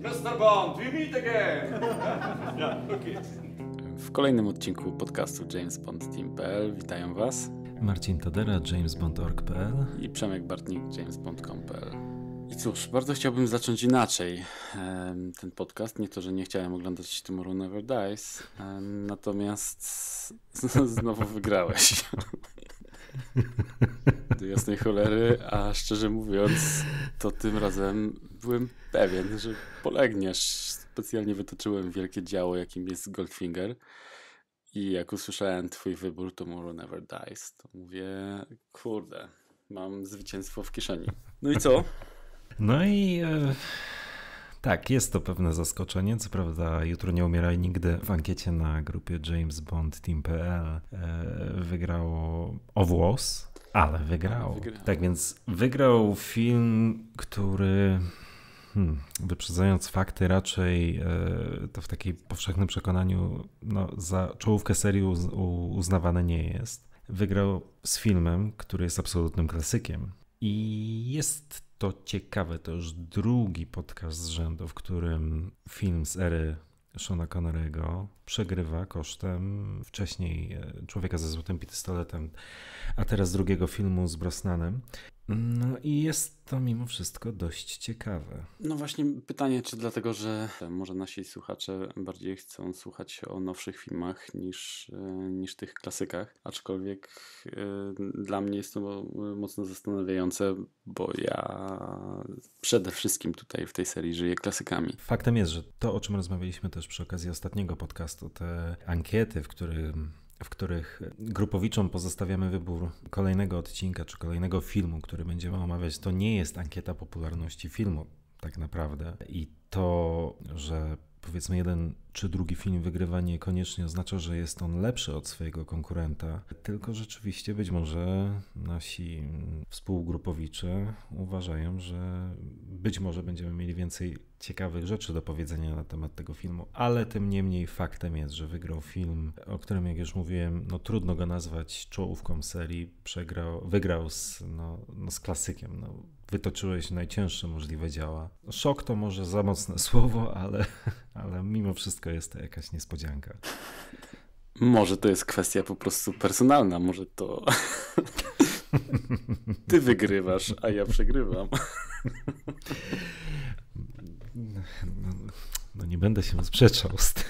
Mr. Bond, we meet again! yeah, okay. W kolejnym odcinku podcastu James Bond Team.pl witają Was Marcin Tadera, jamesbond.org.pl i Przemek Bartnik, jamesbond.com.pl I cóż, bardzo chciałbym zacząć inaczej ten podcast. Nie to, że nie chciałem oglądać Tomorrow Never Dies, natomiast znowu wygrałeś. do jasnej cholery, a szczerze mówiąc, to tym razem byłem pewien, że polegniesz. Specjalnie wytoczyłem wielkie działo, jakim jest Goldfinger. I jak usłyszałem twój wybór, to Tomorrow Never Dies, to mówię, kurde, mam zwycięstwo w kieszeni. No i co? No i... E, tak, jest to pewne zaskoczenie. Co prawda, jutro nie umieraj nigdy w ankiecie na grupie James Bond Team.pl e, wygrało o włos ale wygrał. Tak więc wygrał film, który hmm, wyprzedzając fakty raczej yy, to w takim powszechnym przekonaniu no, za czołówkę serii uz uznawane nie jest. Wygrał z filmem, który jest absolutnym klasykiem. I jest to ciekawe, to już drugi podcast z rzędu, w którym film z ery Shona Connery'ego przegrywa kosztem wcześniej e, Człowieka ze Złotym Pistoletem, a teraz drugiego filmu z Brosnanem. No i jest to mimo wszystko dość ciekawe. No właśnie pytanie, czy dlatego, że może nasi słuchacze bardziej chcą słuchać o nowszych filmach niż, e, niż tych klasykach, aczkolwiek e, dla mnie jest to mocno zastanawiające, bo ja przede wszystkim tutaj w tej serii żyję klasykami. Faktem jest, że to o czym rozmawialiśmy też przy okazji ostatniego podcastu, prostu te ankiety, w w których grupowiczom pozostawiamy wybór kolejnego odcinka czy kolejnego filmu, który będziemy omawiać, to nie jest ankieta popularności filmu, tak naprawdę. I to, że powiedzmy jeden czy drugi film wygrywa niekoniecznie oznacza, że jest on lepszy od swojego konkurenta, tylko rzeczywiście być może nasi współgrupowicze uważają, że być może będziemy mieli więcej ciekawych rzeczy do powiedzenia na temat tego filmu, ale tym niemniej faktem jest, że wygrał film, o którym jak już mówiłem, no trudno go nazwać czołówką serii, przegrał, wygrał z, no, no z klasykiem, no, wytoczyłeś najcięższe możliwe działa. Szok to może za mocne słowo, ale, ale mimo wszystko jest to jakaś niespodzianka. Może to jest kwestia po prostu personalna, może to ty wygrywasz, a ja przegrywam. no, no nie będę się sprzeczał z tym.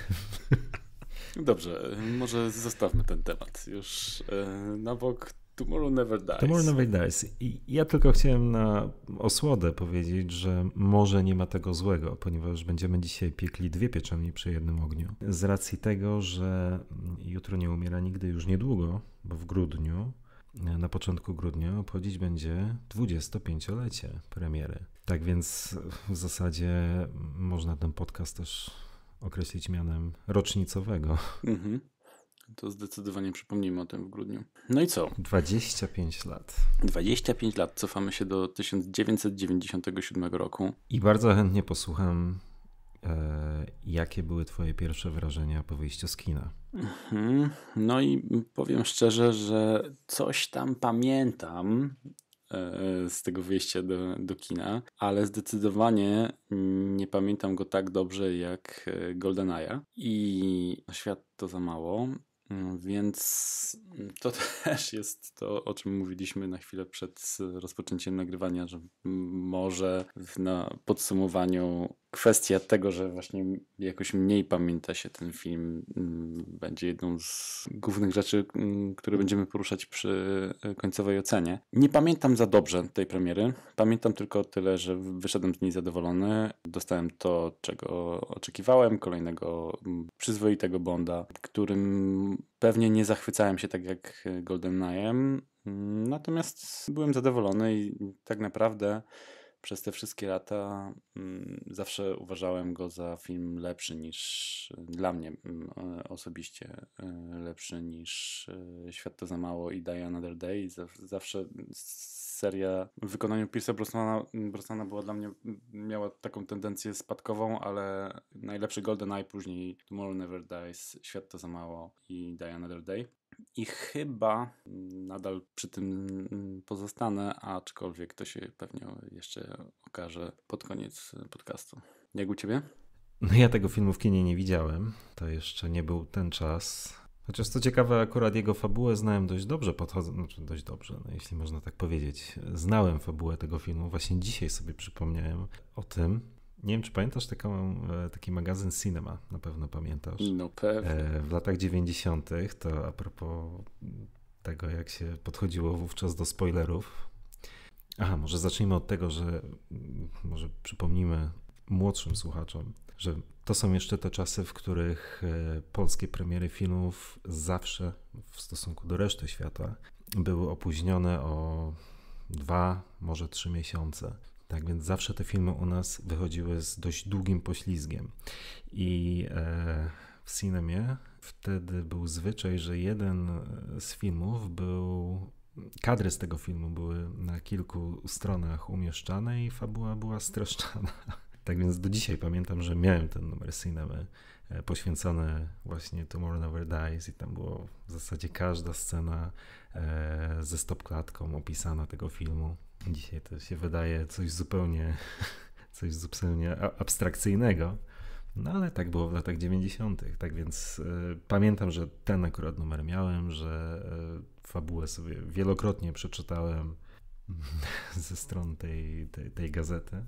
Dobrze, może zostawmy ten temat już e, na bok. Tomorrow Never Dies. Tomorrow Never Dies. I ja tylko chciałem na osłodę powiedzieć, że może nie ma tego złego, ponieważ będziemy dzisiaj piekli dwie pieczenie przy jednym ogniu. Z racji tego, że jutro nie umiera nigdy już niedługo, bo w grudniu, na początku grudnia obchodzić będzie 25-lecie premiery. Tak więc w zasadzie można ten podcast też określić mianem rocznicowego. Mhm. To zdecydowanie przypomnijmy o tym w grudniu. No i co? 25 lat. 25 lat. Cofamy się do 1997 roku. I bardzo chętnie posłucham, e, jakie były Twoje pierwsze wrażenia po wyjściu z kina. Mhm. No i powiem szczerze, że coś tam pamiętam, E, z tego wyjścia do, do kina, ale zdecydowanie nie pamiętam go tak dobrze jak e, GoldenEye i no, świat to za mało. Mm, więc to też jest to, o czym mówiliśmy na chwilę przed rozpoczęciem nagrywania, że może na podsumowaniu kwestia tego, że właśnie jakoś mniej pamięta się ten film, mm, będzie jedną z głównych rzeczy, mm, które będziemy poruszać przy e, końcowej ocenie. Nie pamiętam za dobrze tej premiery. Pamiętam tylko tyle, że wyszedłem z niej zadowolony. Dostałem to, czego oczekiwałem, kolejnego mm, przyzwoitego Bonda, którym pewnie nie zachwycałem się tak jak Golden Night'em. Natomiast byłem zadowolony i tak naprawdę przez te wszystkie lata mm, zawsze uważałem go za film lepszy niż dla mnie mm, e, osobiście e, lepszy niż e, Świat to za mało i Die Another Day. Zawsze seria w wykonaniu Pierce'a Brosnana, Brosnana była dla mnie, miała taką tendencję spadkową, ale najlepszy Golden Eye później Tomorrow Never Dies, Świat to za mało i Die Another Day. I chyba nadal przy tym mm, pozostanę, aczkolwiek to się pewnie jeszcze okaże pod koniec podcastu. Jak u ciebie? No ja tego filmu w kinie nie widziałem. To jeszcze nie był ten czas. Chociaż co ciekawe, akurat jego fabułę znałem dość dobrze, podchodzę, znaczy dość dobrze, no jeśli można tak powiedzieć. Znałem fabułę tego filmu, właśnie dzisiaj sobie przypomniałem o tym. Nie wiem, czy pamiętasz taką, e, taki magazyn Cinema, na pewno pamiętasz. No pewnie. E, w latach 90. to a propos tego, jak się podchodziło wówczas do spoilerów. Aha, może zacznijmy od tego, że może przypomnimy młodszym słuchaczom, że to są jeszcze te czasy, w których e, polskie premiery filmów zawsze w stosunku do reszty świata były opóźnione o dwa, może trzy miesiące. Tak więc zawsze te filmy u nas wychodziły z dość długim poślizgiem. I e, w Cinemie wtedy był zwyczaj, że jeden e, z filmów był. Kadry z tego filmu były na kilku stronach umieszczane i fabuła była streszczana. Tak więc do dzisiaj pamiętam, że miałem ten numer Cinemy e, poświęcony właśnie Tomorrow Never Dies i tam było w zasadzie każda scena e, ze stopklatką opisana tego filmu. Dzisiaj to się wydaje coś zupełnie, coś zupełnie abstrakcyjnego, no ale tak było w latach 90. Tak więc y, pamiętam, że ten akurat numer miałem, że y, fabułę sobie wielokrotnie przeczytałem ze stron tej, tej, tej gazety.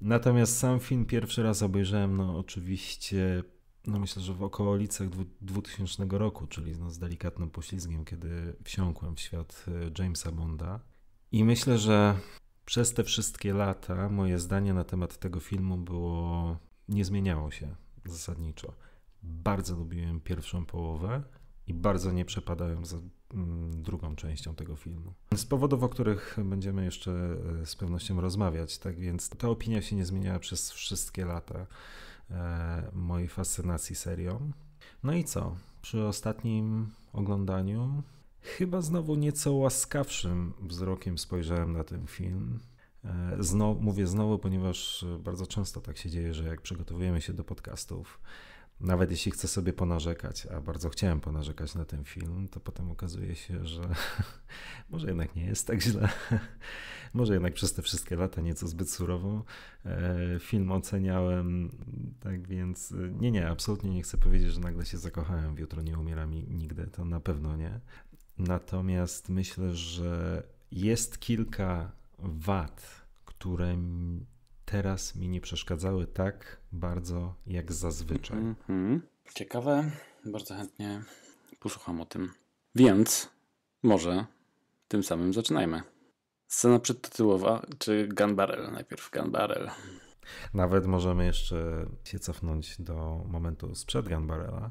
Natomiast sam film pierwszy raz obejrzałem, no oczywiście, no myślę, że w okolicach 2000 roku, czyli no z delikatnym poślizgiem, kiedy wsiąkłem w świat e, Jamesa Bonda. I myślę, że przez te wszystkie lata moje zdanie na temat tego filmu było nie zmieniało się zasadniczo. Bardzo lubiłem pierwszą połowę i bardzo nie przepadałem za mm, drugą częścią tego filmu. Z powodów, o których będziemy jeszcze e, z pewnością rozmawiać, tak więc ta opinia się nie zmieniała przez wszystkie lata e, mojej fascynacji serią. No i co? Przy ostatnim oglądaniu Chyba znowu nieco łaskawszym wzrokiem spojrzałem na ten film. E, znowu, mówię znowu, ponieważ e, bardzo często tak się dzieje, że jak przygotowujemy się do podcastów, nawet jeśli chcę sobie ponarzekać, a bardzo chciałem ponarzekać na ten film, to potem okazuje się, że może jednak nie jest tak źle. może jednak przez te wszystkie lata nieco zbyt surowo e, film oceniałem. Tak więc nie, nie, absolutnie nie chcę powiedzieć, że nagle się zakochałem w Jutro nie umiera mi nigdy, to na pewno nie. Natomiast myślę, że jest kilka wad, które teraz mi nie przeszkadzały tak bardzo jak zazwyczaj. Mm-hmm. Ciekawe, bardzo chętnie posłucham o tym. Więc może tym samym zaczynajmy. Scena przedtytułowa czy Gun Barrel? Najpierw Gun Barrel. Nawet możemy jeszcze się cofnąć do momentu sprzed Gun Barrela,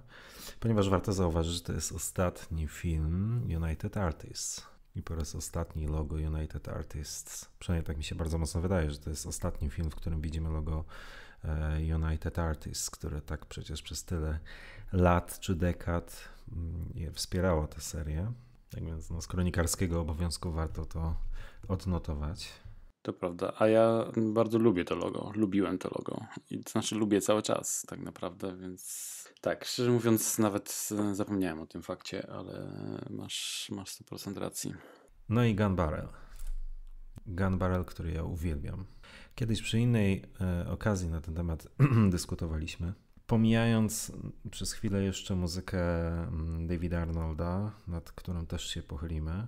ponieważ warto zauważyć, że to jest ostatni film United Artists. I po raz ostatni logo United Artists. Przynajmniej tak mi się bardzo mocno wydaje, że to jest ostatni film, w którym widzimy logo e, United Artists, które tak przecież przez tyle lat czy dekad mm, wspierało tę serię. Tak więc no, z kronikarskiego obowiązku warto to odnotować. To prawda, a ja bardzo lubię to logo, lubiłem to logo. I to znaczy lubię cały czas tak naprawdę, więc tak, szczerze mówiąc, nawet zapomniałem o tym fakcie, ale masz, masz 100% racji. No i Gun Barrel. Gun Barrel, który ja uwielbiam. Kiedyś przy innej e, okazji na ten temat dyskutowaliśmy. Pomijając przez chwilę jeszcze muzykę mm, Davida Arnolda, nad którą też się pochylimy,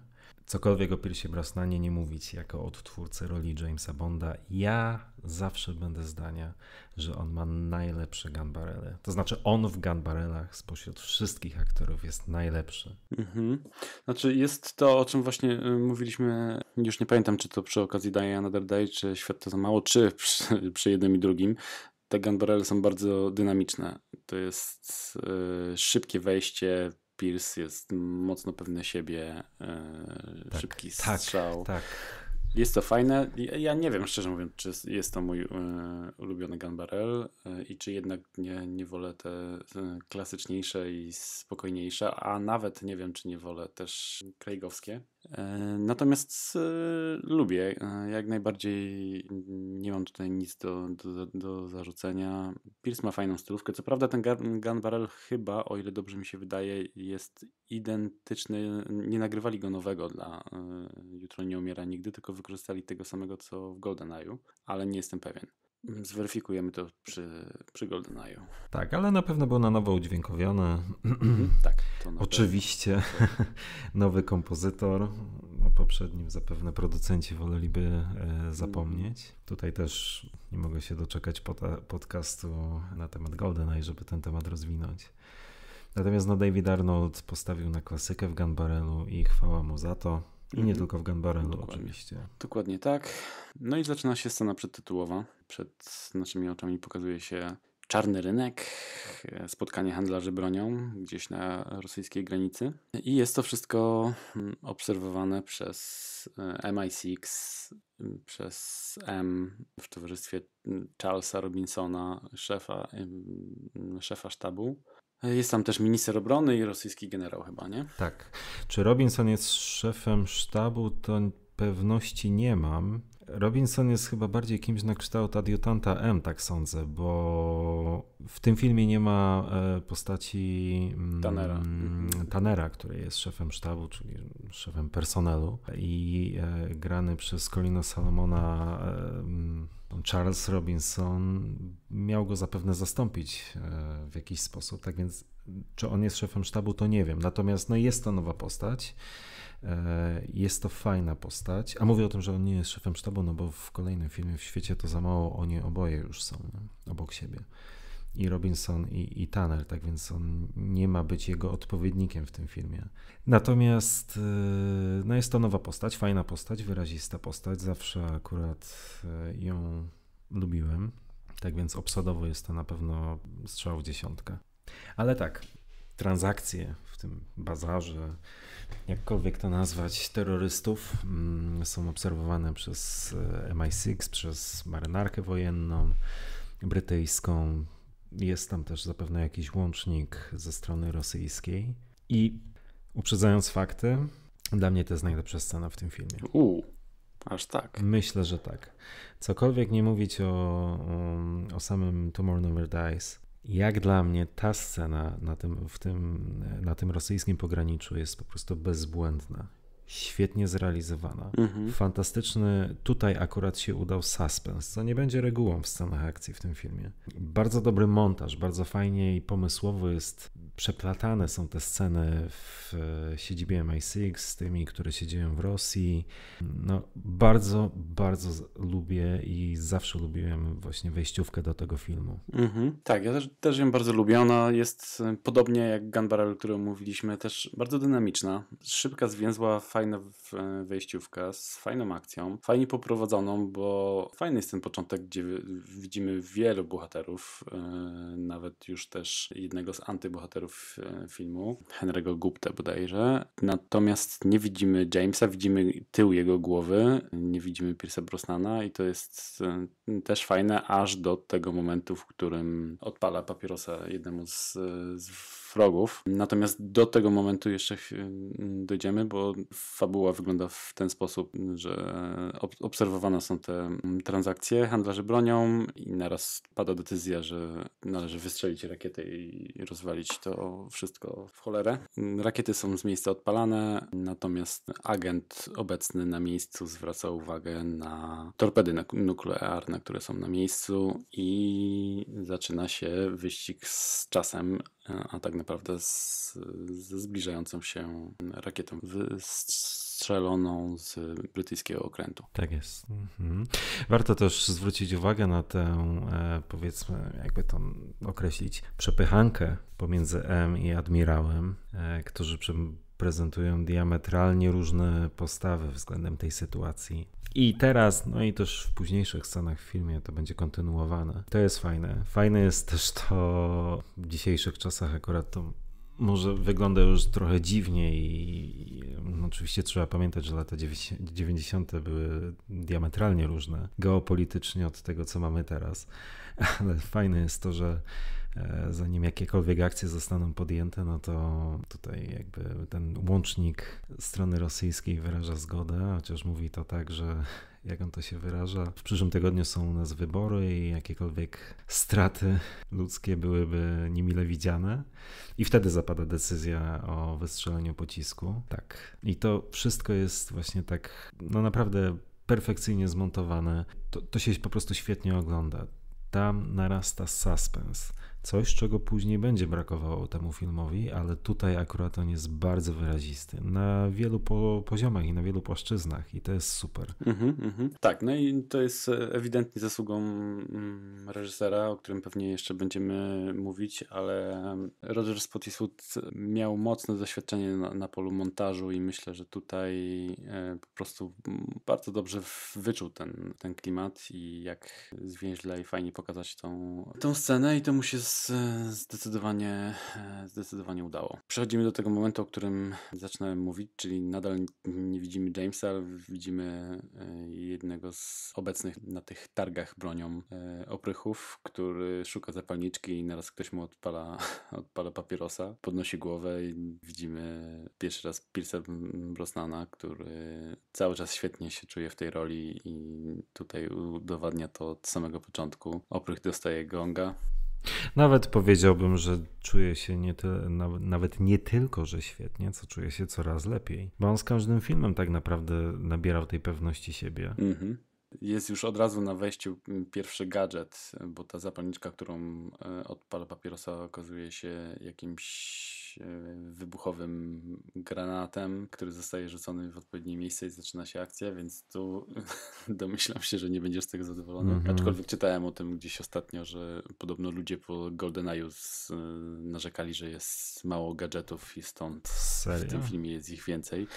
cokolwiek o Piersie Brosnanie nie mówić jako odtwórcy roli Jamesa Bonda, ja zawsze będę zdania, że on ma najlepsze gambarele. To znaczy on w gambarelach spośród wszystkich aktorów jest najlepszy. Mhm. Znaczy jest to, o czym właśnie y, mówiliśmy, już nie pamiętam, czy to przy okazji Day Another Day, czy Świat to za mało, czy przy, przy jednym i drugim, te gunbarrele są bardzo dynamiczne. To jest y, szybkie wejście, Pierce jest mocno pewny siebie, e, tak, szybki tak, strzał. Tak, tak. Jest to fajne. Ja nie wiem, szczerze mówiąc, czy jest to mój e, ulubiony gun barrel e, i czy jednak nie, nie wolę te klasyczniejsze i spokojniejsze, a nawet nie wiem, czy nie wolę też krajgowskie. E, natomiast e, lubię, e, jak najbardziej nie mam tutaj nic do, do, do zarzucenia. Pils ma fajną stylówkę. Co prawda ten Gun Barrel chyba, o ile dobrze mi się wydaje, jest identyczny. Nie nagrywali go nowego dla Jutro nie umiera nigdy, tylko wykorzystali tego samego co w Golden Eye'u, ale nie jestem pewien. Zweryfikujemy to przy, przy GoldenEye. Tak, ale na pewno było na nowo udźwiękowione. Mhm, tak, to na Oczywiście pewno. nowy kompozytor. O no, poprzednim zapewne producenci woleliby e, zapomnieć. Mhm. Tutaj też nie mogę się doczekać podcastu na temat GoldenEye, żeby ten temat rozwinąć. Natomiast no, David Arnold postawił na klasykę w Gunbarrelu i chwała mu za to. I nie mhm. tylko w Ganbarelu Dokładnie. oczywiście. Dokładnie tak. No i zaczyna się scena przedtytułowa. Przed naszymi oczami pokazuje się czarny rynek, e, spotkanie handlarzy bronią gdzieś na rosyjskiej granicy. I jest to wszystko mm, obserwowane przez e, MI6, mm, przez M w towarzystwie mm, Charlesa Robinsona, szefa, szefa sztabu jest tam też minister obrony i rosyjski generał chyba, nie? Tak. Czy Robinson jest szefem sztabu, to pewności nie mam. Robinson jest chyba bardziej kimś na kształt adiutanta M, tak sądzę, bo w tym filmie nie ma e, postaci mm, Tanera, mm, Tanera który jest szefem sztabu, czyli szefem personelu i e, grany przez Colina Salomona e, mm, Charles Robinson miał go zapewne zastąpić w jakiś sposób, tak więc czy on jest szefem sztabu, to nie wiem. Natomiast no, jest to nowa postać. E, jest to fajna postać. A mówię o tym, że on nie jest szefem sztabu, no bo w kolejnym filmie w świecie to za mało oni oboje już są nie? obok siebie. I Robinson i, i Tanner, tak więc on nie ma być jego odpowiednikiem w tym filmie. Natomiast e, no jest to nowa postać, fajna postać, wyrazista postać. Zawsze akurat e, ją lubiłem. Tak więc obsadowo jest to na pewno strzał w dziesiątkę. Ale tak, transakcje w tym bazarze, jakkolwiek to nazwać, terrorystów mm, są obserwowane przez e, MI6, przez marynarkę wojenną brytyjską. Jest tam też zapewne jakiś łącznik ze strony rosyjskiej. I uprzedzając fakty, dla mnie to jest najlepsza scena w tym filmie. U, aż tak. Myślę, że tak. Cokolwiek nie mówić o, o, o samym Tomorrow Never Dies, jak dla mnie ta scena na tym, w tym, na tym rosyjskim pograniczu jest po prostu bezbłędna. Świetnie zrealizowana. Mhm. Fantastyczny, tutaj akurat się udał suspens, co nie będzie regułą w scenach akcji w tym filmie. Bardzo dobry montaż, bardzo fajnie i pomysłowy jest przeplatane są te sceny w e, siedzibie MI6 z tymi, które się dzieją w Rosji. No, bardzo, bardzo lubię i zawsze lubiłem właśnie wejściówkę do tego filmu. Mhm. tak, ja też, też ją bardzo lubię. Ona jest e, podobnie jak Gun Barrel, o którym mówiliśmy, też bardzo dynamiczna. Szybka, zwięzła, fajna e, wejściówka z fajną akcją, fajnie poprowadzoną, bo fajny jest ten początek, gdzie widzimy wielu bohaterów, nawet już też jednego z antybohaterów reżyserów e, filmu, Henry'ego Gupta bodajże. Natomiast nie widzimy Jamesa, widzimy tył jego głowy, nie widzimy Pierce'a Brosnana i to jest e, też fajne aż do tego momentu, w którym odpala papierosa jednemu z, e, z frogów. Natomiast do tego momentu jeszcze dojdziemy, bo fabuła wygląda w ten sposób, że obserwowane są te mm, transakcje, handlarzy bronią i naraz pada decyzja, że należy wystrzelić rakietę i rozwalić to wszystko w cholerę. Rakiety są z miejsca odpalane, natomiast agent obecny na miejscu zwraca uwagę na torpedy nuklearne, które są na miejscu i zaczyna się wyścig z czasem, e, a tak naprawdę z, ze zbliżającą się rakietą wystrzeloną z brytyjskiego okrętu. Tak jest. Mhm. Warto też zwrócić uwagę na tę, e, powiedzmy, jakby to określić, przepychankę pomiędzy M i admirałem, e, którzy przy prezentują diametralnie różne postawy względem tej sytuacji. I teraz, no i też w późniejszych scenach w filmie to będzie kontynuowane. To jest fajne. Fajne jest też to w dzisiejszych czasach akurat to może wygląda już trochę dziwnie i no, oczywiście trzeba pamiętać, że lata 90. były diametralnie różne geopolitycznie od tego, co mamy teraz, ale fajne jest to, że E, zanim jakiekolwiek akcje zostaną podjęte, no to tutaj jakby ten łącznik strony rosyjskiej wyraża zgodę, chociaż mówi to tak, że jak on to się wyraża. W przyszłym tygodniu są u nas wybory i jakiekolwiek straty ludzkie byłyby niemile widziane. I wtedy zapada decyzja o wystrzeleniu pocisku. Tak. I to wszystko jest właśnie tak, no naprawdę perfekcyjnie zmontowane. To, to się po prostu świetnie ogląda. Tam narasta suspens. Coś, czego później będzie brakowało temu filmowi, ale tutaj akurat on jest bardzo wyrazisty na wielu po poziomach i na wielu płaszczyznach i to jest super. Mm -hmm. Tak, no i to jest e, ewidentnie zasługą mm, reżysera, o którym pewnie jeszcze będziemy mówić, ale Roger Spottiswood miał mocne doświadczenie na, na polu montażu i myślę, że tutaj e, po prostu bardzo dobrze wyczuł ten, ten klimat i jak zwięźle i fajnie pokazać tą, tą scenę i to mu się E, zdecydowanie, e, zdecydowanie udało. Przechodzimy do tego momentu, o którym zaczynałem mówić, czyli nadal nie widzimy Jamesa, ale widzimy e, jednego z obecnych na tych targach bronią oprychów, który szuka zapalniczki i naraz ktoś mu odpala, odpala papierosa, podnosi głowę i widzimy pierwszy raz Piersa Brosnana, który cały czas świetnie się czuje w tej roli i tutaj udowadnia to od samego początku. Oprych dostaje gonga, nawet powiedziałbym, że czuję się nie tyle, nawet nie tylko, że świetnie, co czuję się coraz lepiej. Bo on z każdym filmem tak naprawdę nabierał tej pewności siebie. Mhm. Jest już od razu na wejściu mm, pierwszy gadżet, bo ta zapalniczka, którą e, odpala papierosa, okazuje się jakimś E, wybuchowym granatem, który zostaje rzucony w odpowiednie miejsce i zaczyna się akcja, więc tu domyślam się, że nie będziesz z tego zadowolony. Mm -hmm. Aczkolwiek czytałem o tym gdzieś ostatnio, że podobno ludzie po GoldenEye e, narzekali, że jest mało gadżetów i stąd Serio? w tym filmie jest ich więcej.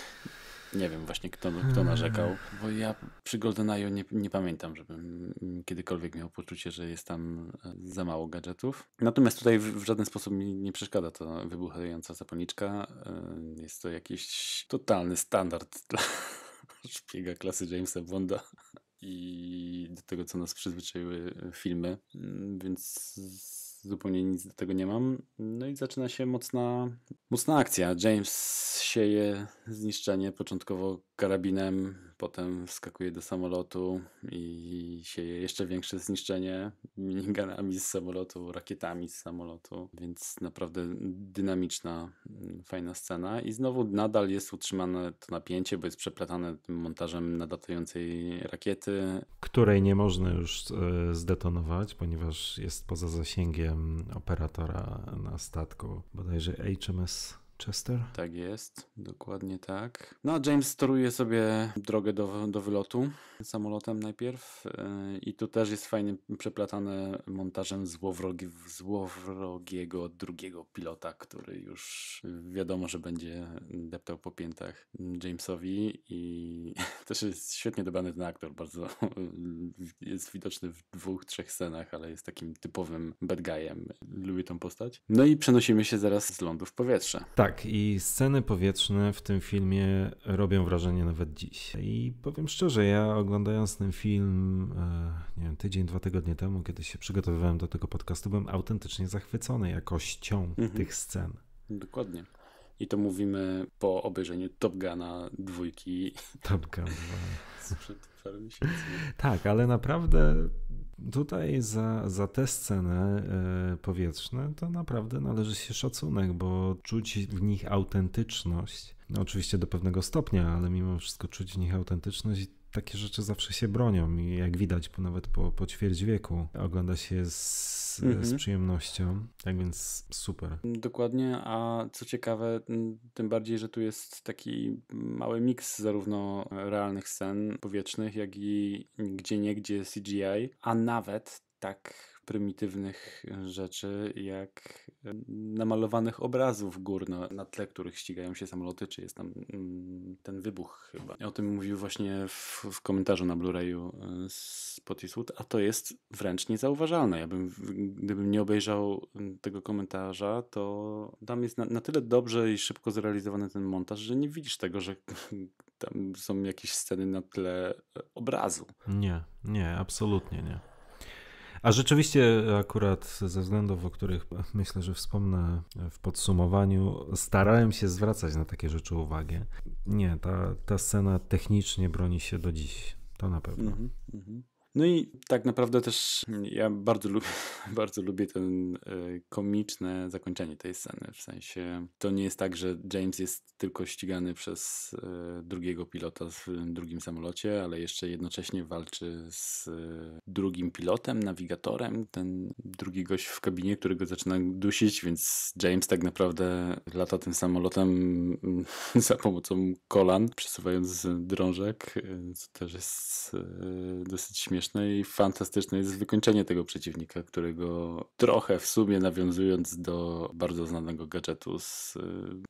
Nie wiem właśnie, kto, kto narzekał, hmm. bo ja przy GoldenEye nie, nie pamiętam, żebym kiedykolwiek miał poczucie, że jest tam e, za mało gadżetów. Natomiast tutaj w, żaden sposób mi nie przeszkadza to wybuchająca zapalniczka. E, jest to jakiś totalny standard dla szpiega klasy Jamesa Bonda i do tego, co nas przyzwyczaiły filmy, mm, więc zupełnie nic do tego nie mam. No i zaczyna się mocna, mocna akcja. James sieje zniszczenie początkowo karabinem, potem wskakuje do samolotu i sieje jeszcze większe zniszczenie miniganami z samolotu, rakietami z samolotu, więc naprawdę dynamiczna, fajna scena i znowu nadal jest utrzymane to napięcie, bo jest przeplatane montażem nadatującej rakiety. Której nie można już e, zdetonować, ponieważ jest poza zasięgiem operatora na statku, bodajże HMS Chester. Tak jest, dokładnie tak. No, James toruje sobie drogę do, do wylotu samolotem najpierw e, i tu też jest fajnie przeplatane montażem złowrogi, złowrogiego drugiego pilota, który już wiadomo, że będzie deptał po piętach Jamesowi i też jest świetnie dobrany ten aktor, bardzo jest widoczny w dwóch, trzech scenach, ale jest takim typowym bad guyem. Lubię tą postać. No i przenosimy się zaraz z lądu w powietrze. Tak, tak, i sceny powietrzne w tym filmie robią wrażenie nawet dziś. I powiem szczerze, ja oglądając ten film, e, nie wiem, tydzień, dwa tygodnie temu, kiedy się przygotowywałem do tego podcastu, byłem autentycznie zachwycony jakością mhm. tych scen. Dokładnie. I to mówimy po obejrzeniu Top Guna dwójki. Top Gun. Sprzed paru miesięcy. Tak, ale naprawdę tutaj za, za tę scenę e, powietrzne to naprawdę należy się szacunek, bo czuć w nich autentyczność. No oczywiście do pewnego stopnia, ale mimo wszystko czuć w nich autentyczność takie rzeczy zawsze się bronią i jak widać po, nawet po, po ćwierć wieku ogląda się z, mhm. z przyjemnością, tak więc super. Dokładnie, a co ciekawe, tym bardziej, że tu jest taki mały miks zarówno realnych scen powietrznych, jak i gdzie niegdzie CGI, a nawet tak prymitywnych rzeczy, jak e, namalowanych obrazów gór, na, na tle których ścigają się samoloty, czy jest tam mm, ten wybuch chyba. O tym mówił właśnie w, w komentarzu na Blu-rayu e, Spotty Sud, a to jest wręcz niezauważalne. Ja bym, gdybym nie obejrzał tego komentarza, to tam jest na, na tyle dobrze i szybko zrealizowany ten montaż, że nie widzisz tego, że tam są jakieś sceny na tle e, obrazu. Nie, nie, absolutnie nie. A rzeczywiście akurat ze względów, o których myślę, że wspomnę w podsumowaniu, starałem się zwracać na takie rzeczy uwagę. Nie, ta, ta scena technicznie broni się do dziś. To na pewno. Mm -hmm, mm -hmm. No i tak naprawdę też ja bardzo, lubię, bardzo lubię ten e, komiczne zakończenie tej sceny. W sensie to nie jest tak, że James jest tylko ścigany przez e, drugiego pilota w drugim samolocie, ale jeszcze jednocześnie walczy z e, drugim pilotem, nawigatorem. Ten drugi gość w kabinie, który go zaczyna dusić, więc James tak naprawdę lata tym samolotem mm, za pomocą kolan, przesuwając drążek, co też jest dosyć śmieszne śmieszne i fantastyczne jest wykończenie tego przeciwnika, którego trochę w sumie nawiązując do bardzo znanego gadżetu z y,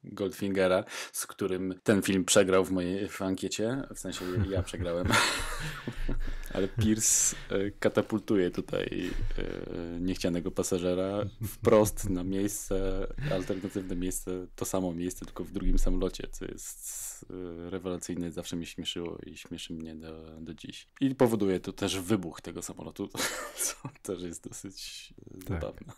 Goldfingera, z którym ten film przegrał w mojej w ankiecie, w sensie ja przegrałem. Ale Pierce y, katapultuje tutaj y, niechcianego pasażera wprost na miejsce, alternatywne miejsce, to samo miejsce, tylko w drugim samolocie, co jest Y, rewelacyjny, zawsze mnie śmieszyło i śmieszy mnie do, do dziś. I powoduje to też wybuch tego samolotu, co też jest dosyć y, tak. zabawne.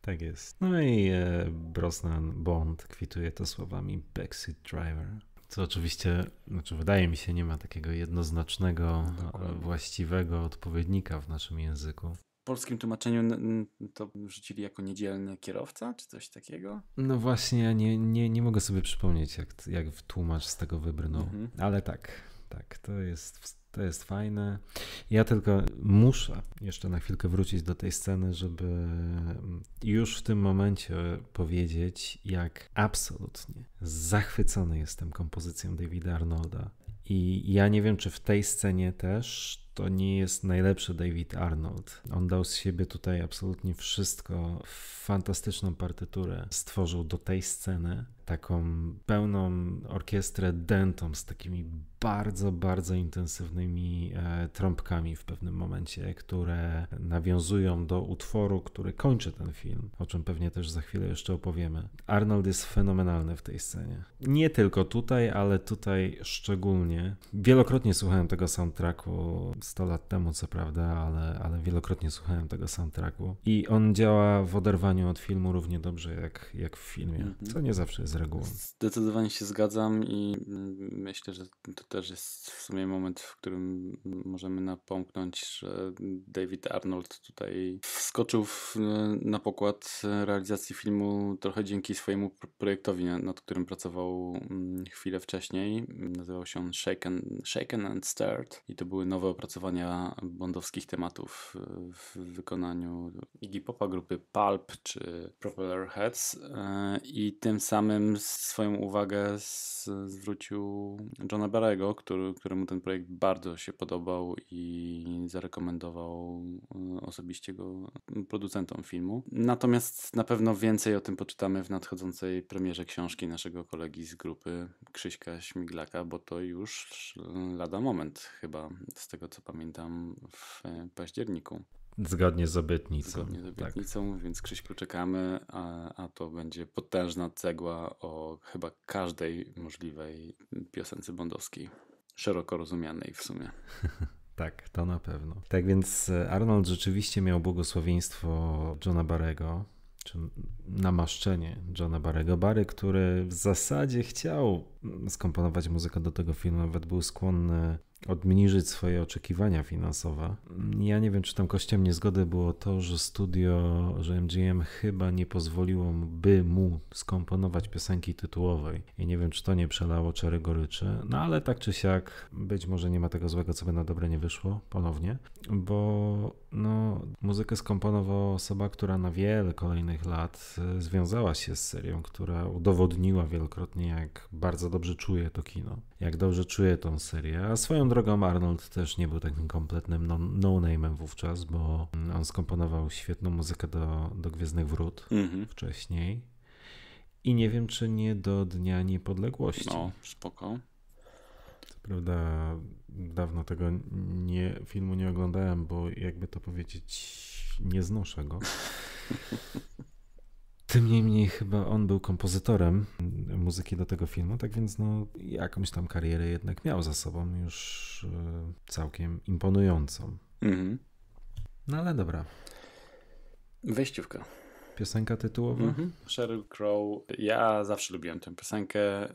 Tak jest. No i e, Brosnan Bond kwituje to słowami Backseat Driver. Co oczywiście, znaczy wydaje mi się, nie ma takiego jednoznacznego, e, Dokładnie. właściwego odpowiednika w naszym języku polskim tłumaczeniu to rzucili jako niedzielny kierowca, czy coś takiego? No właśnie, ja nie, nie, nie mogę sobie przypomnieć, jak, jak tłumacz z tego wybrnął. Mhm. Ale tak, tak, to jest, to jest fajne. Ja tylko muszę jeszcze na chwilkę wrócić do tej sceny, żeby już w tym momencie powiedzieć, jak absolutnie zachwycony jestem kompozycją Davida Arnolda. I ja nie wiem, czy w tej scenie też to nie jest najlepszy David Arnold. On dał z siebie tutaj absolutnie wszystko. Fantastyczną partyturę stworzył do tej sceny taką pełną orkiestrę dentą z takimi bardzo, bardzo intensywnymi e, trąbkami w pewnym momencie, które nawiązują do utworu, który kończy ten film, o czym pewnie też za chwilę jeszcze opowiemy. Arnold jest fenomenalny w tej scenie. Nie tylko tutaj, ale tutaj szczególnie. Wielokrotnie słuchałem tego soundtracku 100 lat temu, co prawda, ale, ale wielokrotnie słuchałem tego soundtracku i on działa w oderwaniu od filmu równie dobrze jak, jak w filmie, mhm. co nie zawsze jest reguły. Zdecydowanie się zgadzam i myślę, że to też jest w sumie moment, w którym możemy napomknąć, że David Arnold tutaj wskoczył w, na pokład realizacji filmu trochę dzięki swojemu projektowi, nad którym pracował mm, chwilę wcześniej. Nazywał się on Shaken, Shaken and Stirred i to były nowe opracowania bondowskich tematów w wykonaniu Iggy Popa, grupy Pulp czy Propeller Heads e, i tym samym swoją uwagę z, zwrócił Johna Barrego, który, któremu ten projekt bardzo się podobał i zarekomendował e, osobiście go producentom filmu. Natomiast na pewno więcej o tym poczytamy w nadchodzącej premierze książki naszego kolegi z grupy Krzyśka Śmiglaka, bo to już lada moment chyba, z tego co pamiętam, w październiku. Zgodnie z obietnicą. Zgodnie z tak. obietnicą, tak. więc Krzyś poczekamy, a, a to będzie potężna cegła o chyba każdej możliwej piosence bondowskiej. Szeroko rozumianej w sumie. tak, to na pewno. Tak więc e, Arnold rzeczywiście miał błogosławieństwo Johna Barego, czy namaszczenie Johna Barego. Barry, który w zasadzie chciał mm, skomponować muzykę do tego filmu, nawet był skłonny odmniżyć swoje oczekiwania finansowe. Ja nie wiem, czy tam kościem niezgody było to, że studio, że MGM chyba nie pozwoliło by mu skomponować piosenki tytułowej. I nie wiem, czy to nie przelało czary goryczy. No ale tak czy siak, być może nie ma tego złego, co by na dobre nie wyszło ponownie, bo no, muzykę skomponowała osoba, która na wiele kolejnych lat e, związała się z serią, która udowodniła wielokrotnie, jak bardzo dobrze czuje to kino, jak dobrze czuje tą serię, a swoją drogą drogą Arnold też nie był takim kompletnym no, no-name'em no wówczas, bo on skomponował świetną muzykę do, do Gwiezdnych Wrót mhm. wcześniej. I nie wiem, czy nie do Dnia Niepodległości. No, spoko. To prawda, dawno tego nie, filmu nie oglądałem, bo jakby to powiedzieć, nie znoszę go. Tym niemniej chyba on był kompozytorem muzyki do tego filmu, tak więc no, jakąś tam karierę jednak miał za sobą już e, całkiem imponującą. Mhm. No ale dobra. Wejściówka piosenka tytułowa? Mhm. Sheryl Crow. Ja zawsze lubiłem tę piosenkę.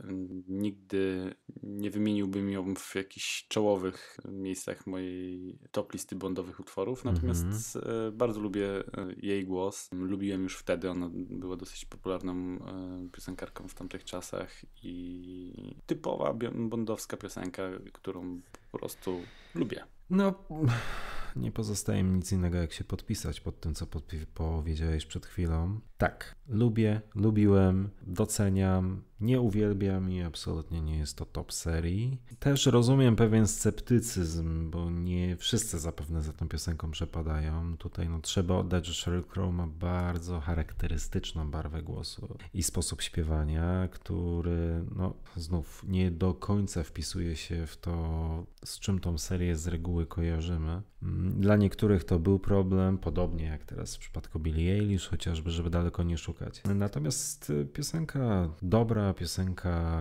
Nigdy nie wymieniłbym ją w jakichś czołowych miejscach mojej top listy bondowych utworów, mhm. natomiast mhm. bardzo lubię e, jej głos. Lubiłem już wtedy, ona była dosyć popularną e, piosenkarką w tamtych czasach i typowa bondowska piosenka, którą po prostu lubię. No nie pozostaje mi nic innego, jak się podpisać pod tym, co powiedziałeś przed chwilą. Tak, lubię, lubiłem, doceniam, nie uwielbiam i absolutnie nie jest to top serii. Też rozumiem pewien sceptycyzm, bo nie wszyscy zapewne za tą piosenką przepadają. Tutaj no, trzeba oddać, że Sheryl Crow ma bardzo charakterystyczną barwę głosu i sposób śpiewania, który no, znów nie do końca wpisuje się w to, z czym tą serię z reguły kojarzymy. Dla niektórych to był problem, podobnie jak teraz w przypadku Billie Eilish, chociażby, żeby daleko nie szukać. Natomiast piosenka dobra, piosenka,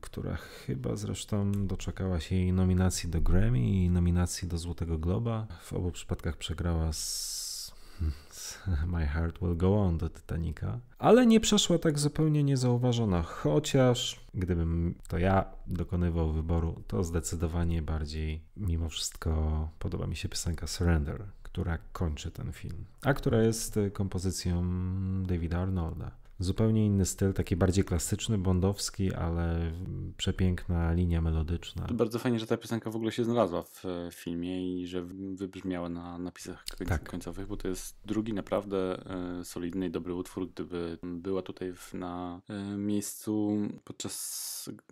która chyba zresztą doczekała się jej nominacji do Grammy i nominacji do Złotego Globa. W obu przypadkach przegrała z, z My Heart Will Go On do Titanica. Ale nie przeszła tak zupełnie niezauważona, chociaż gdybym to ja dokonywał wyboru, to zdecydowanie bardziej mimo wszystko podoba mi się piosenka Surrender, która kończy ten film, a która jest kompozycją Davida Arnolda. Zupełnie inny styl, taki bardziej klasyczny, bondowski, ale przepiękna linia melodyczna. To bardzo fajnie, że ta piosenka w ogóle się znalazła w e, filmie i że wybrzmiała na napisach tak. końcowych, bo to jest drugi naprawdę e, solidny i dobry utwór. Gdyby była tutaj na e, miejscu podczas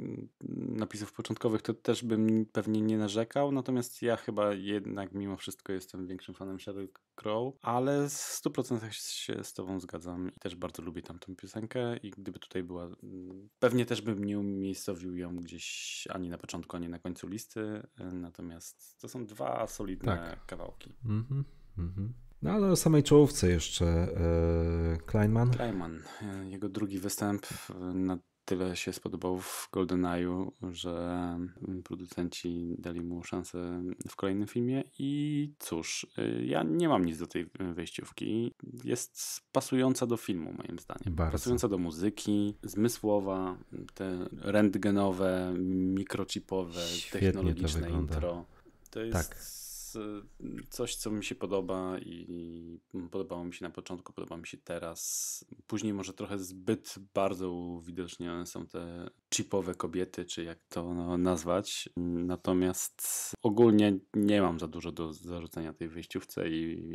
Mm, napisów początkowych, to też bym pewnie nie narzekał, natomiast ja chyba jednak mimo wszystko jestem większym fanem Shadow Crow, ale w 100% się z tobą zgadzam i też bardzo lubię tamtą piosenkę i gdyby tutaj była, mm, pewnie też bym nie umiejscowił ją gdzieś ani na początku, ani na końcu listy, y, natomiast to są dwa solidne tak. kawałki. Mhm, mm mhm. Mm no ale o samej czołówce jeszcze. E, Kleinman. Kleinman. E, jego drugi występ e, na tyle się spodobał w GoldenEye'u, że producenci dali mu szansę w kolejnym filmie i cóż, y, ja nie mam nic do tej wejściówki. Jest pasująca do filmu moim zdaniem. Bardzo. Pasująca do muzyki, zmysłowa, te rentgenowe, mikrochipowe, Świetnie technologiczne to intro. To tak. jest tak coś, co mi się podoba i podobało mi się na początku, podoba mi się teraz. Później może trochę zbyt bardzo uwidocznione są te chipowe kobiety, czy jak to no, nazwać. Natomiast ogólnie nie mam za dużo do zarzucenia tej wyjściówce i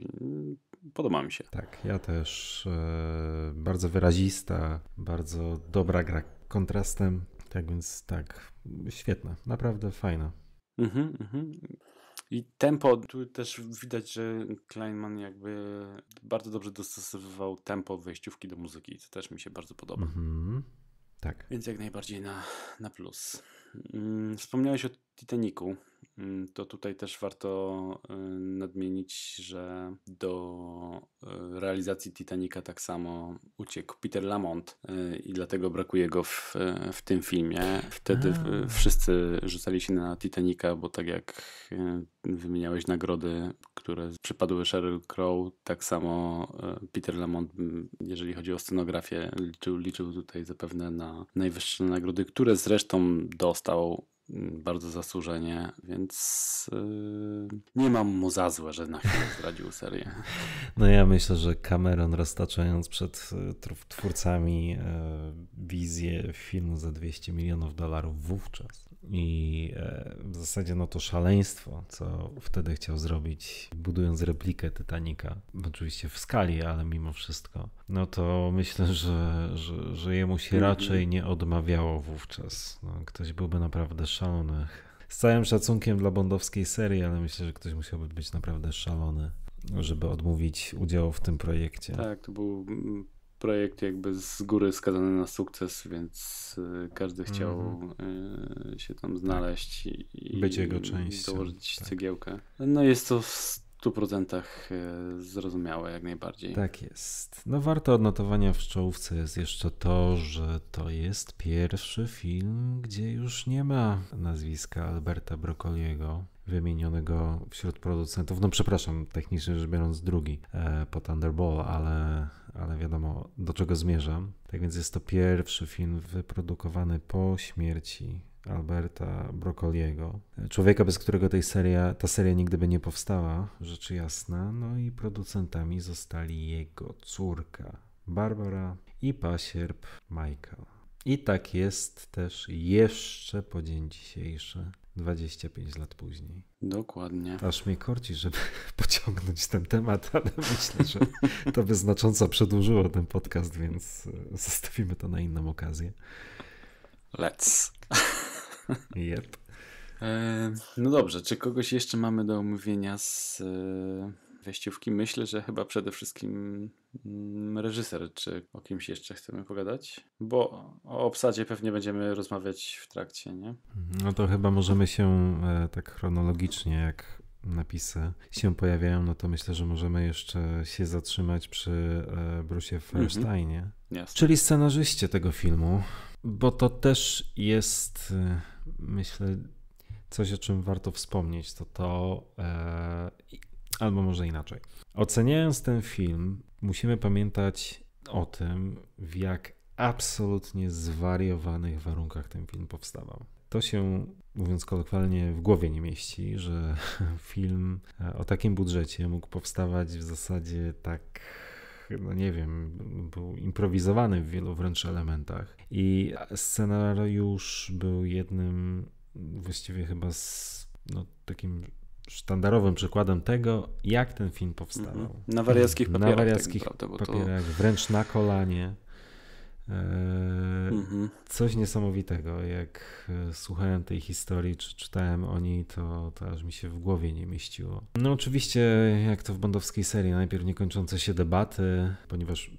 podoba mi się. Tak, ja też. E, bardzo wyrazista, bardzo dobra gra kontrastem. Tak więc tak, świetna, naprawdę fajna. Mhm, mhm. I tempo, tu też widać, że Kleinman jakby bardzo dobrze dostosowywał tempo wejściówki do muzyki, co też mi się bardzo podoba. Mm -hmm. Tak. Więc jak najbardziej na, na plus. Mm, wspomniałeś o Titaniku. Mm, to tutaj też warto y, nadmienić, że do y, realizacji Titanica tak samo uciekł Peter Lamont y, i dlatego brakuje go w, w tym filmie. Wtedy A. wszyscy rzucali się na Titanica, bo tak jak wymieniałeś nagrody, które przypadły Sheryl Crow, tak samo Peter Lamont, jeżeli chodzi o scenografię, liczył, liczył tutaj zapewne na najwyższe nagrody, które zresztą dostał bardzo zasłużenie, więc yy, nie mam mu za złe, że na chwilę zdradził serię. No ja myślę, że Cameron roztaczając przed y, twórcami y, wizję filmu za 200 milionów dolarów wówczas, i e, w zasadzie no to szaleństwo, co wtedy chciał zrobić, budując replikę Titanica, oczywiście w skali, ale mimo wszystko, no to myślę, że, że, że jemu się mhm. raczej nie odmawiało wówczas. No, ktoś byłby naprawdę szalony. Z całym szacunkiem dla bondowskiej serii, ale myślę, że ktoś musiałby być naprawdę szalony, żeby odmówić udziału w tym projekcie. Tak, to był mm, projekt jakby z góry skazany na sukces, więc y, każdy chciał mm. się tam znaleźć. tak. i, być jego częścią. Dołożyć tak. cegiełkę. No jest to w 100% y, zrozumiałe jak najbardziej. Tak jest. No warto odnotowania w czołówce jest jeszcze to, że to jest pierwszy film, gdzie już nie ma nazwiska Alberta Broccoliego wymienionego wśród producentów. No przepraszam, technicznie rzecz biorąc drugi e, po Thunderball, ale, ale wiadomo do czego zmierzam. Tak więc jest to pierwszy film wyprodukowany po śmierci Alberta Broccoliego. Człowieka, bez którego tej seria, ta seria nigdy by nie powstała, rzecz jasna. No i producentami zostali jego córka Barbara i pasierb Michael. I tak jest też jeszcze po dzień dzisiejszy. 25 lat później. Dokładnie. Aż mnie korci, żeby pociągnąć ten temat, ale myślę, że to by znacząco przedłużyło ten podcast, więc e, zostawimy to na inną okazję. Let's. Yep. E, no dobrze, czy kogoś jeszcze mamy do omówienia z e, wejściówki. Myślę, że chyba przede wszystkim mm, reżyser, czy o kimś jeszcze chcemy pogadać, bo o obsadzie pewnie będziemy rozmawiać w trakcie, nie? No to chyba możemy się e, tak chronologicznie, jak napisy się pojawiają, no to myślę, że możemy jeszcze się zatrzymać przy e, Brusie mhm. Feinsteinie, czyli scenarzyście tego filmu, bo to też jest, e, myślę, coś, o czym warto wspomnieć, to to, Albo może inaczej. Oceniając ten film, musimy pamiętać o tym, w jak absolutnie zwariowanych warunkach ten film powstawał. To się, mówiąc kolokwialnie, w głowie nie mieści, że film e, o takim budżecie mógł powstawać w zasadzie tak no nie wiem, był improwizowany w wielu wręcz elementach. I scenariusz był jednym właściwie chyba z no, takim sztandarowym przykładem tego, jak ten film powstawał. Mm -hmm. Na wariackich papierach. Na tak wariackich tak naprawdę, papierach, to... wręcz na kolanie. Eee, mm -hmm. Coś niesamowitego. Jak e, słuchałem tej historii, czy czytałem o niej, to, to aż mi się w głowie nie mieściło. No oczywiście, jak to w bondowskiej serii, najpierw niekończące się debaty, ponieważ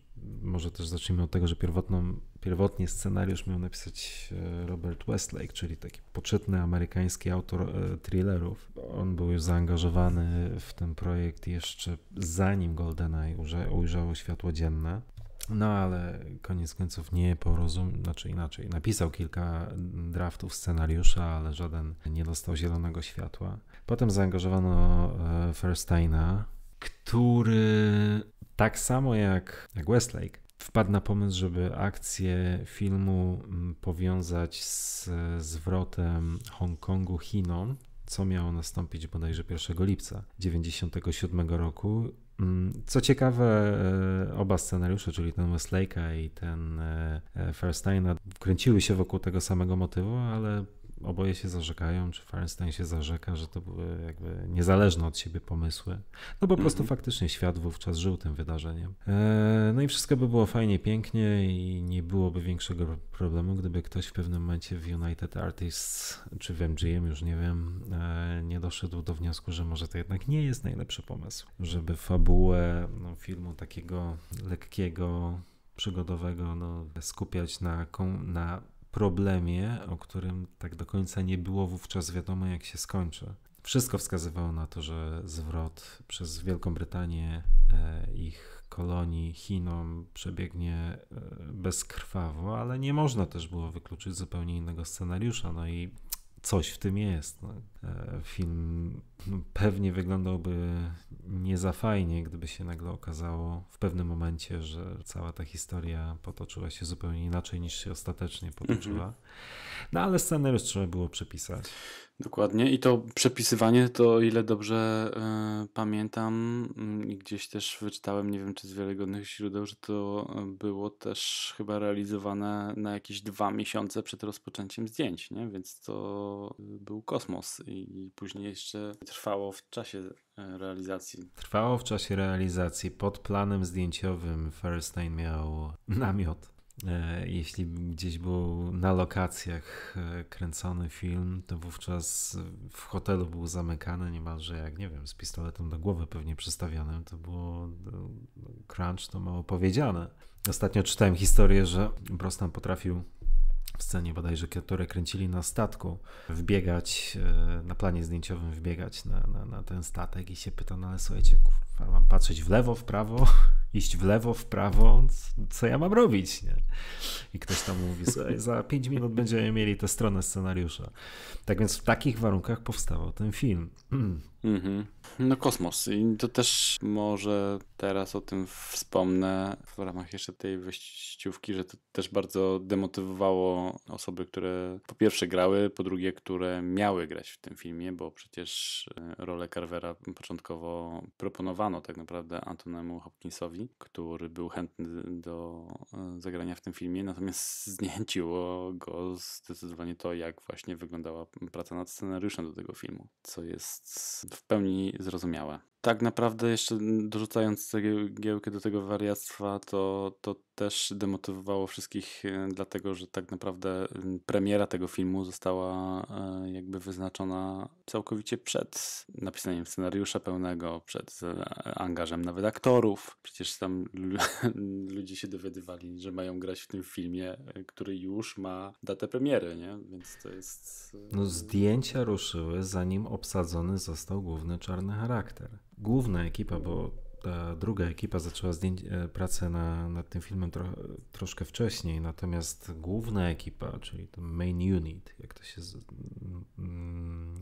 może też zacznijmy od tego, że pierwotną Pierwotnie scenariusz miał napisać e, Robert Westlake, czyli taki poczytny amerykański autor e, thrillerów. On był już zaangażowany w ten projekt jeszcze zanim GoldenEye ujrzało światło dzienne. No ale koniec końców nie porozumiał, znaczy inaczej, napisał kilka draftów scenariusza, ale żaden nie dostał zielonego światła. Potem zaangażowano e, Firsteina, który tak samo jak, jak Westlake wpadł na pomysł, żeby akcję filmu mm, powiązać z zwrotem Hongkongu Chinom, co miało nastąpić bodajże 1 lipca 1997 roku. Mm, co ciekawe, e, oba scenariusze, czyli ten Westlake'a i ten e, e, Firsteina, kręciły się wokół tego samego motywu, ale oboje się zarzekają, czy Feinstein się zarzeka, że to były jakby niezależne od siebie pomysły. No po prostu mm -hmm. faktycznie świat wówczas żył tym wydarzeniem. E, no i wszystko by było fajnie, pięknie i nie byłoby większego problemu, gdyby ktoś w pewnym momencie w United Artists czy w MGM, już nie wiem, e, nie doszedł do wniosku, że może to jednak nie jest najlepszy pomysł, żeby fabułę no, filmu takiego lekkiego, przygodowego no, skupiać na, na problemie, o którym tak do końca nie było wówczas wiadomo, jak się skończy. Wszystko wskazywało na to, że zwrot przez Wielką Brytanię e, ich kolonii Chinom przebiegnie e, bezkrwawo, ale nie można też było wykluczyć zupełnie innego scenariusza. No i coś w tym jest. No, e, film pewnie wyglądałby nie za fajnie, gdyby się nagle okazało w pewnym momencie, że cała ta historia potoczyła się zupełnie inaczej niż się ostatecznie potoczyła. Mhm. No ale scenariusz trzeba było przepisać. Dokładnie i to przepisywanie, to o ile dobrze y, pamiętam mm, i y, gdzieś też wyczytałem, nie wiem czy z wiarygodnych źródeł, że to e, było też chyba realizowane na jakieś dwa miesiące przed rozpoczęciem zdjęć, nie? więc to e, był kosmos i, i później jeszcze trwało w czasie realizacji. Trwało w czasie realizacji. Pod planem zdjęciowym Firestein miał namiot E, jeśli gdzieś był na lokacjach e, kręcony film, to wówczas w hotelu był zamykany niemalże jak, nie wiem, z pistoletem do głowy pewnie przystawionym. To było e, crunch, to mało powiedziane. Ostatnio czytałem historię, że Brosnan potrafił w scenie bodajże, które kręcili na statku, wbiegać, na planie zdjęciowym wbiegać na, na, na ten statek i się pyta, no ale słuchajcie, kurwa, mam patrzeć w lewo, w prawo, iść w lewo, w prawo, co ja mam robić? Nie? I ktoś tam mówi, za 5 minut będziemy mieli tę stronę scenariusza. Tak więc w takich warunkach powstawał ten film. Mhm. No kosmos. I to też może teraz o tym wspomnę w ramach jeszcze tej wyjściówki, że to też bardzo demotywowało osoby, które po pierwsze grały, po drugie, które miały grać w tym filmie, bo przecież e, rolę Carvera początkowo proponowano tak naprawdę Antonemu Hopkinsowi, który był chętny do e, zagrania w tym filmie, natomiast zniechęciło go zdecydowanie to, jak właśnie wyglądała praca nad scenariuszem do tego filmu, co jest w pełni zrozumiałe. Tak naprawdę jeszcze dorzucając cegiełkę do tego wariactwa, to, to też demotywowało wszystkich, e, dlatego że tak naprawdę premiera tego filmu została e, jakby wyznaczona całkowicie przed napisaniem scenariusza pełnego, przed e, angażem nawet aktorów. Przecież tam ludzie się dowiadywali, że mają grać w tym filmie, który już ma datę premiery, nie? Więc to jest. No, zdjęcia ruszyły, zanim obsadzony został główny czarny charakter. Główna ekipa, bo ta druga ekipa zaczęła e, pracę na, nad tym filmem tro, troszkę wcześniej, natomiast główna ekipa, czyli to main unit, jak to się z,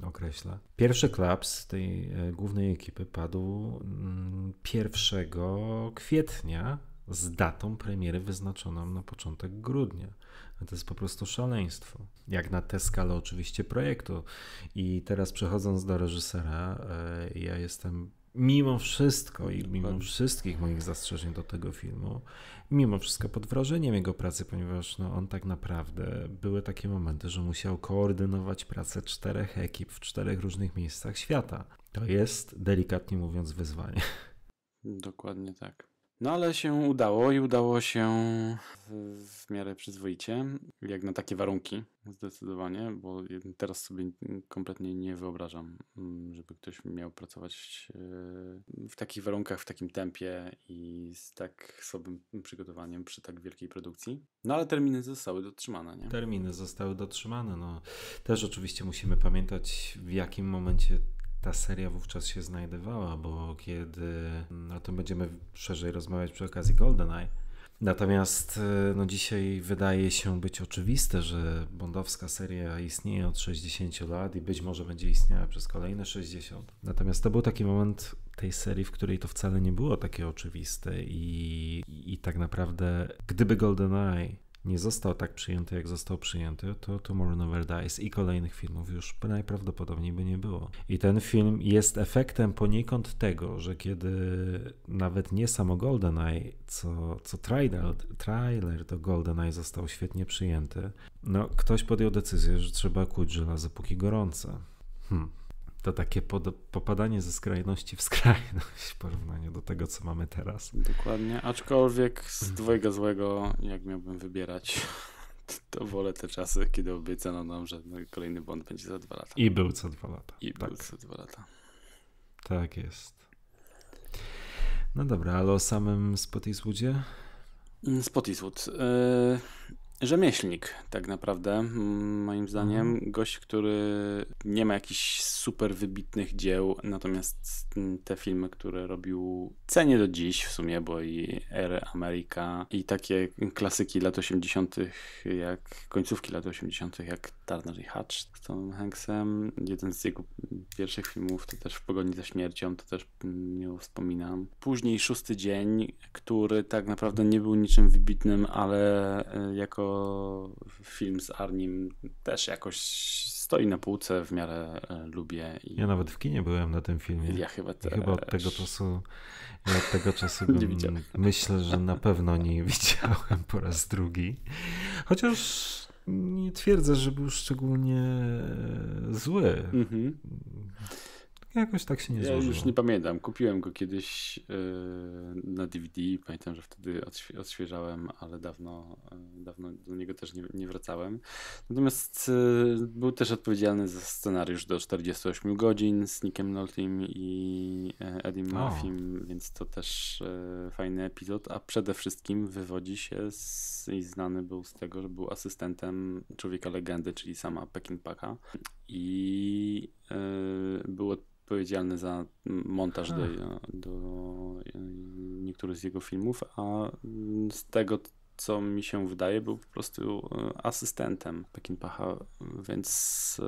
określa, pierwszy klaps tej e, głównej ekipy padł 1 mm, kwietnia z datą premiery wyznaczoną na początek grudnia. to jest po prostu szaleństwo. Jak na tę skalę oczywiście projektu. I teraz przechodząc do reżysera, e, ja jestem mimo wszystko i mimo wszystkich moich zastrzeżeń do tego filmu, mimo wszystko pod wrażeniem jego pracy, ponieważ no, on tak naprawdę były takie momenty, że musiał koordynować pracę czterech ekip w czterech różnych miejscach świata. To jest, delikatnie mówiąc, wyzwanie. Dokładnie tak. No ale się udało i udało się w, miarę przyzwoicie, jak na takie warunki zdecydowanie, bo teraz sobie kompletnie nie wyobrażam, mm, żeby ktoś miał pracować e, w takich warunkach, w takim tempie i z tak słabym przygotowaniem przy tak wielkiej produkcji. No ale terminy zostały dotrzymane, nie? Terminy zostały dotrzymane, no. Też oczywiście musimy pamiętać w jakim momencie ta seria wówczas się znajdowała, bo kiedy no, o tym będziemy szerzej rozmawiać przy okazji GoldenEye. Natomiast e, no dzisiaj wydaje się być oczywiste, że bondowska seria istnieje od 60 lat i być może będzie istniała przez kolejne 60. Natomiast to był taki moment tej serii, w której to wcale nie było takie oczywiste i, i tak naprawdę gdyby GoldenEye nie został tak przyjęty, jak został przyjęty, to Tomorrow Never Dies i kolejnych filmów już najprawdopodobniej by nie było. I ten film jest efektem poniekąd tego, że kiedy nawet nie samo GoldenEye, co, co trailer, trailer do GoldenEye został świetnie przyjęty, no ktoś podjął decyzję, że trzeba kuć żelazo póki gorące. Hmm to takie pod, popadanie ze skrajności w skrajność w porównaniu do tego, co mamy teraz. Dokładnie, aczkolwiek z dwojga złego, jak miałbym wybierać, to wolę te czasy, kiedy obiecano nam, że kolejny bond będzie za dwa lata. I był co dwa lata. I tak. był co dwa lata. Tak jest. No dobra, ale o samym Spot Spottiswood rzemieślnik, tak naprawdę, moim zdaniem. Mhm. Gość, który nie ma jakichś super wybitnych dzieł, natomiast te filmy, które robił, cenię do dziś w sumie, bo i Air America i takie klasyki lat 80., jak końcówki lat 80., jak Turner i Hatch z Tomem Hanksem. Jeden z jego pierwszych filmów to też W pogoni za śmiercią, to też miło wspominam. Później Szósty Dzień, który tak naprawdę nie był niczym wybitnym, ale e, jako film z Arnim też jakoś stoi na półce, w miarę e, lubię. I... Ja nawet w kinie byłem na tym filmie. Ja chyba też. chyba od tego czasu, ja od tego czasu nie myślę, że na pewno nie widziałem po raz drugi. Chociaż nie twierdzę, że był szczególnie e, zły. Mhm. Jakoś tak się nie złożyło. Ja już nie pamiętam. Kupiłem go kiedyś yy, na DVD. Pamiętam, że wtedy odświe odświeżałem, ale dawno, yy, dawno do niego też nie, nie wracałem. Natomiast yy, był też odpowiedzialny za scenariusz do 48 godzin z Nickiem Nolte'im i Edim Murphy'm, więc to też fajny epizod. A przede wszystkim wywodzi się z, i znany był z tego, że był asystentem Człowieka Legendy, czyli sama Peckinpacka i e, był odpowiedzialny za montaż do, do e, niektórych z jego filmów, a z tego co mi się wydaje, był po prostu e, asystentem Pekinpacha, więc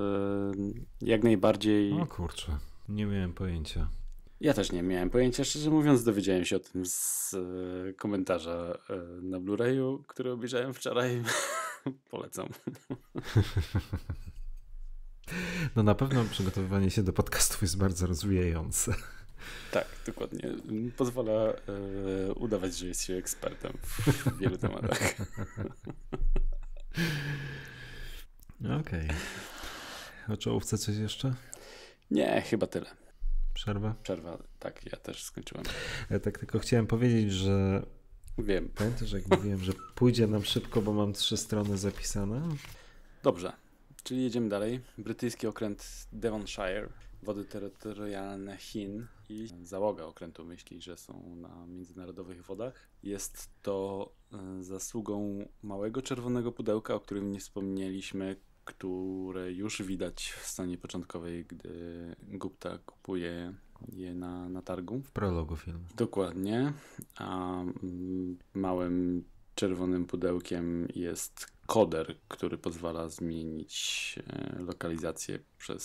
jak najbardziej. O kurczę, nie miałem pojęcia. Ja też nie miałem pojęcia, szczerze mówiąc, dowiedziałem się o tym z komentarza na Blu-rayu, który obejrzałem wczoraj. Polecam. No na pewno przygotowywanie się do podcastów jest bardzo rozwijające. Tak, dokładnie. Pozwala e, udawać, że jest się ekspertem w wielu tematach. Okej. Okay. O czołówce coś jeszcze? Nie, chyba tyle. Przerwa? Przerwa, tak, ja też skończyłem. Ja e, tak tylko chciałem powiedzieć, że. Wiem. Pamiętasz, jak mówiłem, że pójdzie nam szybko, bo mam trzy strony zapisane? Dobrze. Czyli jedziemy dalej. Brytyjski okręt Devonshire, wody terytorialne Chin i załoga okrętu myśli, że są na międzynarodowych wodach. Jest to e, zasługą małego czerwonego pudełka, o którym nie wspomnieliśmy, które już widać w stanie początkowej, gdy Gupta kupuje je na, na targu. W prologu filmu. Dokładnie. A małym czerwonym pudełkiem jest koder, który pozwala zmienić e, lokalizację przez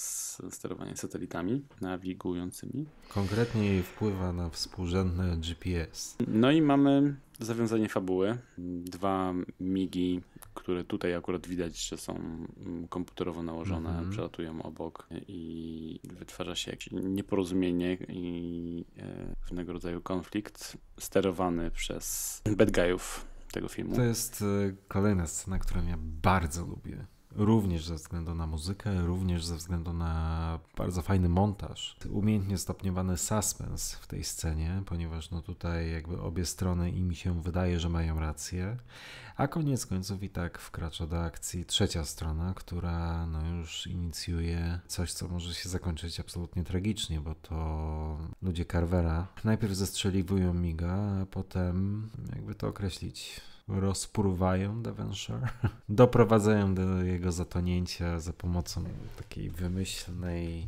sterowanie satelitami nawigującymi. Konkretnie wpływa na współrzędne GPS. No i mamy zawiązanie fabuły. Dwa migi, które tutaj akurat widać, że są mm, komputerowo nałożone, mhm. przelatują obok i wytwarza się jakieś nieporozumienie i e, pewnego rodzaju konflikt sterowany przez bad guyów tego filmu. To jest y, kolejna scena, którą ja bardzo lubię również ze względu na muzykę, również ze względu na bardzo fajny montaż. Umiejętnie stopniowany suspens w tej scenie, ponieważ no tutaj jakby obie strony i mi się wydaje, że mają rację. A koniec końców i tak wkracza do akcji trzecia strona, która no już inicjuje coś, co może się zakończyć absolutnie tragicznie, bo to ludzie Carvera najpierw zestrzeliwują Miga, a potem jakby to określić rozpruwają Devonshire, doprowadzają do jego zatonięcia za pomocą takiej wymyślnej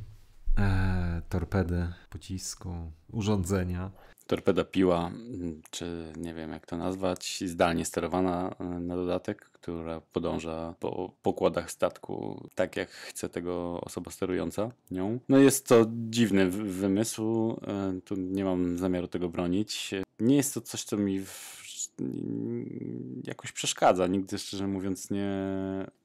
e, torpedy, pocisku, urządzenia. Torpeda piła, mm, czy nie wiem jak to nazwać, zdalnie sterowana e, na dodatek, która podąża po pokładach statku tak jak chce tego osoba sterująca nią. No jest to dziwny wymysł, e, tu nie mam zamiaru tego bronić. Nie jest to coś, co mi w jakoś przeszkadza. Nigdy, szczerze mówiąc, nie,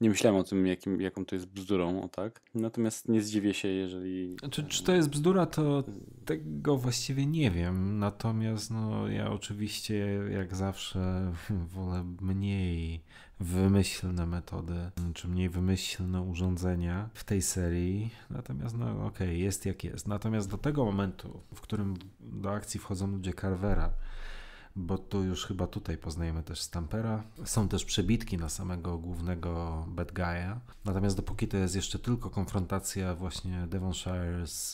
nie myślałem o tym, jakim, jaką to jest bzdurą, o tak. Natomiast nie zdziwię się, jeżeli... Czy, czy to jest bzdura, to tego właściwie nie wiem. Natomiast no, ja oczywiście, jak zawsze, wolę mniej wymyślne metody, czy mniej wymyślne urządzenia w tej serii. Natomiast, no okej, okay, jest jak jest. Natomiast do tego momentu, w którym do akcji wchodzą ludzie Carvera, bo tu już chyba tutaj poznajemy też Stampera. Są też przebitki na samego głównego bad guy'a. Natomiast dopóki to jest jeszcze tylko konfrontacja właśnie Devonshire z,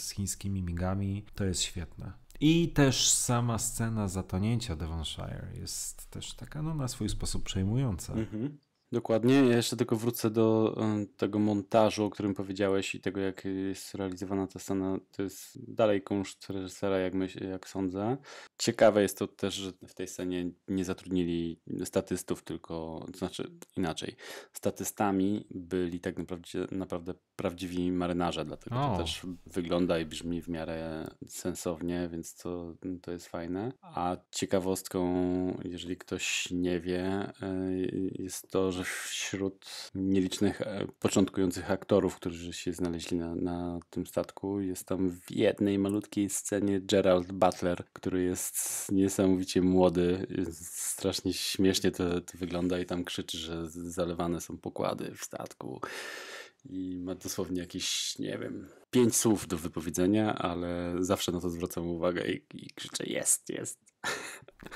z chińskimi migami, to jest świetne. I też sama scena zatonięcia Devonshire jest też taka no, na swój sposób przejmująca. Mhm. Dokładnie. Ja jeszcze tylko wrócę do tego montażu, o którym powiedziałeś i tego, jak jest realizowana ta scena. To jest dalej kunszt reżysera, jak, myśl, jak sądzę. Ciekawe jest to też, że w tej scenie nie zatrudnili statystów, tylko, to znaczy inaczej. Statystami byli tak naprawdę, naprawdę prawdziwi marynarze, dlatego oh. to też wygląda i brzmi w miarę sensownie, więc to, to jest fajne. A ciekawostką, jeżeli ktoś nie wie, e, jest to, że wśród nielicznych e, początkujących aktorów, którzy się znaleźli na, na tym statku. Jest tam w jednej malutkiej scenie Gerald Butler, który jest niesamowicie młody. Strasznie śmiesznie to, to wygląda i tam krzyczy, że zalewane są pokłady w statku i ma dosłownie jakieś, nie wiem, pięć słów do wypowiedzenia, ale zawsze na to zwracam uwagę i, i krzyczę jest, jest.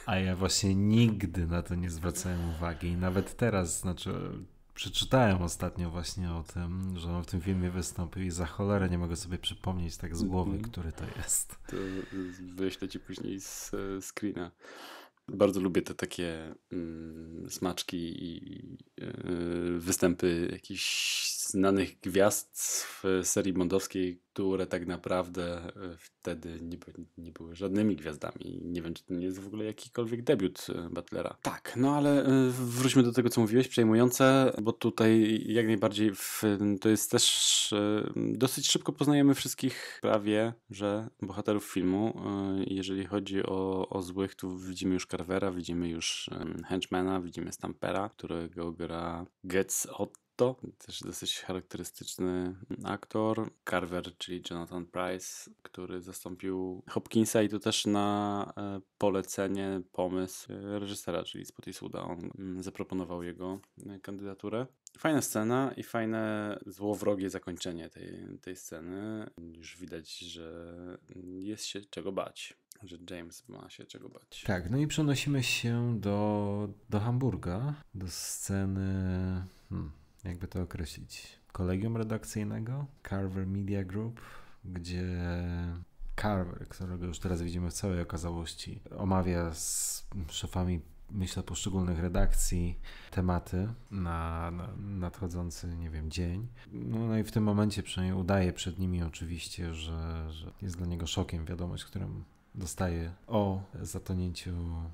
A ja właśnie nigdy na to nie zwracałem uwagi. I nawet teraz, znaczy, przeczytałem ostatnio właśnie o tym, że on w tym filmie wystąpił i za cholerę nie mogę sobie przypomnieć tak z głowy, mhm. który to jest. To wyślę ci później z e, screena. Bardzo lubię te takie mm, smaczki i y, występy jakichś znanych gwiazd w serii bondowskiej, które tak naprawdę e, wtedy nie, nie były żadnymi gwiazdami. Nie wiem, czy to nie jest w ogóle jakikolwiek debiut e, Butlera. Tak, no ale e, wróćmy do tego, co mówiłeś, przejmujące, bo tutaj jak najbardziej w, to jest też dosyć szybko poznajemy wszystkich prawie, że bohaterów filmu. Jeżeli chodzi o, o złych, tu widzimy już Carvera, widzimy już Henchmana, widzimy Stampera, którego gra Getz to też dosyć charakterystyczny aktor. Carver, czyli Jonathan Price, który zastąpił Hopkinsa i to też na e, polecenie, pomysł e, reżysera, czyli Spotty Suda. On mm, zaproponował jego e, kandydaturę. Fajna scena i fajne złowrogie zakończenie tej, tej sceny. Już widać, że jest się czego bać, że James ma się czego bać. Tak, no i przenosimy się do, do Hamburga, do sceny. Hmm jakby to określić, kolegium redakcyjnego Carver Media Group, gdzie Carver, którego już teraz widzimy w całej okazałości, omawia z szefami myślę, poszczególnych redakcji tematy na, na, nadchodzący, nie wiem, dzień. No, no i w tym momencie przynajmniej udaje przed nimi oczywiście, że, że jest dla niego szokiem wiadomość, którą dostaje o zatonięciu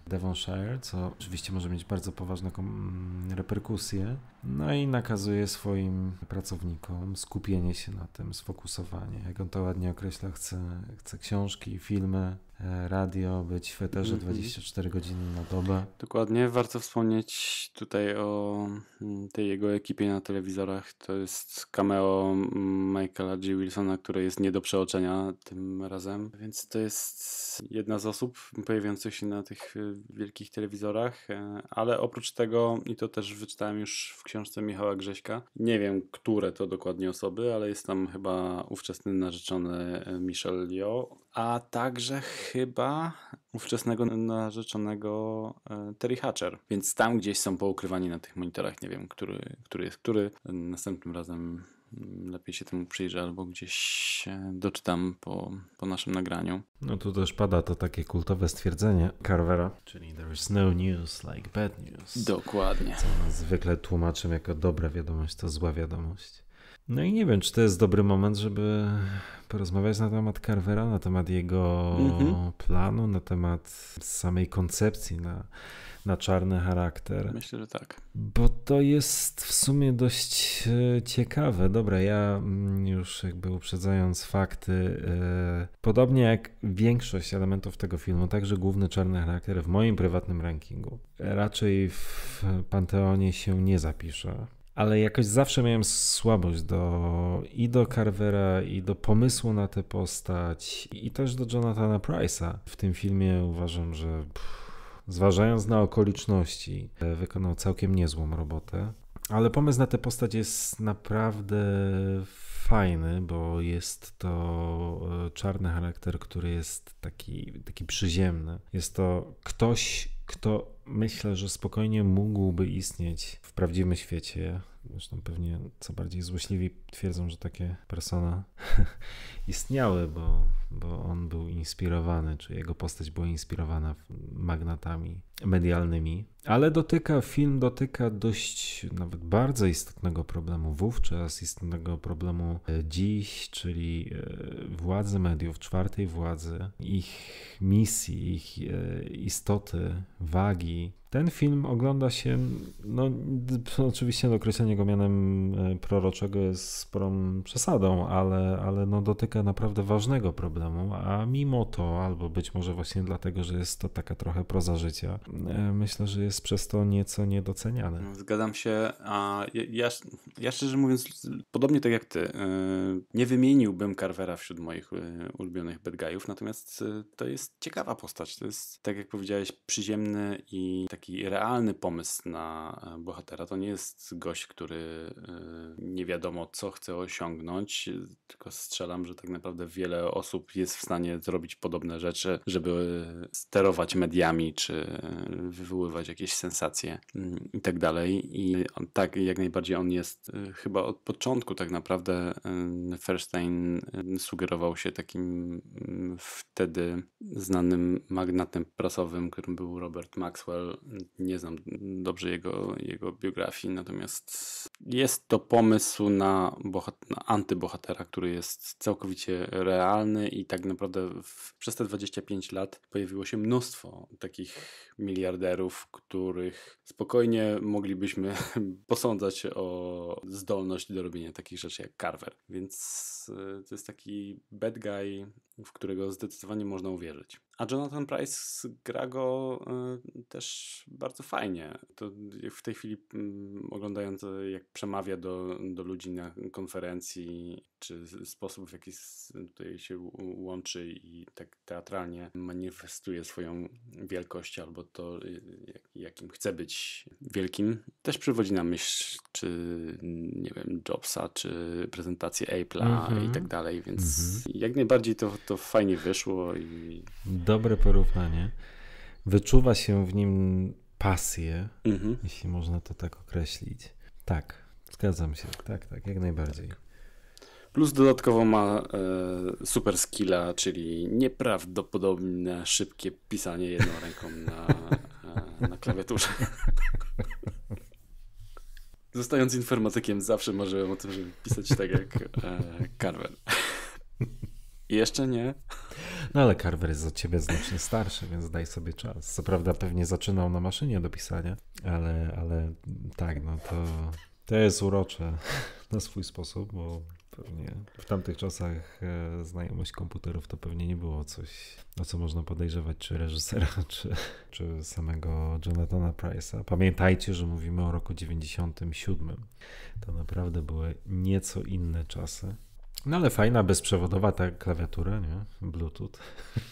Devonshire, co oczywiście może mieć bardzo poważne mm, reperkusje. No i nakazuje swoim pracownikom skupienie się na tym, sfokusowanie. Jak on to ładnie określa, chce, chce książki, filmy E, radio być w eterze 24 mhm. godziny na dobę. Dokładnie. Warto wspomnieć tutaj o mm, tej jego ekipie na telewizorach. To jest cameo mm, Michaela G. Wilsona, które jest nie do przeoczenia tym razem. Więc to jest jedna z osób pojawiających się na tych e, wielkich telewizorach. E, ale oprócz tego, i to też wyczytałem już w książce Michała Grześka, nie wiem, które to dokładnie osoby, ale jest tam chyba ówczesny narzeczony Michel Leo a także chyba ówczesnego narzeczonego e, Terry Hatcher. Więc tam gdzieś są poukrywani na tych monitorach. Nie wiem, który, który jest który. Następnym razem mm, lepiej się temu przyjrzę albo gdzieś doczytam po, po naszym nagraniu. No tu też pada to takie kultowe stwierdzenie Carvera, czyli there is no news like bad news. Dokładnie. Co zwykle tłumaczym jako dobra wiadomość to zła wiadomość. No i nie wiem, czy to jest dobry moment, żeby porozmawiać na temat Carvera, na temat jego mhm. planu, na temat samej koncepcji na, na czarny charakter. Myślę, że tak. Bo to jest w sumie dość e, ciekawe. Dobra, ja mm, już jakby uprzedzając fakty, e, podobnie jak większość elementów tego filmu, także główny czarny charakter w moim prywatnym rankingu raczej w Panteonie się nie zapisze ale jakoś zawsze miałem słabość do, i do Carvera, i do pomysłu na tę postać, i też do Jonathana Price'a. W tym filmie uważam, że pff, zważając na okoliczności, e, wykonał całkiem niezłą robotę. Ale pomysł na tę postać jest naprawdę fajny, bo jest to e, czarny charakter, który jest taki, taki przyziemny. Jest to ktoś, kto myślę, że spokojnie mógłby istnieć w prawdziwym świecie. Zresztą pewnie co bardziej złośliwi twierdzą, że takie persona istniały, bo, bo on był inspirowany, czy jego postać była inspirowana magnatami medialnymi, ale dotyka, film dotyka dość nawet bardzo istotnego problemu wówczas, istotnego problemu e, dziś, czyli e, władzy mediów, czwartej władzy, ich misji, ich e, istoty, wagi. Ten film ogląda się, no oczywiście określenie go mianem proroczego jest sporą przesadą, ale, ale no dotyka naprawdę ważnego problemu, a mimo to, albo być może właśnie dlatego, że jest to taka trochę proza życia, E, myślę, że jest przez to nieco niedoceniane. No, zgadzam się, a ja, ja szczerze mówiąc, podobnie tak jak ty, e, nie wymieniłbym Carvera wśród moich e, ulubionych bedgajów natomiast to jest ciekawa postać, to jest, tak jak powiedziałeś, przyziemny i taki realny pomysł na bohatera, to nie jest gość, który nie wiadomo co chce osiągnąć, tylko strzelam, że tak naprawdę wiele osób jest w stanie zrobić podobne rzeczy, żeby sterować mediami czy wywoływać jakieś sensacje mm, i tak dalej. I tak, jak najbardziej on jest y, chyba od początku tak naprawdę y, Ferstein y, sugerował się takim mm, wtedy znanym magnatem prasowym, którym był Robert Maxwell. Nie znam dobrze jego, jego biografii, natomiast jest to pomysł na, bohat- na antybohatera, który jest całkowicie realny i tak naprawdę w, przez te 25 lat pojawiło się mnóstwo takich miliarderów, których spokojnie moglibyśmy posądzać o zdolność do robienia takich rzeczy jak Carver. Więc y, to jest taki bad guy w którego zdecydowanie można uwierzyć. A Jonathan Price gra go y, też bardzo fajnie. To w tej chwili mm, oglądając jak przemawia do, do ludzi na konferencji czy sposób, w jaki tutaj się łączy i tak teatralnie manifestuje swoją wielkość albo to, y, jakim chce być wielkim, też przywodzi na myśl, czy nie wiem, Jobsa, czy prezentację Apple'a mm -hmm. i tak mhm. dalej, więc mm -hmm. jak najbardziej to, to fajnie wyszło. I... Dobre porównanie. Wyczuwa się w nim pasję, mm -hmm. jeśli można to tak określić. Tak, zgadzam się. Tak, tak, jak najbardziej. Tak. Plus dodatkowo ma e, super skilla, czyli nieprawdopodobnie szybkie pisanie jedną ręką na, e, na klawiaturze. Zostając informatykiem, zawsze marzyłem o tym, żeby pisać tak jak e, Carver. Jeszcze nie. No ale Carver jest od ciebie znacznie starszy, więc daj sobie czas. Co prawda pewnie zaczynał na maszynie do pisania, ale, ale tak, no to, to jest urocze na swój sposób, bo pewnie w tamtych czasach e, znajomość komputerów to pewnie nie było coś, o co można podejrzewać czy reżysera, czy, czy samego Jonathana Price'a. Pamiętajcie, że mówimy o roku 97. To naprawdę były nieco inne czasy. No ale fajna, bezprzewodowa ta klawiatura, nie? Bluetooth.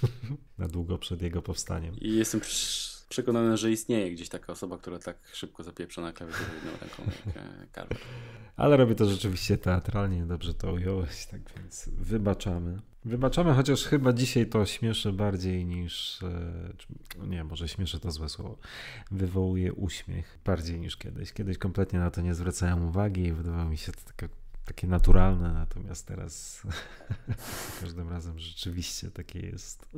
Na długo przed jego powstaniem. I jestem przy przekonany, że istnieje gdzieś taka osoba, która tak szybko zapieprza na klawiaturę jedną ręką jak Carver. E, Ale robię to rzeczywiście teatralnie, dobrze to ująłeś, tak więc wybaczamy. Wybaczamy, chociaż chyba dzisiaj to śmieszy bardziej niż. E, nie, może śmieszy to złe słowo. Wywołuje uśmiech bardziej niż kiedyś. Kiedyś kompletnie na to nie zwracałem uwagi i wydawało mi się to taka takie naturalne, natomiast teraz za każdym razem rzeczywiście takie jest.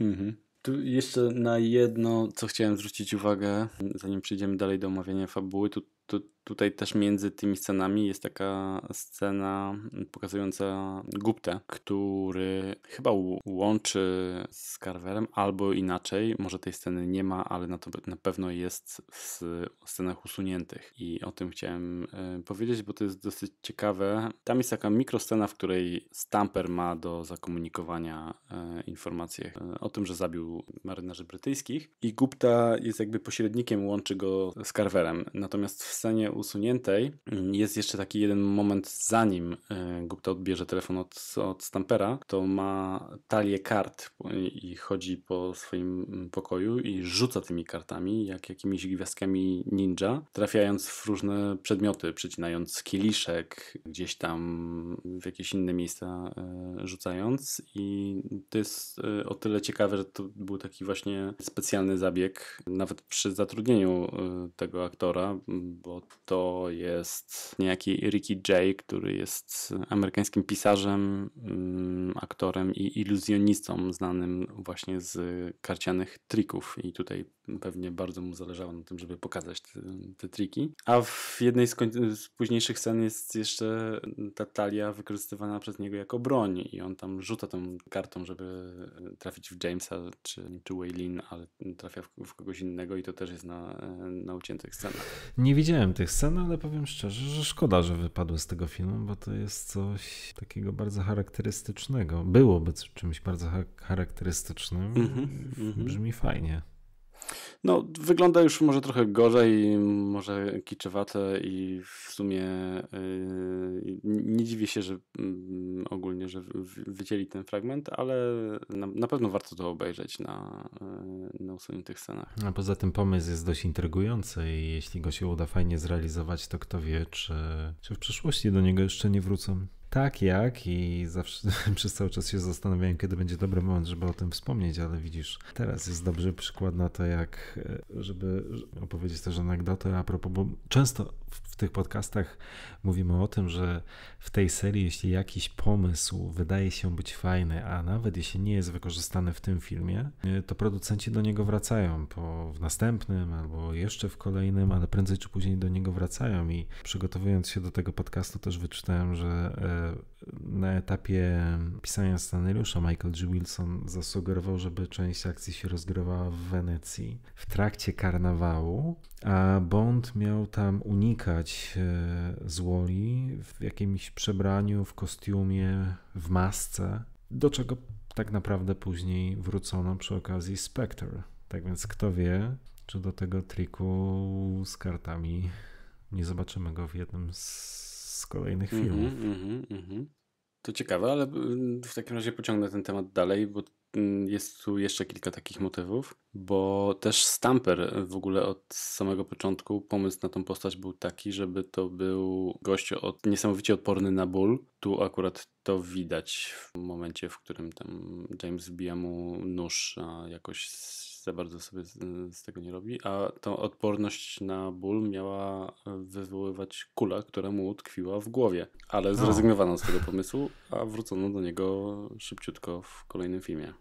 Mhm. Tu jeszcze na jedno, co chciałem zwrócić uwagę, zanim przejdziemy dalej do omawiania fabuły, tu tu, tutaj też między tymi scenami jest taka scena pokazująca Guptę, który chyba łączy z Carverem, albo inaczej, może tej sceny nie ma, ale na, to, na pewno jest w scenach usuniętych. I o tym chciałem e, powiedzieć, bo to jest dosyć ciekawe. Tam jest taka mikroscena, w której Stamper ma do zakomunikowania e, informacje e, o tym, że zabił marynarzy brytyjskich i Gupta jest jakby pośrednikiem, łączy go z Carverem. Natomiast w scenie usuniętej mm, jest jeszcze taki jeden moment, zanim e, Gupta odbierze telefon od, od Stampera, to ma talię kart e, i chodzi po swoim mm, pokoju i rzuca tymi kartami, jak jakimiś gwiazdkami ninja, trafiając w różne przedmioty, przecinając kieliszek, gdzieś tam w jakieś inne miejsca e, rzucając. I to jest o tyle ciekawe, że to był taki właśnie specjalny zabieg, nawet przy zatrudnieniu tego aktora, bo to jest niejaki Ricky Jay, który jest amerykańskim pisarzem, mm, aktorem i iluzjonistą znanym właśnie z karcianych trików i tutaj pewnie bardzo mu zależało na tym, żeby pokazać te, te triki. A w jednej z, z późniejszych scen jest jeszcze ta talia wykorzystywana przez niego jako broń i on tam rzuca tą kartą, żeby trafić w Jamesa czy, czy Waylin, ale trafia w, w kogoś innego i to też jest na, na uciętych scenach. Nie widziałem widziałem tych scen, ale powiem szczerze, że szkoda, że wypadły z tego filmu, bo to jest coś takiego bardzo charakterystycznego. Byłoby czymś bardzo charakterystycznym. Mm -hmm, brzmi mm -hmm. fajnie. No, wygląda już może trochę gorzej, może kiczewate i w sumie yy, nie dziwię się, że yy, ogólnie, że wycięli ten fragment, ale na, na, pewno warto to obejrzeć na, yy, na usuniętych scenach. A poza tym pomysł jest dość intrygujący i jeśli go się uda fajnie zrealizować, to kto wie, czy, czy w przyszłości do niego jeszcze nie wrócą tak jak i zawsze przez cały czas się zastanawiałem, kiedy będzie dobry moment, żeby o tym wspomnieć, ale widzisz, teraz jest dobry przykład na to, jak e, żeby opowiedzieć też anegdotę a propos, bo często w, w tych podcastach Mówimy o tym, że w tej serii, jeśli jakiś pomysł wydaje się być fajny, a nawet jeśli nie jest wykorzystany w tym filmie, y, to producenci do niego wracają po, w następnym albo jeszcze w kolejnym, ale prędzej czy później do niego wracają. I przygotowując się do tego podcastu, też wyczytałem, że y, na etapie pisania scenariusza Michael G. Wilson zasugerował, żeby część akcji się rozgrywała w Wenecji w trakcie karnawału, a Bond miał tam unikać y, złożenia Woli w jakimś przebraniu, w kostiumie, w masce, do czego tak naprawdę później wrócono przy okazji Spectre. Tak więc kto wie, czy do tego triku z kartami nie zobaczymy go w jednym z kolejnych mhm, filmów. Mm -hmm, mm -hmm, mm -hmm. To ciekawe, ale mm, w takim razie pociągnę ten temat dalej, bo mm, jest tu jeszcze kilka takich motywów, bo też Stamper w ogóle od samego początku pomysł na tą postać był taki, żeby to był gość od, niesamowicie odporny na ból. Tu akurat to widać w momencie, w którym tam James wbija mu nóż, a jakoś za bardzo sobie z, z, tego nie robi, a tą odporność na ból miała e, wywoływać kula, która mu tkwiła w głowie, ale zrezygnowano z tego pomysłu, a wrócono do niego szybciutko w kolejnym filmie.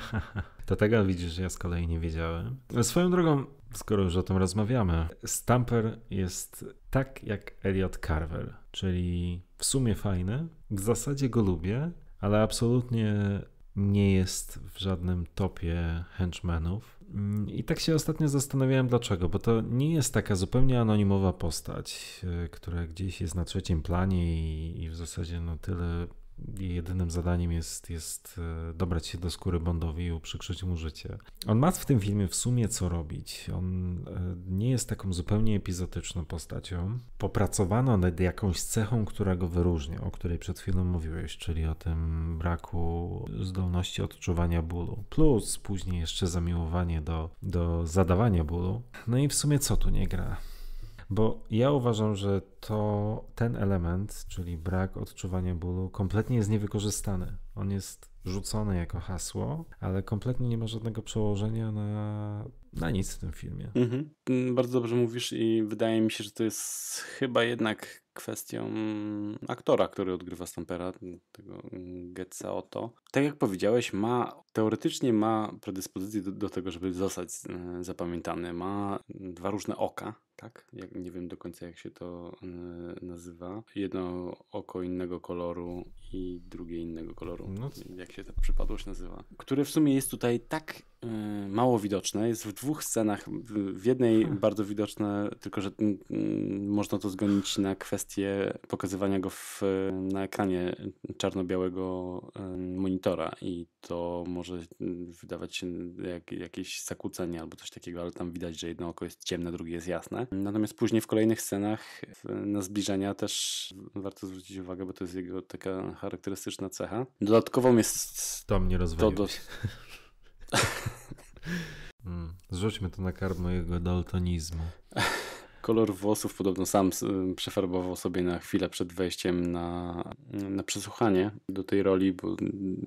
to tego widzisz, ja z kolei nie wiedziałem. Swoją drogą, skoro już o tym rozmawiamy, Stamper jest tak jak Elliot Carver, czyli w sumie fajny, w zasadzie go lubię, ale absolutnie nie jest w żadnym topie henchmenów. Mm, I tak się ostatnio zastanawiałem dlaczego, bo to nie jest taka zupełnie anonimowa postać, e, która gdzieś jest na trzecim planie i, i w zasadzie no tyle jej jedynym zadaniem jest, jest e, dobrać się do skóry Bondowi i uprzykrzyć mu życie. On ma w tym filmie w sumie co robić. On e, nie jest taką zupełnie epizodyczną postacią. Popracowano nad jakąś cechą, która go wyróżnia, o której przed chwilą mówiłeś, czyli o tym braku zdolności odczuwania bólu. Plus później jeszcze zamiłowanie do, do zadawania bólu. No i w sumie co tu nie gra? Bo ja uważam, że to ten element, czyli brak odczuwania bólu, kompletnie jest niewykorzystany. On jest rzucony jako hasło, ale kompletnie nie ma żadnego przełożenia na, na nic w tym filmie. Mhm. Mm, bardzo dobrze mówisz i wydaje mi się, że to jest chyba jednak kwestią aktora, który odgrywa Stampera, tego Getsa Oto. Tak jak powiedziałeś, ma, teoretycznie ma predyspozycję do, do tego, żeby zostać e, zapamiętany. Ma dwa różne oka, tak? Jak, nie wiem do końca jak się to e, nazywa. Jedno oko innego koloru i drugie innego koloru. No. Jak się ta przypadłość nazywa. Które w sumie jest tutaj tak y, mało widoczne. Jest w dwóch scenach. W, jednej hmm. bardzo widoczne, tylko że y, można to zgonić na kwestię pokazywania go w, e, na ekranie czarno-białego y, monitora i to może mm, wydawać się jak, jakieś zakłócenie albo coś takiego, ale tam widać, że jedno oko jest ciemne, drugie jest jasne. Natomiast później w kolejnych scenach na zbliżenia też warto zwrócić uwagę, bo to jest jego taka charakterystyczna cecha. Dodatkową jest... To mnie rozwaliłeś. Zwróćmy mm, Zrzućmy to na karb mojego daltonizmu. Kolor włosów podobno sam y, przefarbował sobie na chwilę przed wejściem na, na przesłuchanie do tej roli, bo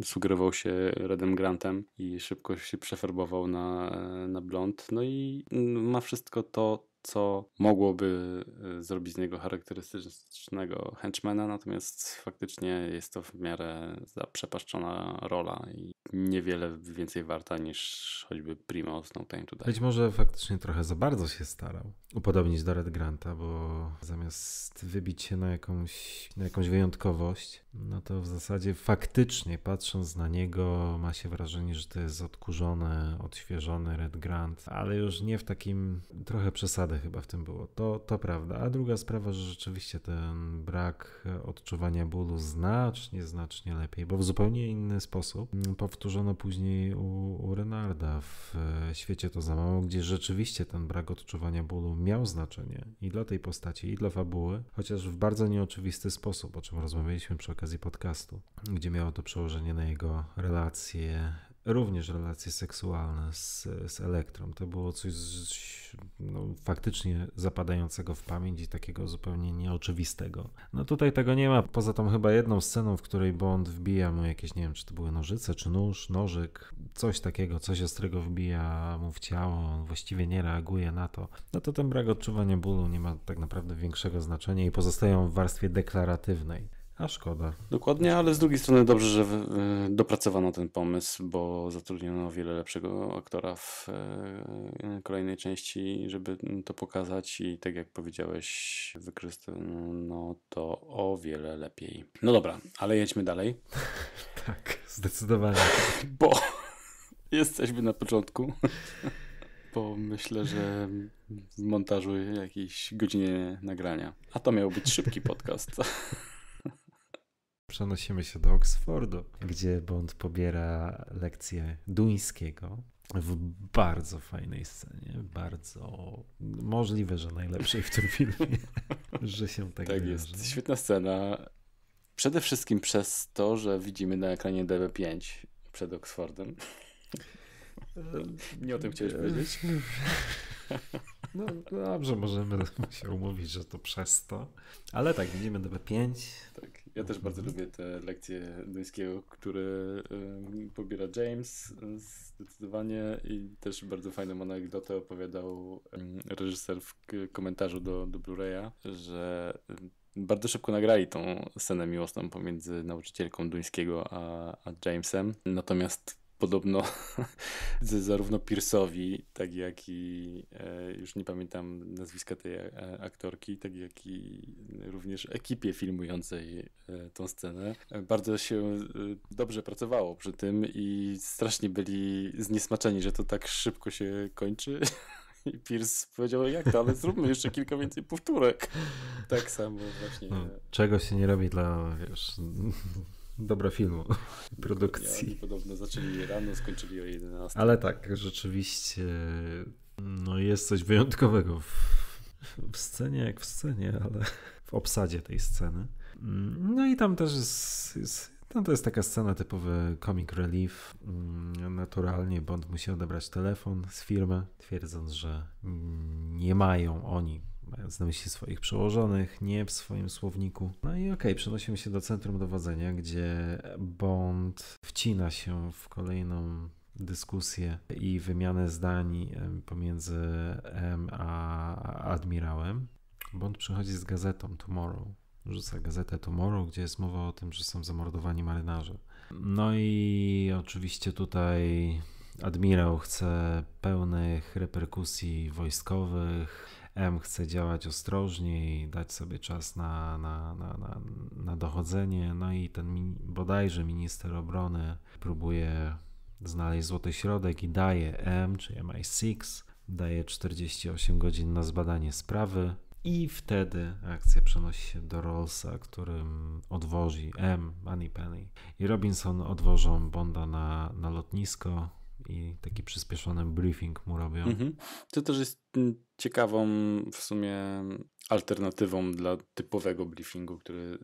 sugerował się Redem Grantem i szybko się przefarbował na, na blond. No i mm, ma wszystko to, co mogłoby e, zrobić z niego charakterystycznego henchmana, natomiast faktycznie jest to w miarę zaprzepaszczona rola i niewiele więcej warta niż choćby Primo z no tutaj. Być może faktycznie trochę za bardzo się starał upodobnić do Red Granta, bo zamiast wybić się na jakąś, na jakąś wyjątkowość, no to w zasadzie faktycznie patrząc na niego ma się wrażenie, że to jest odkurzony, odświeżony Red Grant, ale już nie w takim, trochę przesady chyba w tym było, to, to prawda. A druga sprawa, że rzeczywiście ten brak odczuwania bólu znacznie, znacznie lepiej, bo w zupełnie inny sposób powtórzono później u, u Renarda w Świecie to za mało, gdzie rzeczywiście ten brak odczuwania bólu miał znaczenie i dla tej postaci, i dla fabuły, chociaż w bardzo nieoczywisty sposób, o czym rozmawialiśmy przy okazji podcastu, gdzie miało to przełożenie na jego relacje również relacje seksualne z, z Elektrą. To było coś z, no, faktycznie zapadającego w pamięć i takiego zupełnie nieoczywistego. No tutaj tego nie ma, poza tą chyba jedną sceną, w której Bond wbija mu jakieś, nie wiem, czy to były nożyce, czy nóż, nożyk, coś takiego, coś ostrego wbija mu w ciało, on właściwie nie reaguje na to. No to ten brak odczuwania bólu nie ma tak naprawdę większego znaczenia i pozostają w warstwie deklaratywnej. A szkoda. Dokładnie, ale z drugiej strony dobrze, że dopracowano ten pomysł, bo zatrudniono o wiele lepszego aktora w e, kolejnej części, żeby to pokazać i tak jak powiedziałeś, wykorzystano to o wiele lepiej. No dobra, ale jedźmy dalej. tak, zdecydowanie. bo jesteśmy na początku. bo myślę, że w montażu jakiejś godzinie nagrania. A to miał być szybki podcast przenosimy się do Oksfordu, gdzie Bond pobiera lekcję duńskiego w bardzo fajnej scenie, bardzo możliwe, że najlepszej w tym filmie, że się tak Tak jest, świetna scena. Przede wszystkim przez to, że widzimy na ekranie DB5 przed Oksfordem. Nie o tym chciałeś powiedzieć. No dobrze, możemy się umówić, że to przez to. Ale tak, widzimy DB5. Tak. Ja też bardzo mhm. lubię te lekcje duńskiego, które pobiera James zdecydowanie i też bardzo fajną anegdotę opowiadał reżyser w komentarzu do, do Blu-raya, że bardzo szybko nagrali tą scenę miłosną pomiędzy nauczycielką duńskiego a, a Jamesem. Natomiast podobno zarówno Pierce'owi, tak jak i e, już nie pamiętam nazwiska tej e, aktorki, tak jak i również ekipie filmującej e, tą scenę. Bardzo się dobrze pracowało przy tym i strasznie byli zniesmaczeni, że to tak szybko się kończy. I Pierce powiedział, jak to, ale zróbmy jeszcze kilka więcej powtórek. Tak samo właśnie. No, czego się nie robi dla, wiesz, dobra filmu, produkcji. Ja, podobno zaczęli rano, skończyli o 11. Ale tak, rzeczywiście no jest coś wyjątkowego w, w scenie, jak w scenie, ale w obsadzie tej sceny. No i tam też jest, jest to jest taka scena typowy comic relief. Mm, naturalnie Bond musi odebrać telefon z firmy, twierdząc, że nie mają oni mając na myśli swoich przełożonych, nie w swoim słowniku. No i okej, okay, przenosimy się do centrum dowodzenia, gdzie Bond wcina się w kolejną dyskusję i wymianę zdań pomiędzy M a admirałem. Bond przychodzi z gazetą Tomorrow. Rzuca gazetę Tomorrow, gdzie jest mowa o tym, że są zamordowani marynarze. No i oczywiście tutaj admirał chce pełnych reperkusji wojskowych, M chce działać ostrożniej, dać sobie czas na, na, na, na, na dochodzenie. No i ten bodajże minister obrony próbuje znaleźć złoty środek i daje M, czy MI6, daje 48 godzin na zbadanie sprawy. I wtedy akcja przenosi się do Rollsa, którym odwozi M, Money Penny i Robinson odwożą Bonda na, na lotnisko i taki przyspieszony briefing mu robią. Mhm. To też jest ciekawą w sumie alternatywą dla typowego briefingu, który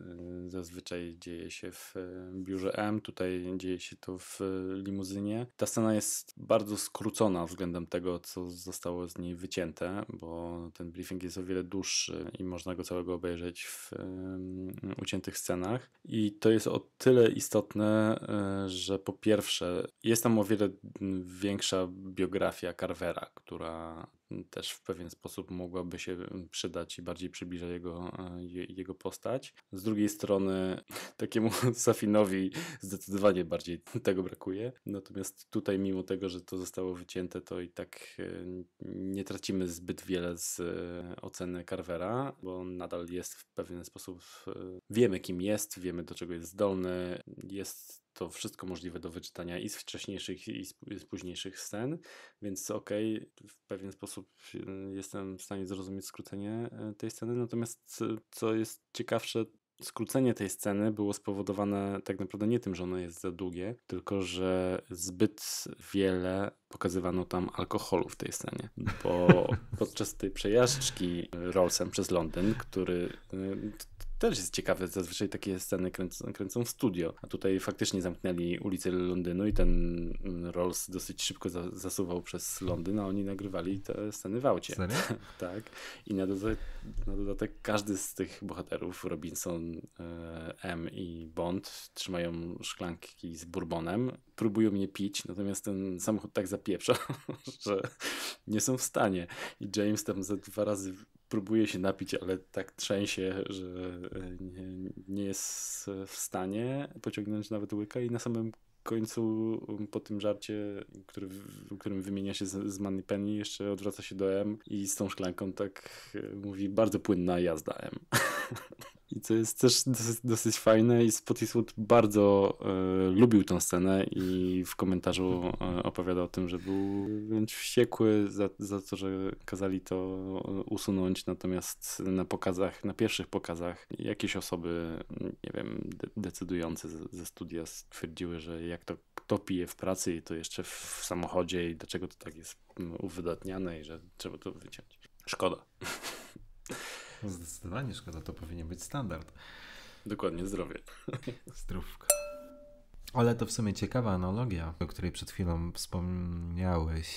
y, zazwyczaj dzieje się w y, biurze M. Tutaj dzieje się to w y, limuzynie. Ta scena jest bardzo skrócona względem tego, co zostało z niej wycięte, bo ten briefing jest o wiele dłuższy i można go całego obejrzeć w mm, uciętych scenach. I to jest o tyle istotne, że po pierwsze jest tam o wiele mm, większa biografia Carvera, która też w pewien sposób mogłaby się przydać i bardziej przybliża jego, e, jego postać. Z drugiej strony takiemu Safinowi zdecydowanie bardziej tego brakuje. Natomiast tutaj mimo tego, że to zostało wycięte, to i tak e, nie tracimy zbyt wiele z e, oceny Carvera, bo on nadal jest w pewien sposób wiemy kim jest, wiemy do czego jest zdolny, jest to wszystko możliwe do wyczytania i z wcześniejszych, i z, późniejszych scen, więc okej, okay, w pewien sposób y, jestem w stanie zrozumieć skrócenie y, tej sceny, natomiast y, co jest ciekawsze, skrócenie tej sceny było spowodowane tak naprawdę nie tym, że ono jest za długie, tylko że zbyt wiele pokazywano tam alkoholu w tej scenie, bo podczas tej przejażdżki Rollsem przez Londyn, który też jest ciekawe, zazwyczaj takie sceny kręcą, kręcą w studio, a tutaj faktycznie zamknęli ulicę Londynu i ten mm, Rolls dosyć szybko za, zasuwał przez Londyn, a oni nagrywali te sceny w aucie. tak. I na dodatek, na dodatek, każdy z tych bohaterów, Robinson, e, M i Bond, trzymają szklanki z bourbonem, próbują je pić, natomiast ten samochód tak zapieprza, że nie są w stanie. I James tam za dwa razy próbuje się napić, ale tak trzęsie, że e, nie, nie jest w stanie pociągnąć nawet łyka i na samym końcu um, po tym żarcie, który, w którym wymienia się z, z Manny Penny, jeszcze odwraca się do M i z tą szklanką tak e, mówi bardzo płynna jazda M. I to jest też dosyć, dosyć fajne i Spottiswood bardzo e, lubił tą scenę i w komentarzu e, opowiadał o tym, że był wręcz wściekły za, za to, że kazali to usunąć, natomiast na pokazach, na pierwszych pokazach jakieś osoby, nie wiem, de decydujące ze, ze studia stwierdziły, że jak to kto pije w pracy i to jeszcze w samochodzie i dlaczego to tak jest mm, uwydatniane i że trzeba to wyciąć. Szkoda. Zdecydowanie szkoda, to powinien być standard. Dokładnie, zdrowie. Zdrówka. Ale to w sumie ciekawa analogia, o której przed chwilą wspomniałeś,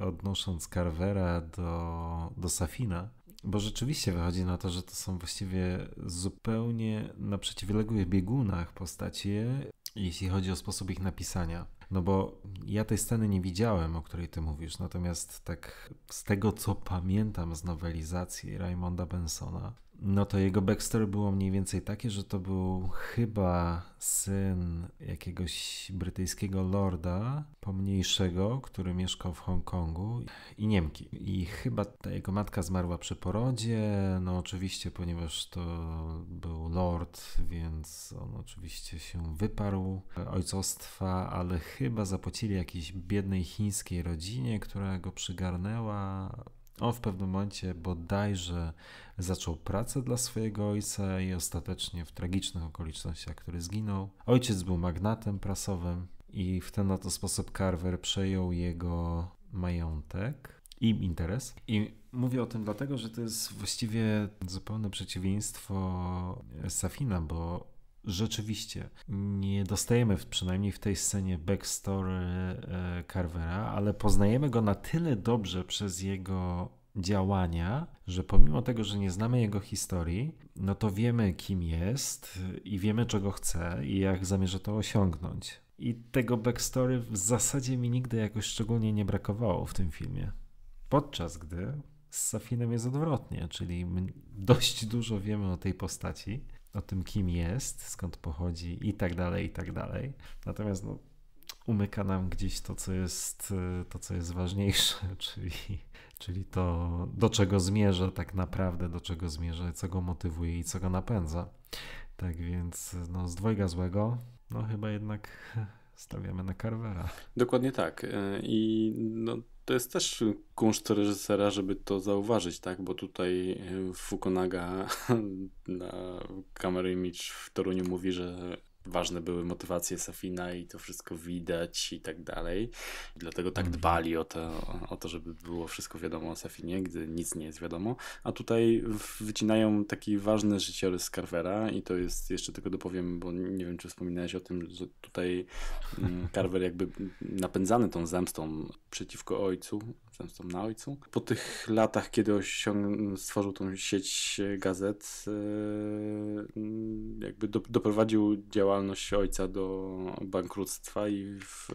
odnosząc Carvera do, do Safina, bo rzeczywiście wychodzi na to, że to są właściwie zupełnie na przeciwległych biegunach postacie, jeśli chodzi o sposób ich napisania. No bo ja tej sceny nie widziałem, o której ty mówisz, natomiast tak z tego, co pamiętam z nowelizacji Raymonda Bensona, no to jego backstory było mniej więcej takie, że to był chyba syn jakiegoś brytyjskiego lorda pomniejszego, który mieszkał w Hongkongu i Niemki. I chyba ta jego matka zmarła przy porodzie, no oczywiście, ponieważ to był lord, więc on oczywiście się wyparł ojcostwa, ale chyba zapłacili jakiejś biednej chińskiej rodzinie, która go przygarnęła, on w pewnym momencie bodajże zaczął pracę dla swojego ojca i ostatecznie w tragicznych okolicznościach, który zginął. Ojciec był magnatem prasowym i w ten oto sposób Carver przejął jego majątek i interes. I mówię o tym dlatego, że to jest właściwie zupełne przeciwieństwo Safina, bo rzeczywiście nie dostajemy, przynajmniej w tej scenie, backstory e, Carvera, ale poznajemy go na tyle dobrze przez jego działania, że pomimo tego, że nie znamy jego historii, no to wiemy, kim jest i wiemy, czego chce i jak zamierza to osiągnąć. I tego backstory w zasadzie mi nigdy jakoś szczególnie nie brakowało w tym filmie. Podczas gdy z Safinem jest odwrotnie, czyli dość dużo wiemy o tej postaci, o tym, kim jest, skąd pochodzi i tak dalej, i tak dalej. Natomiast no, umyka nam gdzieś to, co jest, y, to, co jest ważniejsze, czyli, czyli to, do czego zmierza tak naprawdę, do czego zmierza, co go motywuje i co go napędza. Tak więc no, z dwojga złego, no chyba jednak stawiamy na Carvera. Dokładnie tak. E, I no, to jest też kunszt reżysera, żeby to zauważyć, tak? Bo tutaj e, Fukunaga na kamery Image w Toruniu mówi, że ważne były motywacje Safina i to wszystko widać i tak dalej. Dlatego tak mhm. dbali o to, o to, żeby było wszystko wiadomo o Safinie, gdy nic nie jest wiadomo. A tutaj wycinają taki ważny życiorys Carvera i to jest, jeszcze tylko dopowiem, bo nie wiem, czy wspominałeś o tym, że tutaj mm, Carver jakby napędzany tą zemstą przeciwko ojcu często na ojcu. Po tych latach, kiedy stworzył tą sieć e, gazet, e, mm, jakby do, doprowadził działalność ojca do bankructwa i w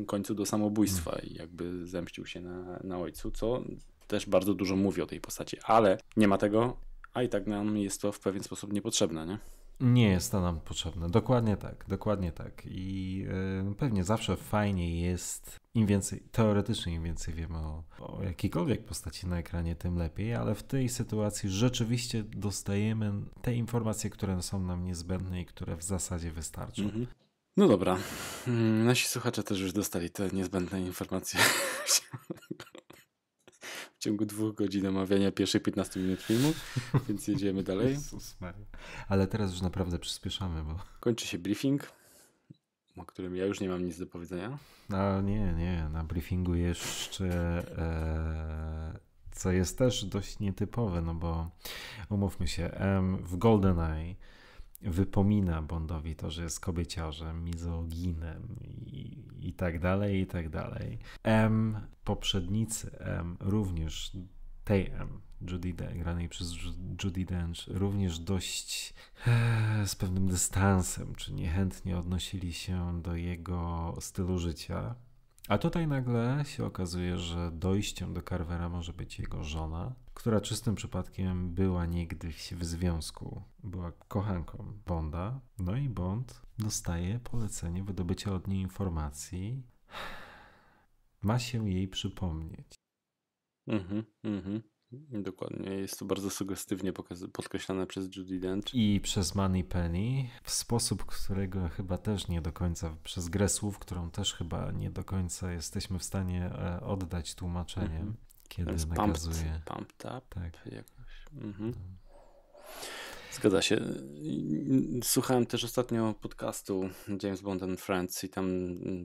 e, końcu do samobójstwa mm. i jakby zemścił się na, na ojcu, co też bardzo dużo mówi o tej postaci, ale nie ma tego, a i tak nam jest to w pewien sposób niepotrzebne, nie? Nie jest to nam potrzebne. Dokładnie tak, dokładnie tak. I y, no pewnie zawsze fajnie jest, im więcej, teoretycznie im więcej wiemy o, o jakiejkolwiek postaci na ekranie, tym lepiej, ale w tej sytuacji rzeczywiście dostajemy te informacje, które są nam niezbędne i które w zasadzie wystarczą. Mhm. No dobra. Mm, nasi słuchacze też już dostali te niezbędne informacje. w ciągu dwóch godzin omawiania pierwszych 15 minut filmu, więc jedziemy dalej. Ale teraz już naprawdę przyspieszamy, bo... Kończy się briefing, o którym ja już nie mam nic do powiedzenia. No nie, nie, na briefingu jeszcze... E, co jest też dość nietypowe, no bo umówmy się, w GoldenEye wypomina Bondowi to, że jest kobieciarzem, mizoginem i, i tak dalej, i tak dalej. M poprzednicy M, również tej M, Judy De, granej przez Judy Dench, również dość e, z pewnym dystansem, czy niechętnie odnosili się do jego stylu życia. A tutaj nagle się okazuje, że dojściem do Carvera może być jego żona, która czystym przypadkiem była niegdyś w związku. Była kochanką Bonda. No i Bond dostaje polecenie wydobycia od niej informacji ma się jej przypomnieć. Mhm, mhm. Dokładnie, jest to bardzo sugestywnie podkreślane przez Judy Dench. I przez Money Penny, w sposób, którego chyba też nie do końca, przez grę słów, którą też chyba nie do końca jesteśmy w stanie e, oddać tłumaczeniem, mm -hmm. kiedy nakazuje. Pumped, pumped up, tak. jakoś. Mm -hmm. Zgadza się. Słuchałem też ostatnio podcastu James Bond and Friends i tam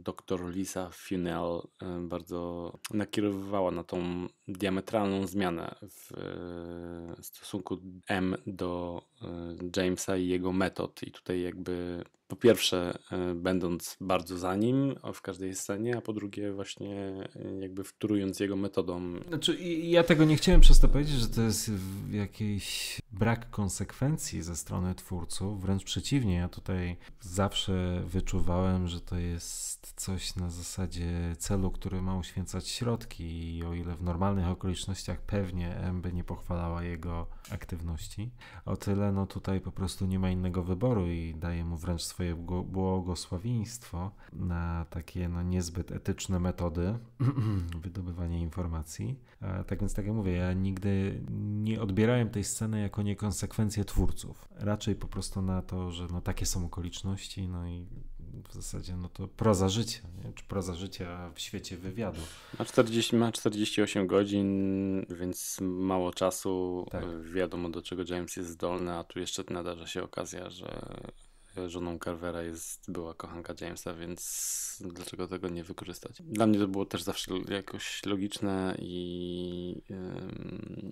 doktor Lisa Funel e, bardzo nakierowywała na tą diametralną zmianę w e, stosunku M do e, Jamesa i jego metod. I tutaj jakby po pierwsze, e, będąc bardzo za nim w każdej scenie, a po drugie, właśnie e, jakby wtórując jego metodą. Znaczy, ja tego nie chciałem przez to powiedzieć, że to jest jakiś brak konsekwencji ze strony twórców. Wręcz przeciwnie, ja tutaj zawsze wyczuwałem, że to jest coś na zasadzie celu, który ma uświęcać środki, i o ile w normalnych okolicznościach pewnie M by nie pochwalała jego aktywności, o tyle no tutaj po prostu nie ma innego wyboru i daje mu wręcz swoje błogosławieństwo na takie no, niezbyt etyczne metody wydobywania informacji. E, tak więc, tak jak mówię, ja nigdy nie odbierałem tej sceny jako niekonsekwencję twórców. Raczej po prostu na to, że no, takie są okoliczności, no i w zasadzie no to proza życia, nie? czy proza życia w świecie wywiadu. Ma, 40, ma 48 godzin, więc mało czasu. Tak. Wiadomo, do czego James jest zdolny, a tu jeszcze nadarza się okazja, że żoną Carvera jest była kochanka Jamesa, więc dlaczego tego nie wykorzystać? Dla mnie to było też zawsze jakoś logiczne i yy,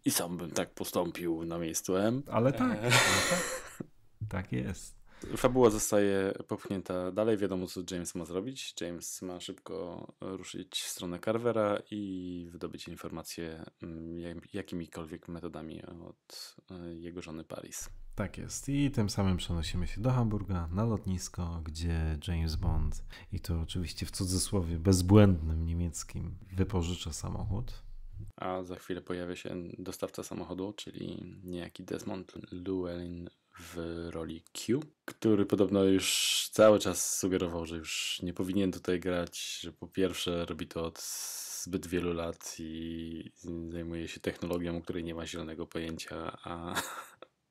i sam bym tak postąpił na miejscu M. Ale tak, e. ale tak. tak jest. Fabuła zostaje popchnięta dalej, wiadomo co James ma zrobić. James ma szybko ruszyć w stronę Carvera i wydobyć informacje mm, jakimikolwiek metodami od e, jego żony Paris. Tak jest. I tym samym przenosimy się do Hamburga, na lotnisko, gdzie James Bond, i to oczywiście w cudzysłowie bezbłędnym niemieckim, wypożycza samochód. A za chwilę pojawia się dostawca samochodu, czyli niejaki Desmond Llewellyn w roli Q, który podobno już cały czas sugerował, że już nie powinien tutaj grać, że po pierwsze robi to od zbyt wielu lat i zajmuje się technologią, o której nie ma zielonego pojęcia, a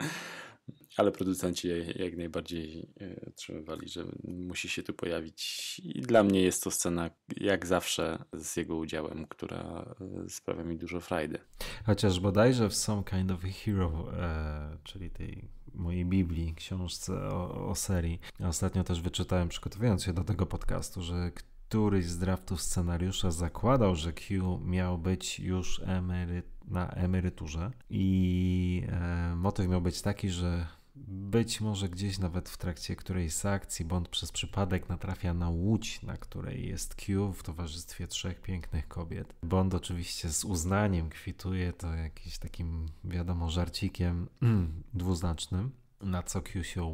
ale producenci jak najbardziej otrzymywali, e, że musi się tu pojawić. I dla mnie jest to scena, jak zawsze, z jego udziałem, która e, sprawia mi dużo frajdy. Chociaż bodajże w Some Kind of a Hero, e, czyli tej mojej Biblii, książce o, o serii. Ostatnio też wyczytałem, przygotowując się do tego podcastu, że któryś z draftów scenariusza zakładał, że Q miał być już emeryt, na emeryturze i e, motyw miał być taki, że być może gdzieś nawet w trakcie którejś z akcji Bond przez przypadek natrafia na łódź, na której jest Q w towarzystwie trzech pięknych kobiet. Bond oczywiście z uznaniem kwituje to jakimś takim, wiadomo, żarcikiem dwuznacznym na co Q się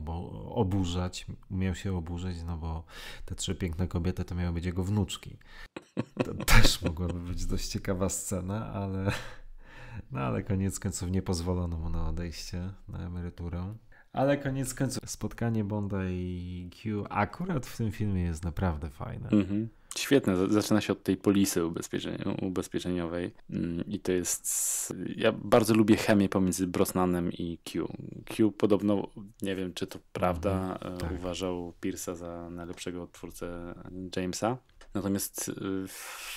oburzać, miał się oburzyć, no bo te trzy piękne kobiety to miały być jego wnuczki. To też mogłaby być dość ciekawa scena, ale no ale koniec końców nie pozwolono mu na odejście na emeryturę. Ale koniec końców spotkanie Bonda i Q akurat w tym filmie jest naprawdę fajne. Mhm. Świetne, zaczyna się od tej polisy ubezpieczeniowej mm, i to jest, ja bardzo lubię chemię pomiędzy Brosnanem i Q. Q podobno, nie wiem czy to prawda, mhm, e, tak. uważał Pierce'a za najlepszego twórcę Jamesa, natomiast e,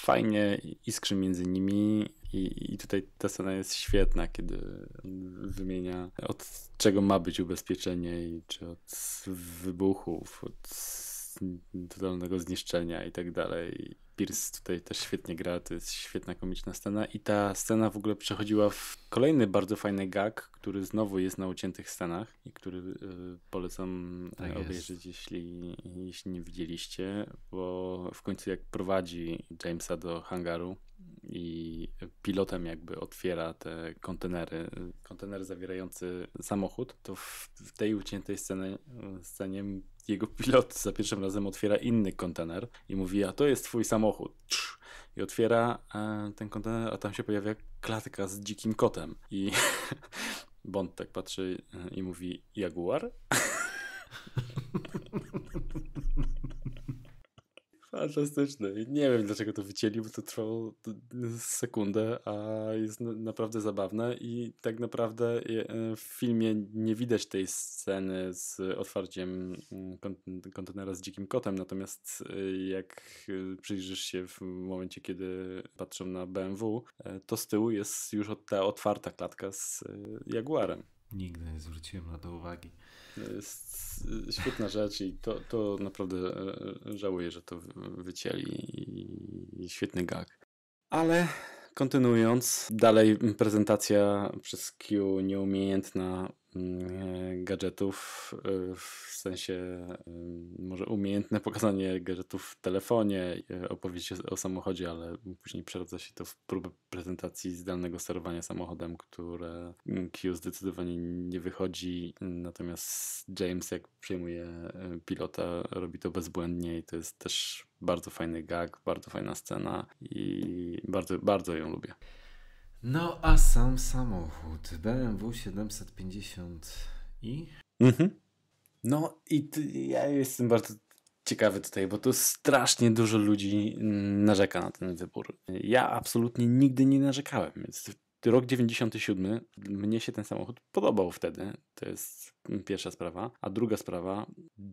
fajnie iskrzy między nimi, i, I tutaj ta scena jest świetna, kiedy wymienia od czego ma być ubezpieczenie, i czy od wybuchów, od totalnego zniszczenia i tak dalej. Pierce tutaj też świetnie gra, to jest świetna komiczna scena i ta scena w ogóle przechodziła w kolejny bardzo fajny gag, który znowu jest na uciętych scenach i który y, polecam tak e, obejrzeć, jeśli, jeśli nie widzieliście, bo w końcu jak prowadzi Jamesa do hangaru i pilotem jakby otwiera te kontenery, kontener zawierający samochód, to w, tej uciętej scenie, scenie jego pilot za pierwszym razem otwiera inny kontener i mówi, a to jest twój samochód. I otwiera e, ten kontener, a tam się pojawia klatka z dzikim kotem. I Bond tak patrzy e, i mówi, Jaguar? Fantastyczny. Nie wiem dlaczego to wycięli, bo to trwało sekundę, a jest naprawdę zabawne i tak naprawdę e, w filmie nie widać tej sceny z otwarciem mm, kontenera z dzikim kotem, natomiast e, jak e, przyjrzysz się w momencie, kiedy patrzę na BMW, to z tyłu jest już ta otwarta klatka z Jaguarem. Nigdy nie zwróciłem na to uwagi. Świetna rzecz i to, to naprawdę e, e, żałuję, że to wycięli i świetny gag. Ale kontynuując, dalej prezentacja przez Q nieumiejętna Mm, gadżetów, y, w sensie y, może umiejętne pokazanie gadżetów w telefonie, y, opowieść o samochodzie, ale później przeradza się to w próbę prezentacji zdalnego sterowania samochodem, które mm, Q zdecydowanie nie wychodzi, natomiast James jak przyjmuje pilota robi to bezbłędnie i to jest też bardzo fajny gag, bardzo fajna scena i bardzo, bardzo ją lubię. No a sam samochód BMW 750i. Mhm. No i ty, ja jestem bardzo ciekawy tutaj, bo to strasznie dużo ludzi narzeka na ten wybór. Ja absolutnie nigdy nie narzekałem, więc rok 97, mnie się ten samochód podobał wtedy. To jest pierwsza sprawa. A druga sprawa,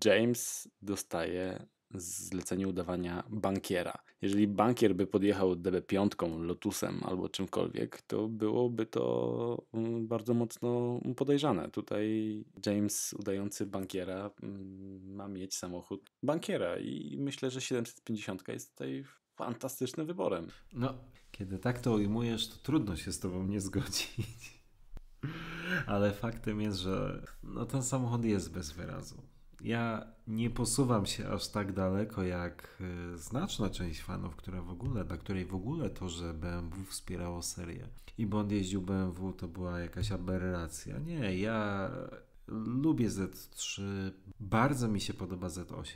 James dostaje zlecenie udawania bankiera. Jeżeli bankier by podjechał DB5, Lotusem albo czymkolwiek, to byłoby to mm, bardzo mocno podejrzane. Tutaj James udający bankiera mm, ma mieć samochód bankiera i myślę, że 750 jest tutaj fantastycznym wyborem. No, kiedy tak to ujmujesz, to trudno się z tobą nie zgodzić. Ale faktem jest, że no, ten samochód jest bez wyrazu ja nie posuwam się aż tak daleko jak e, znaczna część fanów, która w ogóle, dla której w ogóle to, że BMW wspierało serię i Bond jeździł BMW, to była jakaś aberracja. Nie, ja lubię Z3, bardzo mi się podoba Z8.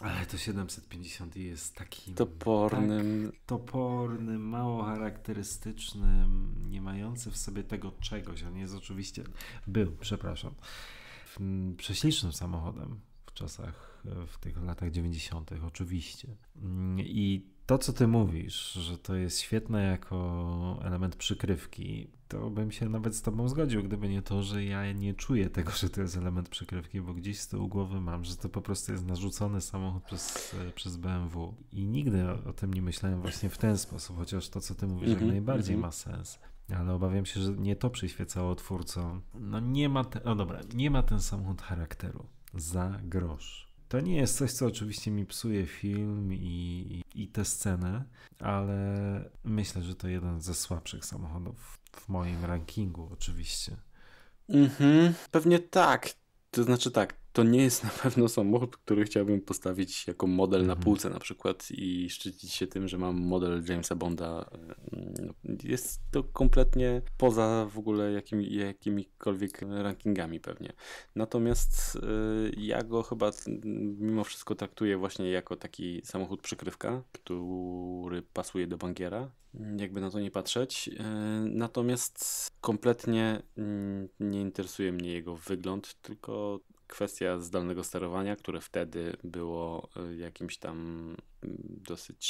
Ale to 750 jest takim topornym, tak, topornym, mało charakterystycznym, nie mający w sobie tego czegoś. On jest oczywiście, był, przepraszam, Mm, prześlicznym samochodem w czasach, e, w tych latach 90., oczywiście. Mm, I to, co ty mówisz, że to jest świetne jako element przykrywki, to bym się nawet z tobą zgodził, gdyby nie to, że ja nie czuję tego, że to jest element przykrywki, bo gdzieś z tyłu głowy mam, że to po prostu jest narzucony samochód przez, e, przez BMW. I nigdy o tym nie myślałem właśnie w ten sposób, chociaż to, co ty mówisz, mm -hmm, jak mhm, najbardziej mm -hmm. ma sens ale obawiam się, że nie to przyświecało twórcom. No nie ma, te, no dobra, nie ma ten samochód charakteru. Za grosz. To nie jest coś, co oczywiście mi psuje film i, i, i tę scenę, ale myślę, że to jeden ze słabszych samochodów w moim rankingu, oczywiście. Mhm, pewnie tak. To znaczy tak, to nie jest na pewno samochód, który chciałbym postawić jako model mhm. na półce na przykład i szczycić się tym, że mam model Jamesa Bonda. Mm, jest to kompletnie poza w ogóle jakim, jakimikolwiek rankingami pewnie. Natomiast y, ja go chyba mimo wszystko traktuję właśnie jako taki samochód przykrywka, który pasuje do bankiera jakby na to nie patrzeć. Y, natomiast kompletnie mm, nie interesuje mnie jego wygląd, tylko kwestia zdalnego sterowania, które wtedy było y, jakimś tam mm, dosyć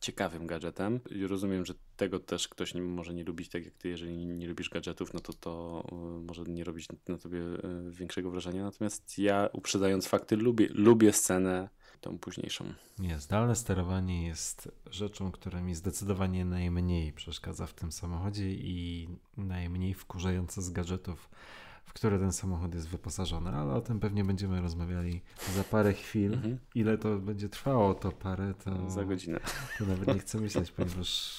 ciekawym gadżetem. I rozumiem, że tego też ktoś nie, może nie lubić, tak jak ty, jeżeli nie lubisz gadżetów, no to to y, może nie robić na tobie y, większego wrażenia. Natomiast ja, uprzedzając fakty, lubię, lubię scenę tą późniejszą. Nie, zdalne sterowanie jest rzeczą, która mi zdecydowanie najmniej przeszkadza w tym samochodzie i najmniej wkurzająca z gadżetów w które ten samochód jest wyposażony, ale o tym pewnie będziemy rozmawiali za parę chwil. Mhm. Ile to będzie trwało, to parę, to. Za godzinę. To nawet nie chcę myśleć, ponieważ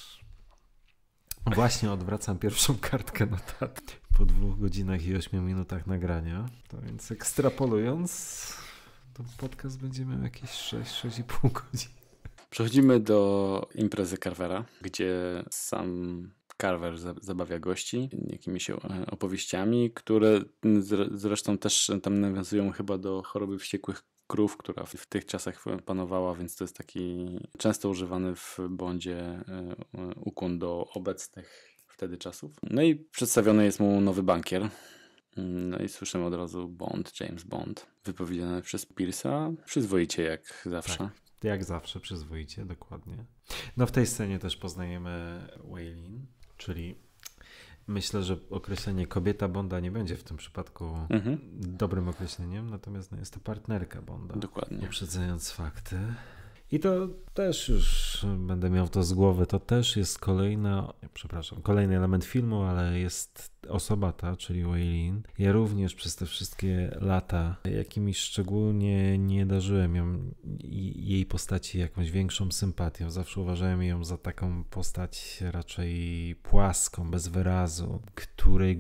właśnie odwracam pierwszą kartkę notatki po dwóch godzinach i ośmiu minutach nagrania. To więc ekstrapolując, to podcast będzie miał jakieś 6-6,5 godziny. Przechodzimy do imprezy Carvera, gdzie sam Carver zabawia gości jakimiś e, opowieściami, które zresztą też tam nawiązują chyba do choroby wściekłych krów, która w tych czasach panowała, więc to jest taki często używany w Bondzie e, ukłon do obecnych wtedy czasów. No i przedstawiony jest mu nowy bankier, no i słyszymy od razu Bond, James Bond, wypowiedziane przez Pierce'a, przyzwoicie jak zawsze. Tak, jak zawsze, przyzwoicie, dokładnie. No w tej scenie też poznajemy Waylin, Czyli myślę, że określenie kobieta Bonda nie będzie w tym przypadku mhm. dobrym określeniem, natomiast no, jest to partnerka Bonda. Dokładnie. Uprzedzając fakty. I to też już będę miał to z głowy. To też jest kolejna, przepraszam, kolejny element filmu, ale jest osoba ta, czyli Waylin. Ja również przez te wszystkie lata jakimiś szczególnie nie darzyłem ją, jej postaci jakąś większą sympatią. Zawsze uważałem ją za taką postać raczej płaską, bez wyrazu, której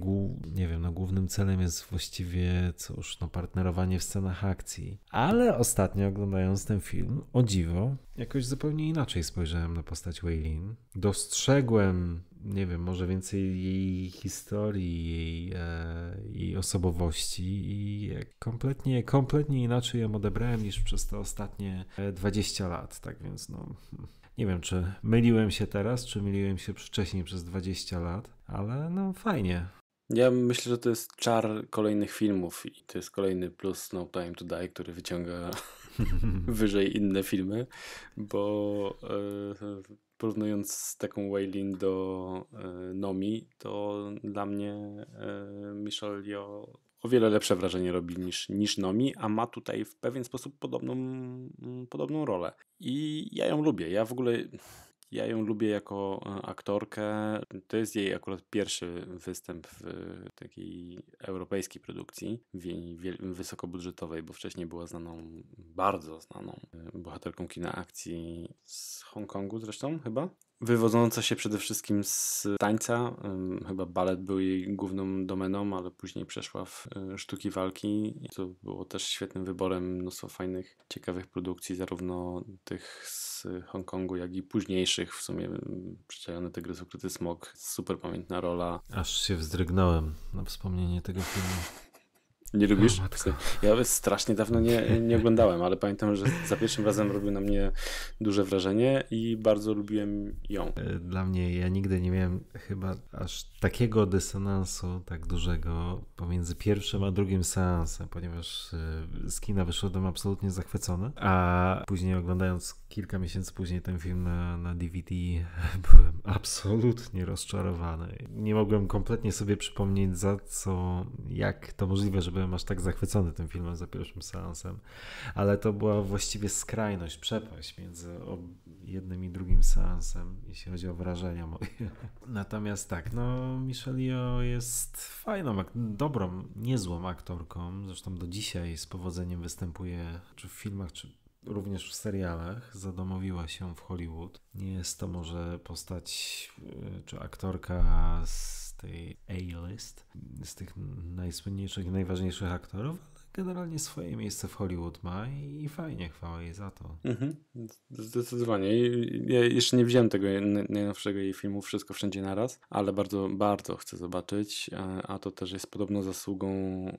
nie wiem, no, głównym celem jest właściwie cóż, no partnerowanie w scenach akcji. Ale ostatnio oglądając ten film, o dziwo, jakoś zupełnie inaczej spojrzałem na postać Waylin. Dostrzegłem, nie wiem, może więcej jej historii, jej, e, jej osobowości i kompletnie, kompletnie inaczej ją odebrałem niż przez te ostatnie 20 e, lat. Tak więc, no, nie wiem, czy myliłem się teraz, czy myliłem się wcześniej przez 20 lat, ale no fajnie. Ja myślę, że to jest czar kolejnych filmów i to jest kolejny plus No Time to Die, który wyciąga wyżej inne filmy, bo e, porównując z taką Waylin do e, Nomi, to dla mnie yy, Michelle Yeoh o wiele lepsze wrażenie robi niż, niż Nomi, a ma tutaj w pewien sposób podobną, podobną rolę. I ja ją lubię. Ja w ogóle ja ją lubię jako e, aktorkę. To jest jej akurat pierwszy występ w takiej europejskiej produkcji, wysokobudżetowej, bo wcześniej była znaną, bardzo znaną e, bohaterką kina akcji z Hongkongu zresztą chyba wywodząca się przede wszystkim z tańca. Chyba balet był jej główną domeną, ale później przeszła w e, sztuki walki, co było też świetnym wyborem. Mnóstwo fajnych, ciekawych produkcji, zarówno tych z Hongkongu, jak i późniejszych. W sumie mm, Przyczajony Tygrys, Ukryty Smok, super pamiętna rola. Aż się wzdrygnąłem na wspomnienie tego filmu. Nie lubisz? O, ja strasznie dawno nie, nie oglądałem, ale pamiętam, że za pierwszym razem robił na mnie duże wrażenie i bardzo lubiłem ją. E, dla mnie ja nigdy nie miałem chyba aż takiego dysonansu tak dużego pomiędzy pierwszym a drugim seansem, ponieważ e, z kina wyszedłem absolutnie zachwycony, a później oglądając kilka miesięcy później ten film na, na DVD byłem absolutnie rozczarowany. Nie mogłem kompletnie sobie przypomnieć za co, jak to możliwe, żeby byłem aż tak zachwycony tym filmem za pierwszym seansem, ale to była właściwie skrajność, przepaść między jednym i drugim seansem, jeśli chodzi o wrażenia moje. Natomiast tak, no Michelle Yeoh jest fajną, dobrą, niezłą aktorką, zresztą do dzisiaj z powodzeniem występuje czy w filmach, czy również w serialach, zadomowiła się w Hollywood. Nie jest to może postać y, czy aktorka z tej A-list, z tych najsłynniejszych i najważniejszych aktorów, ale generalnie swoje miejsce w Hollywood ma i fajnie, chwała jej za to. Mhm, zdecydowanie. Ja jeszcze nie widziałem tego najnowszego jej filmu Wszystko Wszędzie Naraz, ale bardzo, bardzo chcę zobaczyć, a to też jest podobno zasługą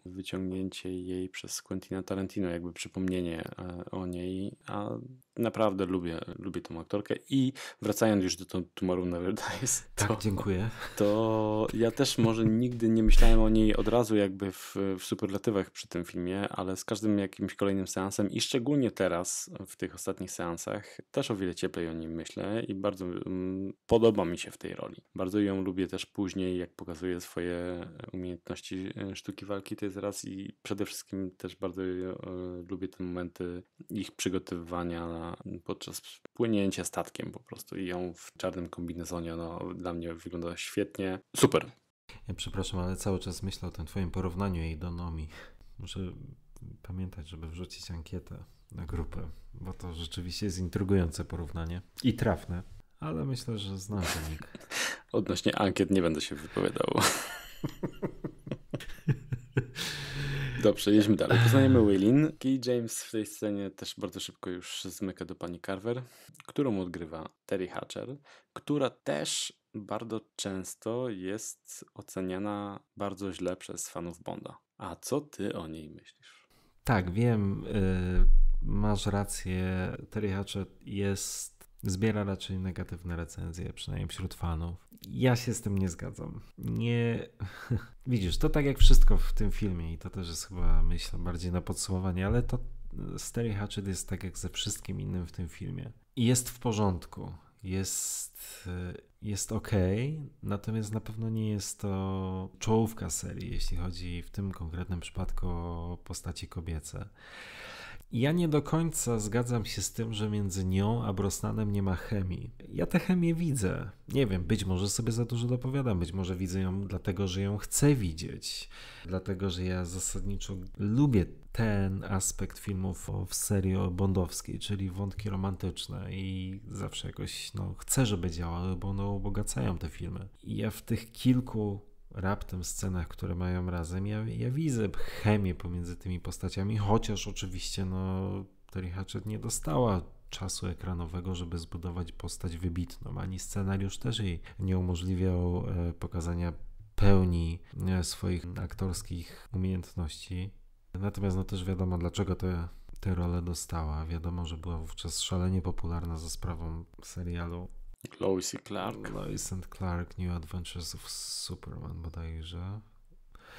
wyciągnięcie jej przez Quentina Tarantino, jakby przypomnienie e, o niej, a naprawdę lubię, lubię tą aktorkę i wracając już do Tomorrow Never Dies. Tak, to, tak, dziękuję. To ja też może nigdy nie myślałem o niej od razu jakby w, w superlatywach przy tym filmie, ale z każdym jakimś kolejnym seansem i szczególnie teraz w tych ostatnich seansach też o wiele cieplej o niej myślę i bardzo mm, podoba mi się w tej roli. Bardzo ją lubię też później, jak pokazuje swoje umiejętności e, sztuki walki, to jest raz i przede wszystkim też bardzo y, lubię te momenty ich przygotowywania podczas płynięcia statkiem po prostu i ją w czarnym kombinezonie, no dla mnie wygląda świetnie. Super. Ja przepraszam, ale cały czas myślę o tym twoim porównaniu jej do Nomi. Muszę pamiętać, żeby wrzucić ankietę na grupę, bo to rzeczywiście jest intrygujące porównanie i trafne, ale myślę, że znam wynik. Odnośnie ankiet nie będę się wypowiadał. Dobrze, jedźmy dalej. Poznajemy Willin. Key James w tej scenie też bardzo szybko już zmyka do pani Carver, którą odgrywa Terry Hatcher, która też bardzo często jest oceniana bardzo źle przez fanów Bonda. A co ty o niej myślisz? Tak, wiem. Yy, masz rację. Terry Hatcher jest zbiera raczej negatywne recenzje, przynajmniej wśród fanów. Ja się z tym nie zgadzam. Nie. Widzisz, to tak jak wszystko w tym filmie, i to też jest chyba myślę bardziej na podsumowanie, ale to e, Stary Hatchet jest tak jak ze wszystkim innym w tym filmie. jest w porządku. Jest, e, jest ok, natomiast na pewno nie jest to czołówka serii, jeśli chodzi w tym konkretnym przypadku o postaci kobiece. Ja nie do końca zgadzam się z tym, że między nią a Brosnanem nie ma chemii. Ja tę chemię widzę. Nie wiem, być może sobie za dużo dopowiadam, być może widzę ją dlatego, że ją chcę widzieć, dlatego, że ja zasadniczo lubię ten aspekt filmów w serii bondowskiej, czyli wątki romantyczne i zawsze jakoś no, chcę, żeby działały, bo one ubogacają te filmy. I ja w tych kilku raptem scenach, które mają razem, ja, ja widzę chemię pomiędzy tymi postaciami, chociaż oczywiście no, Terry Hatchet nie dostała czasu ekranowego, żeby zbudować postać wybitną, ani scenariusz też jej nie umożliwiał e, pokazania pełni e, swoich aktorskich umiejętności. Natomiast no też wiadomo, dlaczego te, te role dostała. Wiadomo, że była wówczas szalenie popularna za sprawą serialu Lois i Clark. Lois and Clark, New Adventures of Superman bodajże.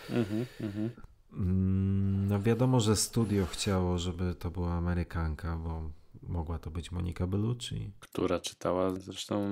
Mhm, mhm. Mm, no wiadomo, że studio chciało, żeby to była Amerykanka, bo mogła to być Monika Bellucci. Która czytała zresztą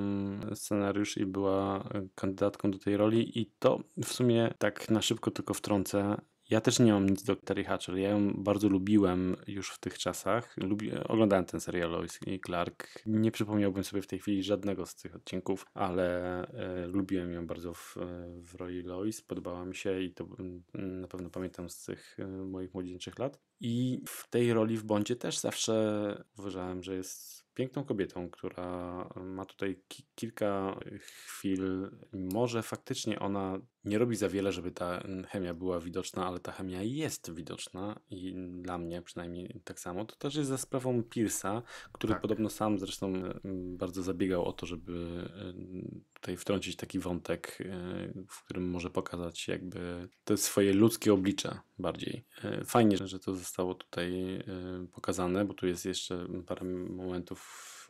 scenariusz i była kandydatką do tej roli i to w sumie tak na szybko tylko wtrącę ja też nie mam nic do Terry Hatcher. Ja ją bardzo lubiłem już w tych czasach. Lubi... Oglądałem ten serial Lois i Clark. Nie przypomniałbym sobie w tej chwili żadnego z tych odcinków, ale e, lubiłem ją bardzo w, w roli Lois. Podobała mi się i to mm, na pewno pamiętam z tych e, moich młodzieńczych lat. I w tej roli w Bondzie też zawsze uważałem, że jest piękną kobietą, która ma tutaj ki kilka chwil. Może faktycznie ona nie robi za wiele, żeby ta chemia była widoczna, ale ta chemia jest widoczna i dla mnie przynajmniej tak samo. To też jest za sprawą Pierce'a, który tak. podobno sam zresztą e, bardzo zabiegał o to, żeby e, tutaj wtrącić taki wątek, e, w którym może pokazać jakby te swoje ludzkie oblicze bardziej. Fajnie, że to zostało tutaj pokazane, bo tu jest jeszcze parę momentów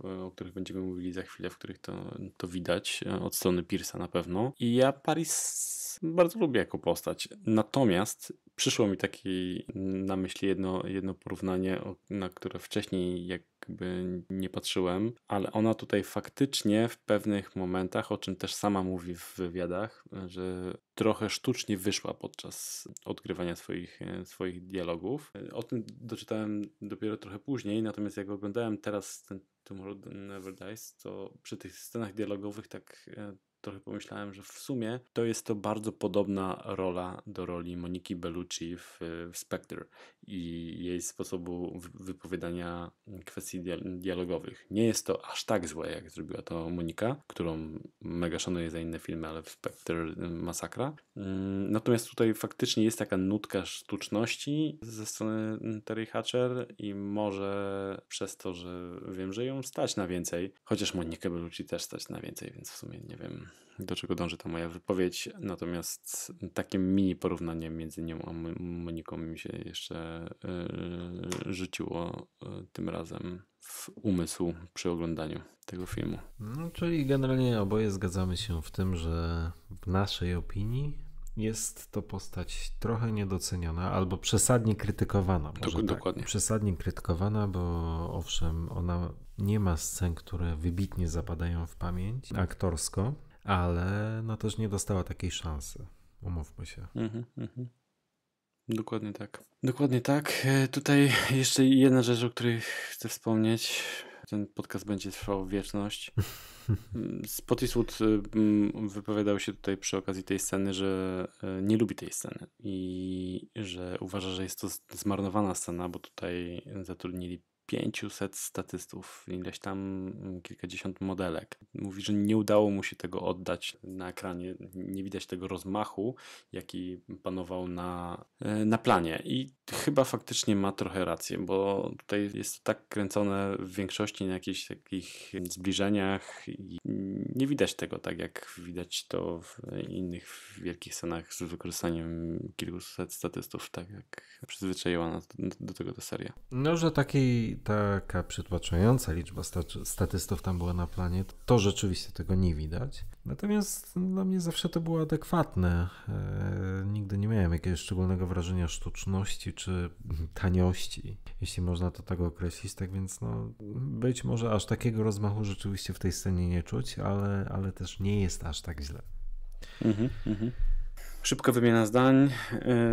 E, o których będziemy mówili za chwilę, w których to, to widać e, od strony Pearsa na pewno. I ja Paris bardzo lubię jako postać. Natomiast przyszło mi takie na myśli jedno, jedno porównanie, na które wcześniej jakby nie patrzyłem, ale ona tutaj faktycznie w pewnych momentach, o czym też sama mówi w wywiadach, e, że trochę sztucznie wyszła podczas odgrywania swoich, swoich dialogów. O tym doczytałem dopiero trochę później, natomiast jak oglądałem teraz ten Tomorrow Never Dies, to przy tych scenach dialogowych tak e, trochę pomyślałem, że w sumie to jest to bardzo podobna rola do roli Moniki Bellucci w, w Spectre i jej sposobu wypowiadania kwestii dialogowych. Nie jest to aż tak złe, jak zrobiła to Monika, którą mega szanuję za inne filmy, ale w Spectre y, masakra. Mm, natomiast tutaj faktycznie jest taka nutka sztuczności ze strony Terry Hatcher i może przez to, że wiem, że ją stać na więcej, chociaż Monikę Bellucci też stać na więcej, więc w sumie nie wiem, do czego dąży ta moja wypowiedź. Natomiast takie mini porównanie między nią a Moniką mi się jeszcze yy, rzuciło yy, tym razem w umysł przy oglądaniu tego filmu. No, czyli generalnie oboje zgadzamy się w tym, że w naszej opinii jest to postać trochę niedoceniona albo przesadnie krytykowana. Może tak. Dokładnie. Tak. Przesadnie krytykowana, bo owszem, ona nie ma scen, które wybitnie zapadają w pamięć aktorsko ale no też nie dostała takiej szansy. Umówmy się. Mhm, mhm. Dokładnie tak. Dokładnie tak. E, tutaj jeszcze jedna rzecz, o której chcę wspomnieć. Ten podcast będzie trwał wieczność. Spottiswood e, wypowiadał się tutaj przy okazji tej sceny, że e, nie lubi tej sceny i że uważa, że jest to zmarnowana scena, bo tutaj zatrudnili 500 statystów, ileś tam mm, kilkadziesiąt modelek. Mówi, że nie udało mu się tego oddać na ekranie. Nie widać tego rozmachu, jaki panował na, e, na planie. I chyba faktycznie ma trochę rację, bo tutaj jest to tak kręcone w większości na jakichś takich zbliżeniach i nie widać tego tak, jak widać to w innych wielkich scenach z wykorzystaniem kilkuset statystów, tak jak przyzwyczaiła nas do tego ta seria. No, że taki taka przytłaczająca liczba statystów tam była na planie, to rzeczywiście tego nie widać. Natomiast no, dla mnie zawsze to było adekwatne. E, nigdy nie miałem jakiegoś szczególnego wrażenia sztuczności czy taniości, jeśli można to tak określić. Tak więc, no, być może aż takiego rozmachu rzeczywiście w tej scenie nie czuć, ale, ale też nie jest aż tak źle. Mhm, mhm. Szybka wymiana zdań y,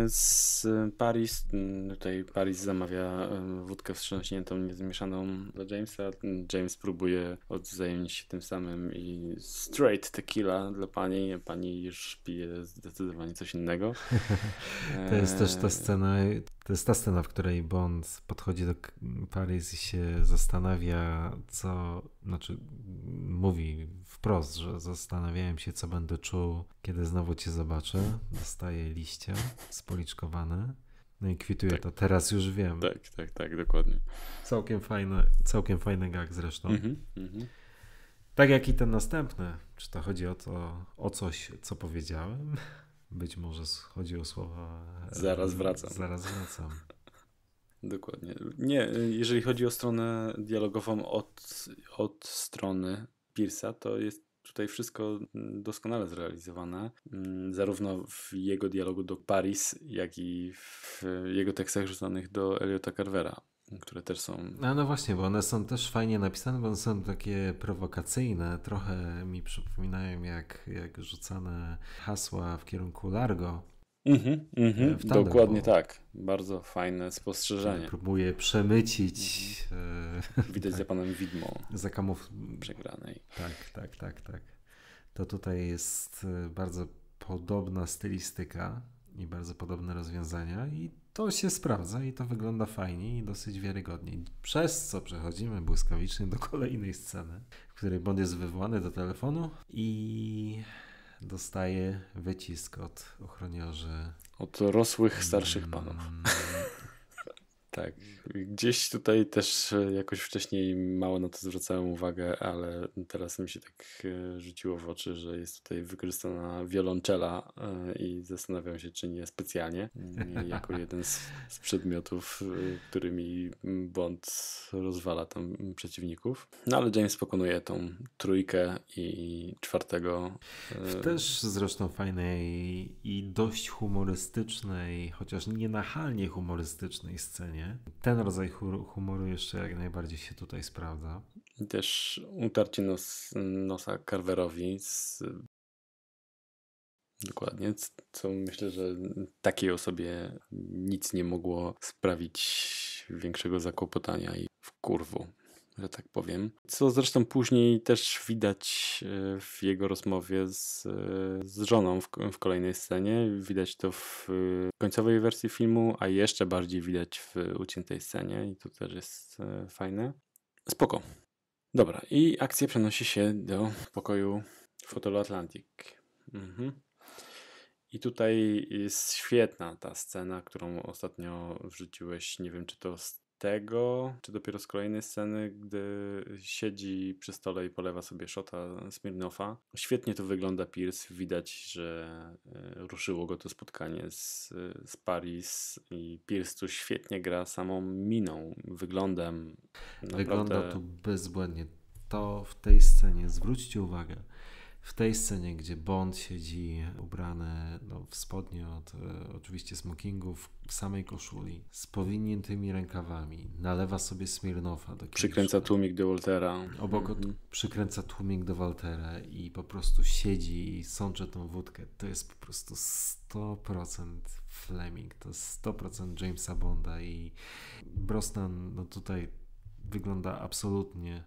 z Paris. Mm, tutaj Paris zamawia y, wódkę wstrząśniętą, niezmieszaną dla Jamesa. James próbuje odzajemnić się tym samym i straight tequila dla pani. Pani już pije zdecydowanie coś innego. to jest też ta e, scena, to jest ta scena, w której Bond podchodzi do Paris i się zastanawia, co, znaczy mówi wprost, że zastanawiałem się, co będę czuł, kiedy znowu cię zobaczę. Dostaję liście spoliczkowane. No i kwituje tak. to, teraz już wiem. Tak, tak, tak, dokładnie. Całkiem fajny, całkiem fajny gag zresztą. Mm -hmm, mm -hmm. Tak jak i ten następny. Czy to chodzi o to, o coś, co powiedziałem? Być może chodzi o słowa... E, zaraz wracam. Zaraz wracam. Dokładnie. Nie, jeżeli chodzi o stronę dialogową od, od strony Pierce'a, to jest tutaj wszystko mm, doskonale zrealizowane. Mm, zarówno w jego dialogu do Paris, jak i w jego tekstach rzucanych do Eliota Carvera które też są. No, no właśnie, bo one są też fajnie napisane, bo one są takie prowokacyjne, trochę mi przypominają jak, jak rzucane hasła w kierunku Largo. Mm-hmm, mm-hmm, dokładnie tak. Bardzo fajne spostrzeżenie. Tak, próbuję przemycić. Mm-hmm. Widać tak, za panem widmo. Zakamów... Przegranej. Tak, tak, tak, tak. To tutaj jest e, bardzo podobna stylistyka i bardzo podobne rozwiązania i to się sprawdza i to wygląda fajnie i dosyć wiarygodnie. Przez co przechodzimy błyskawicznie do kolejnej sceny, w której Bond jest wywołany do telefonu i dostaje wycisk od ochroniarzy. Od rosłych, starszych panów. Mm, tak. Gdzieś tutaj też e, jakoś wcześniej mało na to zwracałem uwagę, ale teraz mi się tak e, rzuciło w oczy, że jest tutaj wykorzystana wiolonczela e, i zastanawiam się, czy nie specjalnie, jako jeden z, z przedmiotów, którymi Bond rozwala tam przeciwników. No ale James pokonuje tą trójkę i czwartego. W też zresztą fajnej i dość humorystycznej, chociaż nienachalnie humorystycznej scenie ten rodzaj humoru jeszcze jak najbardziej się tutaj sprawdza. też utarcie nos, nosa Carverowi z... Dokładnie, co myślę, że takiej osobie nic nie mogło sprawić większego zakłopotania i w kurwu że tak powiem. Co zresztą później też widać e, w jego rozmowie z, e, z żoną w, w kolejnej scenie. Widać to w e, końcowej wersji filmu, a jeszcze bardziej widać w uciętej scenie i to też jest fajne. Spoko. Dobra, i akcja przenosi się do pokoju w hotelu Atlantic. Mhm. I tutaj jest świetna ta scena, którą ostatnio wrzuciłeś. Nie wiem, czy to tego, czy dopiero z kolejnej sceny, gdy siedzi przy stole i polewa sobie szota Smirnofa. Świetnie tu wygląda Pierce, widać, że e, ruszyło go to spotkanie z, z Paris i Pierce tu świetnie gra samą miną, wyglądem. Naprawdę... Wygląda tu bezbłędnie. To w tej scenie, zwróćcie uwagę, w tej scenie, gdzie Bond siedzi ubrany no, w spodnie od e, oczywiście smokingu, w samej koszuli, z powiniętymi rękawami, nalewa sobie Smirnowa do kieliszka. Przykręca tłumik do Waltera. Obok mhm. przykręca tłumik do Waltera i po prostu siedzi i sączy tą wódkę. To jest po prostu 100% Fleming, to jest 100% Jamesa Bonda i Brosnan no tutaj wygląda absolutnie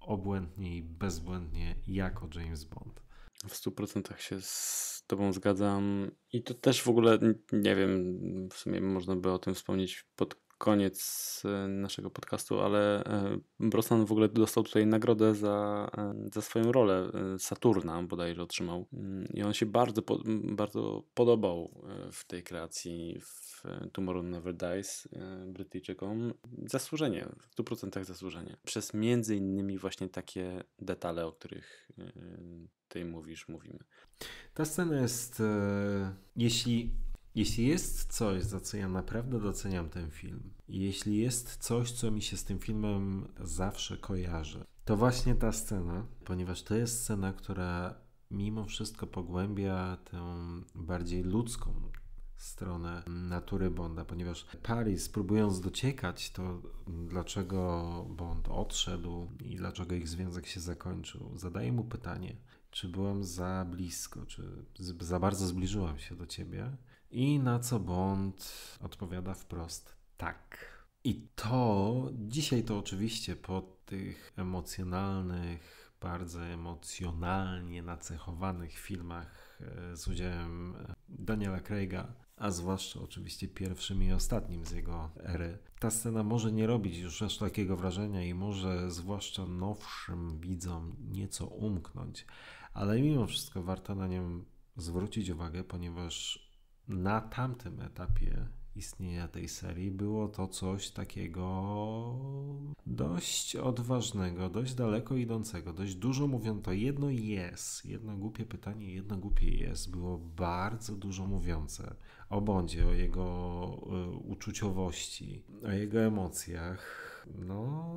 obłędnie i bezbłędnie jako James Bond. W 100% się z Tobą zgadzam. I to też w ogóle, nie wiem, w sumie można by o tym wspomnieć pod koniec e, naszego podcastu, ale e, Brosnan w ogóle dostał tutaj nagrodę za, e, za swoją rolę Saturna bodajże otrzymał mm, i on się bardzo, bardzo podobał w tej kreacji w Tomorrow Never Dies Brytyjczykom. Zasłużenie, w 100% zasłużenie. Przez między innymi właśnie takie detale, o których ty mówisz, mówimy. Ta scena jest, jeśli jeśli jest coś, za co ja naprawdę doceniam ten film, jeśli jest coś, co mi się z tym filmem zawsze kojarzy, to właśnie ta scena, ponieważ to jest scena, która mimo wszystko pogłębia tę bardziej ludzką stronę natury Bonda, ponieważ Paris próbując dociekać to, dlaczego Bond odszedł i dlaczego ich związek się zakończył, zadaje mu pytanie, czy byłam za blisko, czy za bardzo zbliżyłam się do ciebie. I na co Bond odpowiada wprost: tak. I to dzisiaj to oczywiście po tych emocjonalnych, bardzo emocjonalnie nacechowanych filmach e, z udziałem e, Daniela Craiga, a zwłaszcza oczywiście pierwszym i ostatnim z jego ery. Ta scena może nie robić już aż takiego wrażenia i może zwłaszcza nowszym widzom nieco umknąć, ale mimo wszystko warto na nią zwrócić uwagę, ponieważ na tamtym etapie istnienia tej serii było to coś takiego dość odważnego, dość daleko idącego, dość dużo mówiącego. Jedno jest, jedno głupie pytanie, jedno głupie jest było bardzo dużo mówiące o Bondzie, o jego e, uczuciowości, o jego emocjach. No,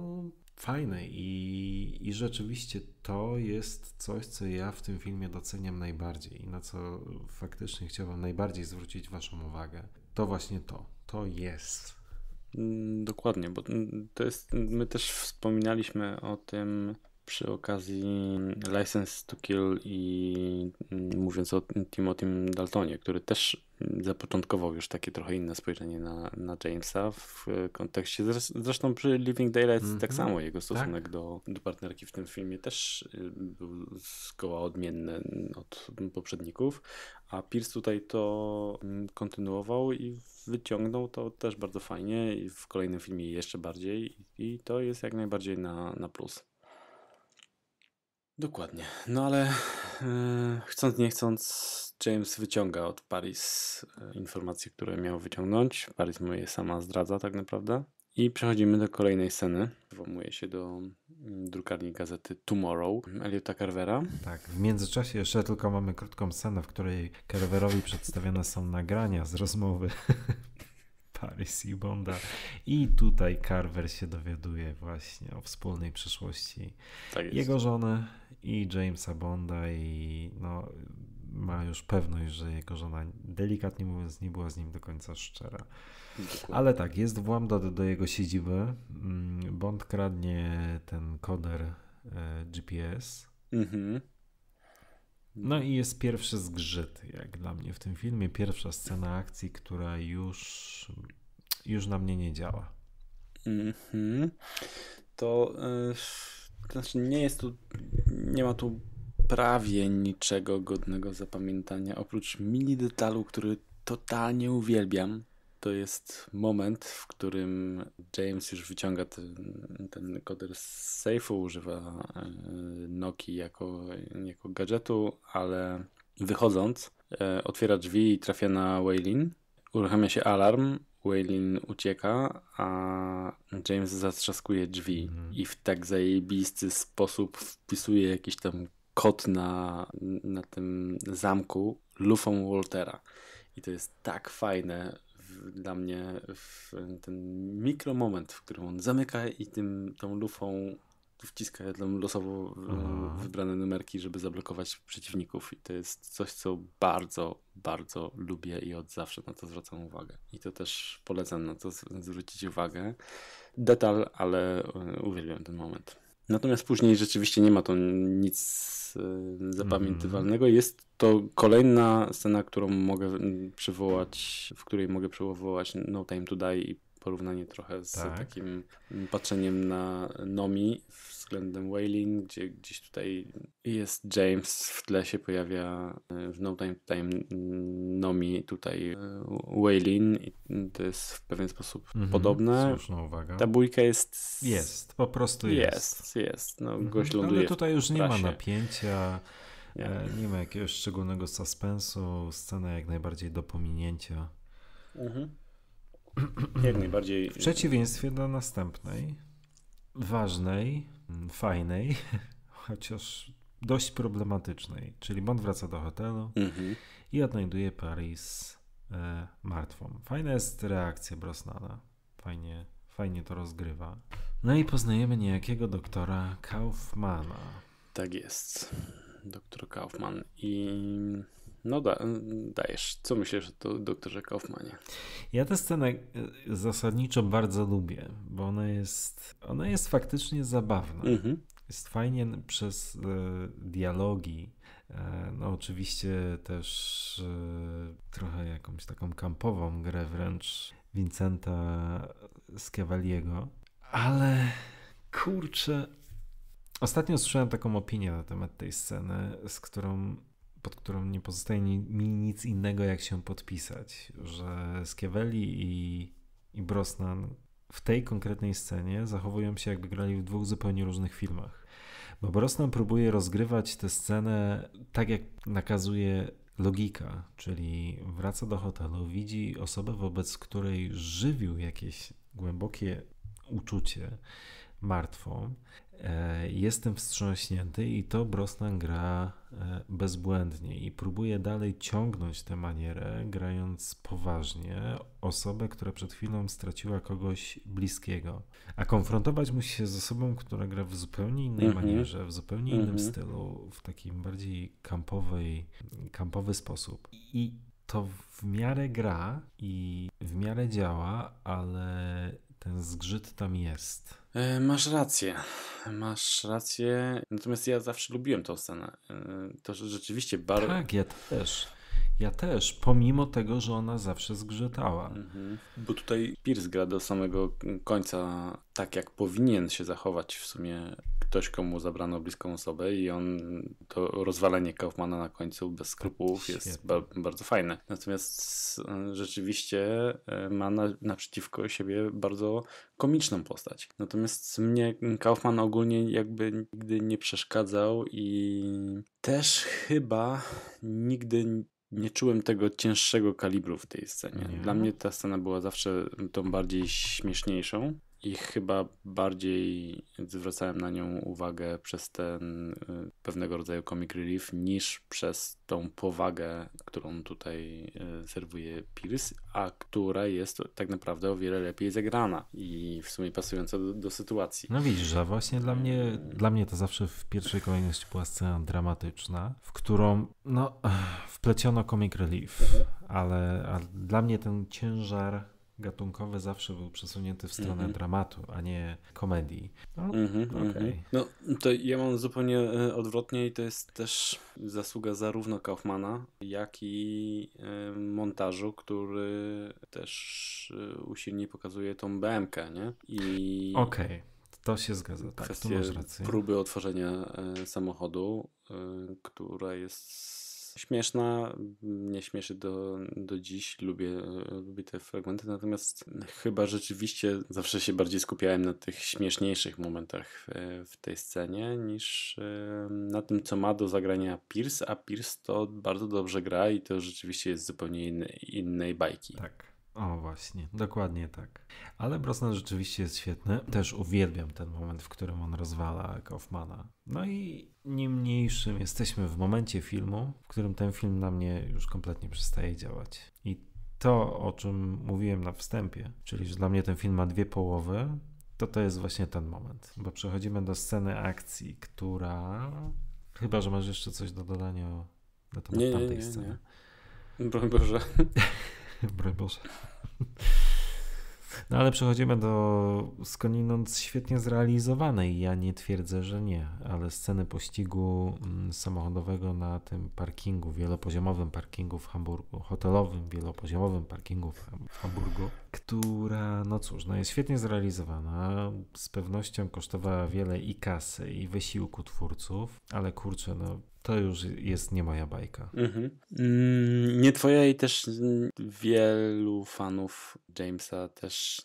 fajne i, i rzeczywiście to jest coś, co ja w tym filmie doceniam najbardziej i na co faktycznie chciałbym najbardziej zwrócić Waszą uwagę to właśnie to. To jest. Mm, dokładnie, bo mm, to jest, my też wspominaliśmy o tym okazji License to Kill i mm, mówiąc o Timothym Daltonie, który też zapoczątkował już takie trochę inne spojrzenie na, na Jamesa w e, kontekście, zresztą przy Living Daylights mm -hmm. tak samo jego stosunek tak? do, do partnerki w tym filmie też e, był zgoła odmienny od poprzedników, a Pierce tutaj to mm, kontynuował i wyciągnął to też bardzo fajnie i w kolejnym filmie jeszcze bardziej i to jest jak najbardziej na, na plus. Dokładnie. No ale yy, chcąc nie chcąc, James wyciąga od Paris e, informacje, które miał wyciągnąć. Paris mu je sama zdradza tak naprawdę. I przechodzimy do kolejnej sceny. Włamuje się do mm, drukarni gazety Tomorrow Eliota Carvera. Tak, w międzyczasie jeszcze tylko mamy krótką scenę, w której Carverowi przedstawione są nagrania z rozmowy Paris i Bonda. I tutaj Carver się dowiaduje właśnie o wspólnej przyszłości tak jego żony i Jamesa Bonda i no, ma już pewność, że jego żona, delikatnie mówiąc, nie była z nim do końca szczera. Ale tak, jest włam do, do jego siedziby. Mm, Bond kradnie ten koder e, GPS. Mhm no i jest pierwszy zgrzyt, jak dla mnie w tym filmie. Pierwsza scena akcji, która już, już na mnie nie działa. Mhm. To yy, znaczy nie jest tu, nie ma tu prawie niczego godnego zapamiętania, oprócz mini detalu, który totalnie uwielbiam, to jest moment, w którym James już wyciąga ten, ten koder z sejfu, używa e, Noki jako, jako gadżetu, ale wychodząc e, otwiera drzwi i trafia na Waylin. Uruchamia się alarm, Waylin ucieka, a James zatrzaskuje drzwi mhm. i w tak zajebisty sposób wpisuje jakiś tam kod na, na tym zamku lufą Waltera. I to jest tak fajne, dla mnie ten mikromoment, w którym on zamyka i tym, tą lufą wciska losowo mhm. wybrane numerki, żeby zablokować przeciwników. I to jest coś, co bardzo, bardzo lubię i od zawsze na to zwracam uwagę. I to też polecam na to zwrócić uwagę. Detal, ale e, uwielbiam ten moment. Natomiast później rzeczywiście nie ma to nic e, zapamiętywalnego. Mhm. Jest to kolejna scena, którą mogę przywołać, w której mogę przywołać No Time to Die i porównanie trochę z tak. takim mm, patrzeniem na Nomi względem Waylin, gdzie gdzieś tutaj jest James, w tle się pojawia y, w No Time Time mm, Nomi, tutaj y, Waylin i to jest w pewien sposób mhm, podobne. Słuszna uwaga. Ta bójka jest... Jest, po prostu jest. Jest, jest. No, mhm. gość ląduje Ale tutaj już nie ma napięcia. Nie. E, nie ma jakiegoś szczególnego suspensu, scena jak najbardziej do pominięcia. Mhm. Jak najbardziej. W przeciwieństwie do następnej, ważnej, mm, fajnej, chociaż dość problematycznej, czyli Bond wraca do hotelu mhm. i odnajduje Paris e, martwą. Fajna jest reakcja Brosnana. Fajnie, fajnie to rozgrywa. No i poznajemy niejakiego doktora Kaufmana. Tak jest. Doktor Kaufman. I no da, dajesz. Co myślisz o doktorze Kaufmanie? Ja tę scenę e, zasadniczo bardzo lubię, bo ona jest, ona jest faktycznie zabawna. Mhm. Jest fajnie przez e, dialogi. E, no oczywiście też trochę jakąś taką kampową grę wręcz Vincenta Schiavelliego. Ale kurczę, Ostatnio słyszałem taką opinię na temat tej sceny, z którą pod którą nie pozostaje mi nic innego, jak się podpisać, że Skieweli i, i Brosnan w tej konkretnej scenie zachowują się, jakby grali w dwóch zupełnie różnych filmach. Bo Brosnan próbuje rozgrywać tę scenę tak, jak nakazuje logika, czyli wraca do hotelu, widzi osobę, wobec której żywił jakieś głębokie uczucie martwą, E, jestem wstrząśnięty i to Brosnan gra e, bezbłędnie i próbuje dalej ciągnąć tę manierę, grając poważnie osobę, która przed chwilą straciła kogoś bliskiego. A konfrontować musi się z osobą, która gra w zupełnie innej mhm. manierze, w zupełnie innym mhm. stylu, w takim bardziej kampowej, kampowy sposób. I to w miarę gra i w miarę działa, ale ten zgrzyt tam jest. E, masz rację. Masz rację. Natomiast ja zawsze lubiłem tą scenę. E, to rzeczywiście bardzo. Tak, ja też. Ja też, pomimo tego, że ona zawsze zgrzytała. Mhm. Bo tutaj Pierce gra do samego końca tak, jak powinien się zachować w sumie ktoś, komu zabrano bliską osobę i on to rozwalenie Kaufmana na końcu bez skrupułów jest ba bardzo fajne. Natomiast e, rzeczywiście e, ma na, naprzeciwko siebie bardzo komiczną postać. Natomiast mnie Kaufman ogólnie jakby nigdy nie przeszkadzał i też chyba nigdy nie czułem tego cięższego kalibru w tej scenie. Nie. Dla mnie ta scena była zawsze tą bardziej śmieszniejszą i chyba bardziej zwracałem na nią uwagę przez ten y, pewnego rodzaju comic relief niż przez tą powagę, którą tutaj y, serwuje Pierce, a która jest tak naprawdę o wiele lepiej zagrana i w sumie pasująca do, do sytuacji. No widzisz, że właśnie dla mnie, dla mnie to zawsze w pierwszej kolejności była scena dramatyczna, w którą no, wpleciono comic relief, mhm. ale, ale dla mnie ten ciężar gatunkowy zawsze był przesunięty w stronę mm -hmm. dramatu, a nie komedii. No, mm -hmm, okay. no to ja mam zupełnie e, odwrotnie i to jest też zasługa zarówno Kaufmana, jak i e, montażu, który też e, usilnie pokazuje tą BMK, nie? I... Okej. Okay. To się zgadza, tak, tu masz rację. próby otworzenia samochodu, która jest śmieszna, mnie śmieszy do, do dziś, lubię, lubię te fragmenty, natomiast chyba rzeczywiście zawsze się bardziej skupiałem na tych śmieszniejszych momentach w tej scenie niż na tym, co ma do zagrania Pierce, a Pierce to bardzo dobrze gra i to rzeczywiście jest zupełnie inny, innej bajki. Tak. O właśnie, dokładnie tak. Ale Brosnan rzeczywiście jest świetny. Też uwielbiam ten moment, w którym on rozwala Kaufmana. No i niemniejszym jesteśmy w momencie filmu, w którym ten film na mnie już kompletnie przestaje działać. I to, o czym mówiłem na wstępie, czyli że dla mnie ten film ma dwie połowy, to to jest właśnie ten moment. Bo przechodzimy do sceny akcji, która... Chyba, że masz jeszcze coś do dodania na temat nie, tamtej nie, nie, sceny. Nie. Broń Boże. Broń Boże. No ale przechodzimy do skądinąd świetnie zrealizowanej. Ja nie twierdzę, że nie, ale sceny pościgu mm, samochodowego na tym parkingu, wielopoziomowym parkingu w Hamburgu, hotelowym wielopoziomowym parkingu w Hamburgu, która, no cóż, no jest świetnie zrealizowana. Z pewnością kosztowała wiele i kasy, i wysiłku twórców, ale kurczę, no to już jest nie moja bajka. Mhm. Mm, nie twoja i też wielu fanów Jamesa też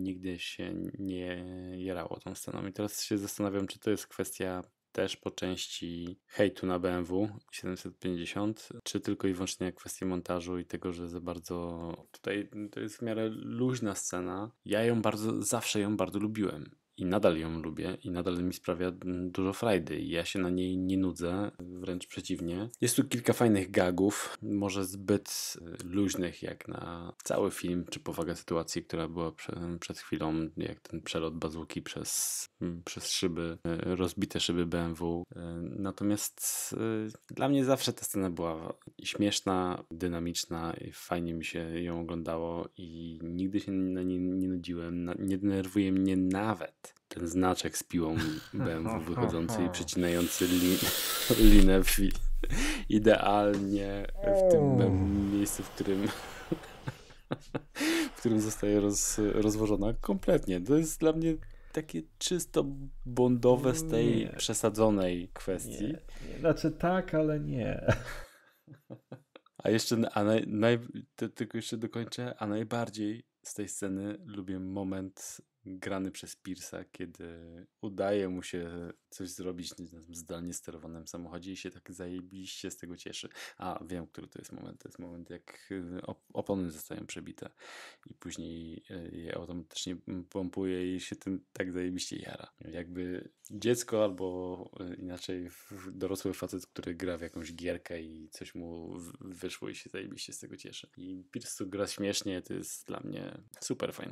nigdy się nie jerało tą sceną. I teraz się zastanawiam, czy to jest kwestia też po części hejtu na BMW 750, czy tylko i wyłącznie kwestii montażu i tego, że za bardzo tutaj to jest w miarę luźna scena. Ja ją bardzo, zawsze ją bardzo lubiłem i nadal ją lubię i nadal mi sprawia dużo frajdy. Ja się na niej nie nudzę, wręcz przeciwnie. Jest tu kilka fajnych gagów, może zbyt e, luźnych jak na cały film, czy powagę sytuacji, która była przed, przed chwilą, jak ten przelot bazuki przez, przez szyby, e, rozbite szyby BMW. E, natomiast dla mnie zawsze ta scena była śmieszna, dynamiczna i fajnie mi się ją oglądało i nigdy się na niej nie nudziłem, nie denerwuje mnie nawet ten znaczek z piłą BMW wychodzący i przecinający linię linę w, idealnie w tym miejscu, w którym w którym zostaje roz, rozwożona kompletnie. To jest dla mnie takie czysto bondowe z tej nie. przesadzonej kwestii. Nie, nie. Znaczy tak, ale nie. A jeszcze, a naj, naj, tylko jeszcze dokończę, a najbardziej z tej sceny lubię moment grany przez Pierce'a, kiedy udaje mu się coś zrobić na zdalnie sterowanym samochodzie i się tak zajebiście z tego cieszy. A, wiem, który to jest moment. To jest moment, jak y, opony zostają przebite i później y, je automatycznie mm, pompuje i się tym tak zajebiście jara. Jakby dziecko albo y, inaczej dorosły facet, który gra w jakąś gierkę i coś mu wyszło i się zajebiście z tego cieszy. I Pierce gra śmiesznie, to jest dla mnie super fajne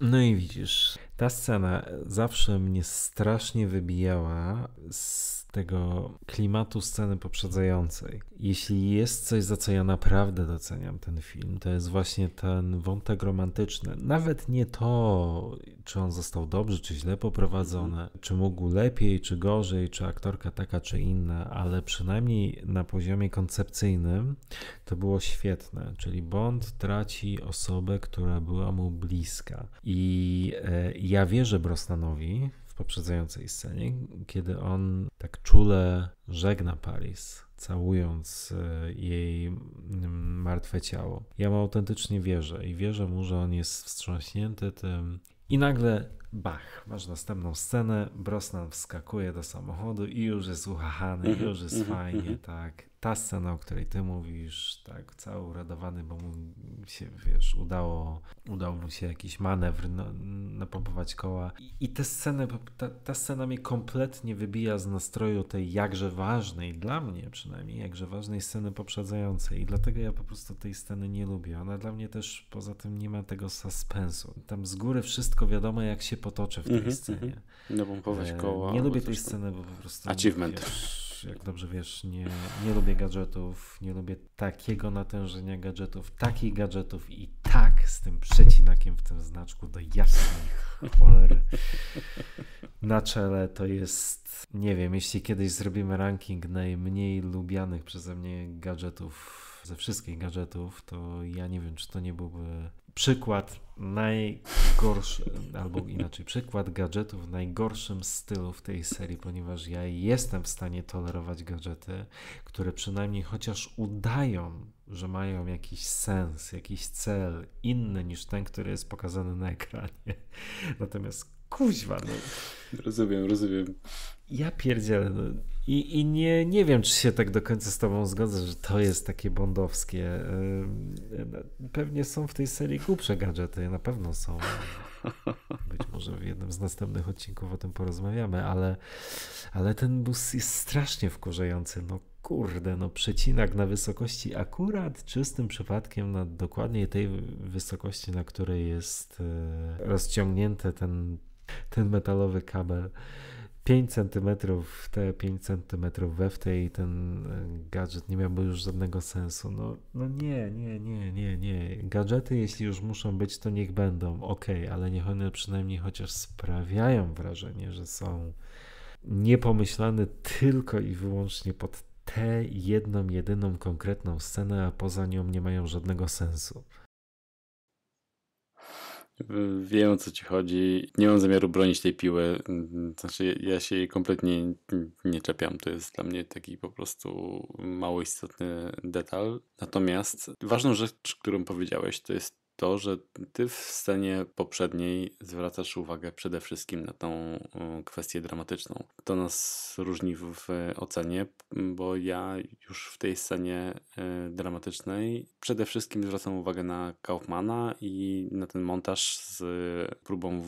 No i widzisz, ta scena zawsze mnie strasznie wybijała z tego klimatu sceny poprzedzającej. Jeśli jest coś, za co ja naprawdę doceniam ten film, to jest właśnie ten wątek romantyczny. Nawet nie to, czy on został dobrze, czy źle poprowadzony, mhm. czy mógł lepiej, czy gorzej, czy aktorka taka, czy inna, ale przynajmniej na poziomie koncepcyjnym to było świetne. Czyli Bond traci osobę, która była mu bliska. I e, ja wierzę Brosnanowi, w poprzedzającej scenie, kiedy on tak czule żegna Paris, całując e, jej mm, martwe ciało. Ja mu autentycznie wierzę i wierzę mu, że on jest wstrząśnięty tym. I nagle bach, masz następną scenę, Brosnan wskakuje do samochodu i już jest uchahany, mhm, już jest mhm, fajnie, mhm. tak ta scena, o której ty mówisz, tak, cały uradowany, bo mu się, wiesz, udało, udało mu się jakiś manewr, napompować koła. I, i te sceny, ta, ta scena mnie kompletnie wybija z nastroju tej jakże ważnej, dla mnie przynajmniej, jakże ważnej sceny poprzedzającej. I dlatego ja po prostu tej sceny nie lubię. Ona dla mnie też, poza tym, nie ma tego suspensu. Tam z góry wszystko wiadomo, jak się potoczy w tej mm -hmm, scenie. Mm -hmm. Napompować e, koła. Nie lubię tej sceny, bo po prostu... Achievement. Wiesz, jak dobrze wiesz, nie, nie lubię gadżetów, nie lubię takiego natężenia gadżetów, takich gadżetów i tak z tym przecinakiem w tym znaczku do jasnych cholery. Na czele to jest, nie wiem, jeśli kiedyś zrobimy ranking najmniej lubianych przeze mnie gadżetów, ze wszystkich gadżetów, to ja nie wiem, czy to nie byłby przykład najgorszy, albo inaczej, przykład gadżetów w najgorszym stylu w tej serii, ponieważ ja jestem w stanie tolerować gadżety, które przynajmniej chociaż udają, że mają jakiś sens, jakiś cel inny niż ten, który jest pokazany na ekranie. Natomiast kuźwa, no. Rozumiem, rozumiem. Ja pierdzielę. No i, i nie, nie wiem, czy się tak do końca z tobą zgodzę, że to jest takie bondowskie. Pewnie są w tej serii głupsze gadżety, na pewno są. Być może w jednym z następnych odcinków o tym porozmawiamy, ale, ale ten bus jest strasznie wkurzający. No kurde, no przecinak na wysokości akurat czystym przypadkiem na dokładnie tej wysokości, na której jest e, rozciągnięty ten, ten metalowy kabel. 5 cm w te, 5 cm we w tej i ten e, gadżet nie miałby już żadnego sensu. No, no nie, nie, nie, nie, nie. Gadżety, jeśli już muszą być, to niech będą, ok, ale niech one przynajmniej chociaż sprawiają wrażenie, że są niepomyślane tylko i wyłącznie pod tę jedną, jedyną konkretną scenę, a poza nią nie mają żadnego sensu. Wiem o co ci chodzi. Nie mam zamiaru bronić tej piły. Znaczy, ja się jej kompletnie nie czepiam. To jest dla mnie taki po prostu mało istotny detal. Natomiast ważną rzecz, którą powiedziałeś, to jest to, że ty w scenie poprzedniej zwracasz uwagę przede wszystkim na tą mm, kwestię dramatyczną. To nas różni w ocenie, bo ja już w tej scenie e, dramatycznej przede wszystkim zwracam uwagę na Kaufmana i na ten montaż z próbą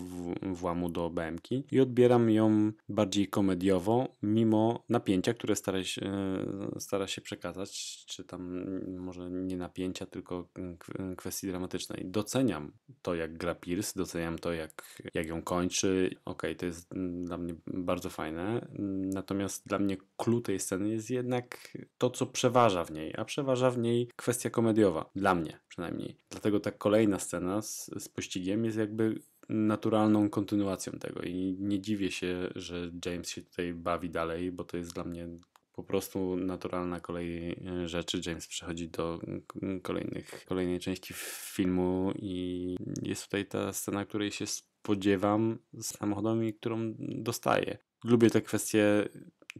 włamu do BMK i odbieram ją bardziej komediowo, mimo napięcia, które stara się, e, stara się przekazać, czy tam może nie napięcia, tylko mm, kwestii dramatycznej doceniam to, jak gra Pierce, doceniam to, jak, jak ją kończy. Okej, okay, to jest dla mnie bardzo fajne. Natomiast dla mnie clue tej sceny jest jednak to, co przeważa w niej, a przeważa w niej kwestia komediowa. Dla mnie przynajmniej. Dlatego ta kolejna scena z, z pościgiem jest jakby naturalną kontynuacją tego i nie dziwię się, że James się tutaj bawi dalej, bo to jest dla mnie po prostu naturalna kolej e, rzeczy. James przechodzi do mm, kolejnych, kolejnej części filmu i jest tutaj ta scena, której się spodziewam z samochodami, którą dostaję. Lubię te kwestie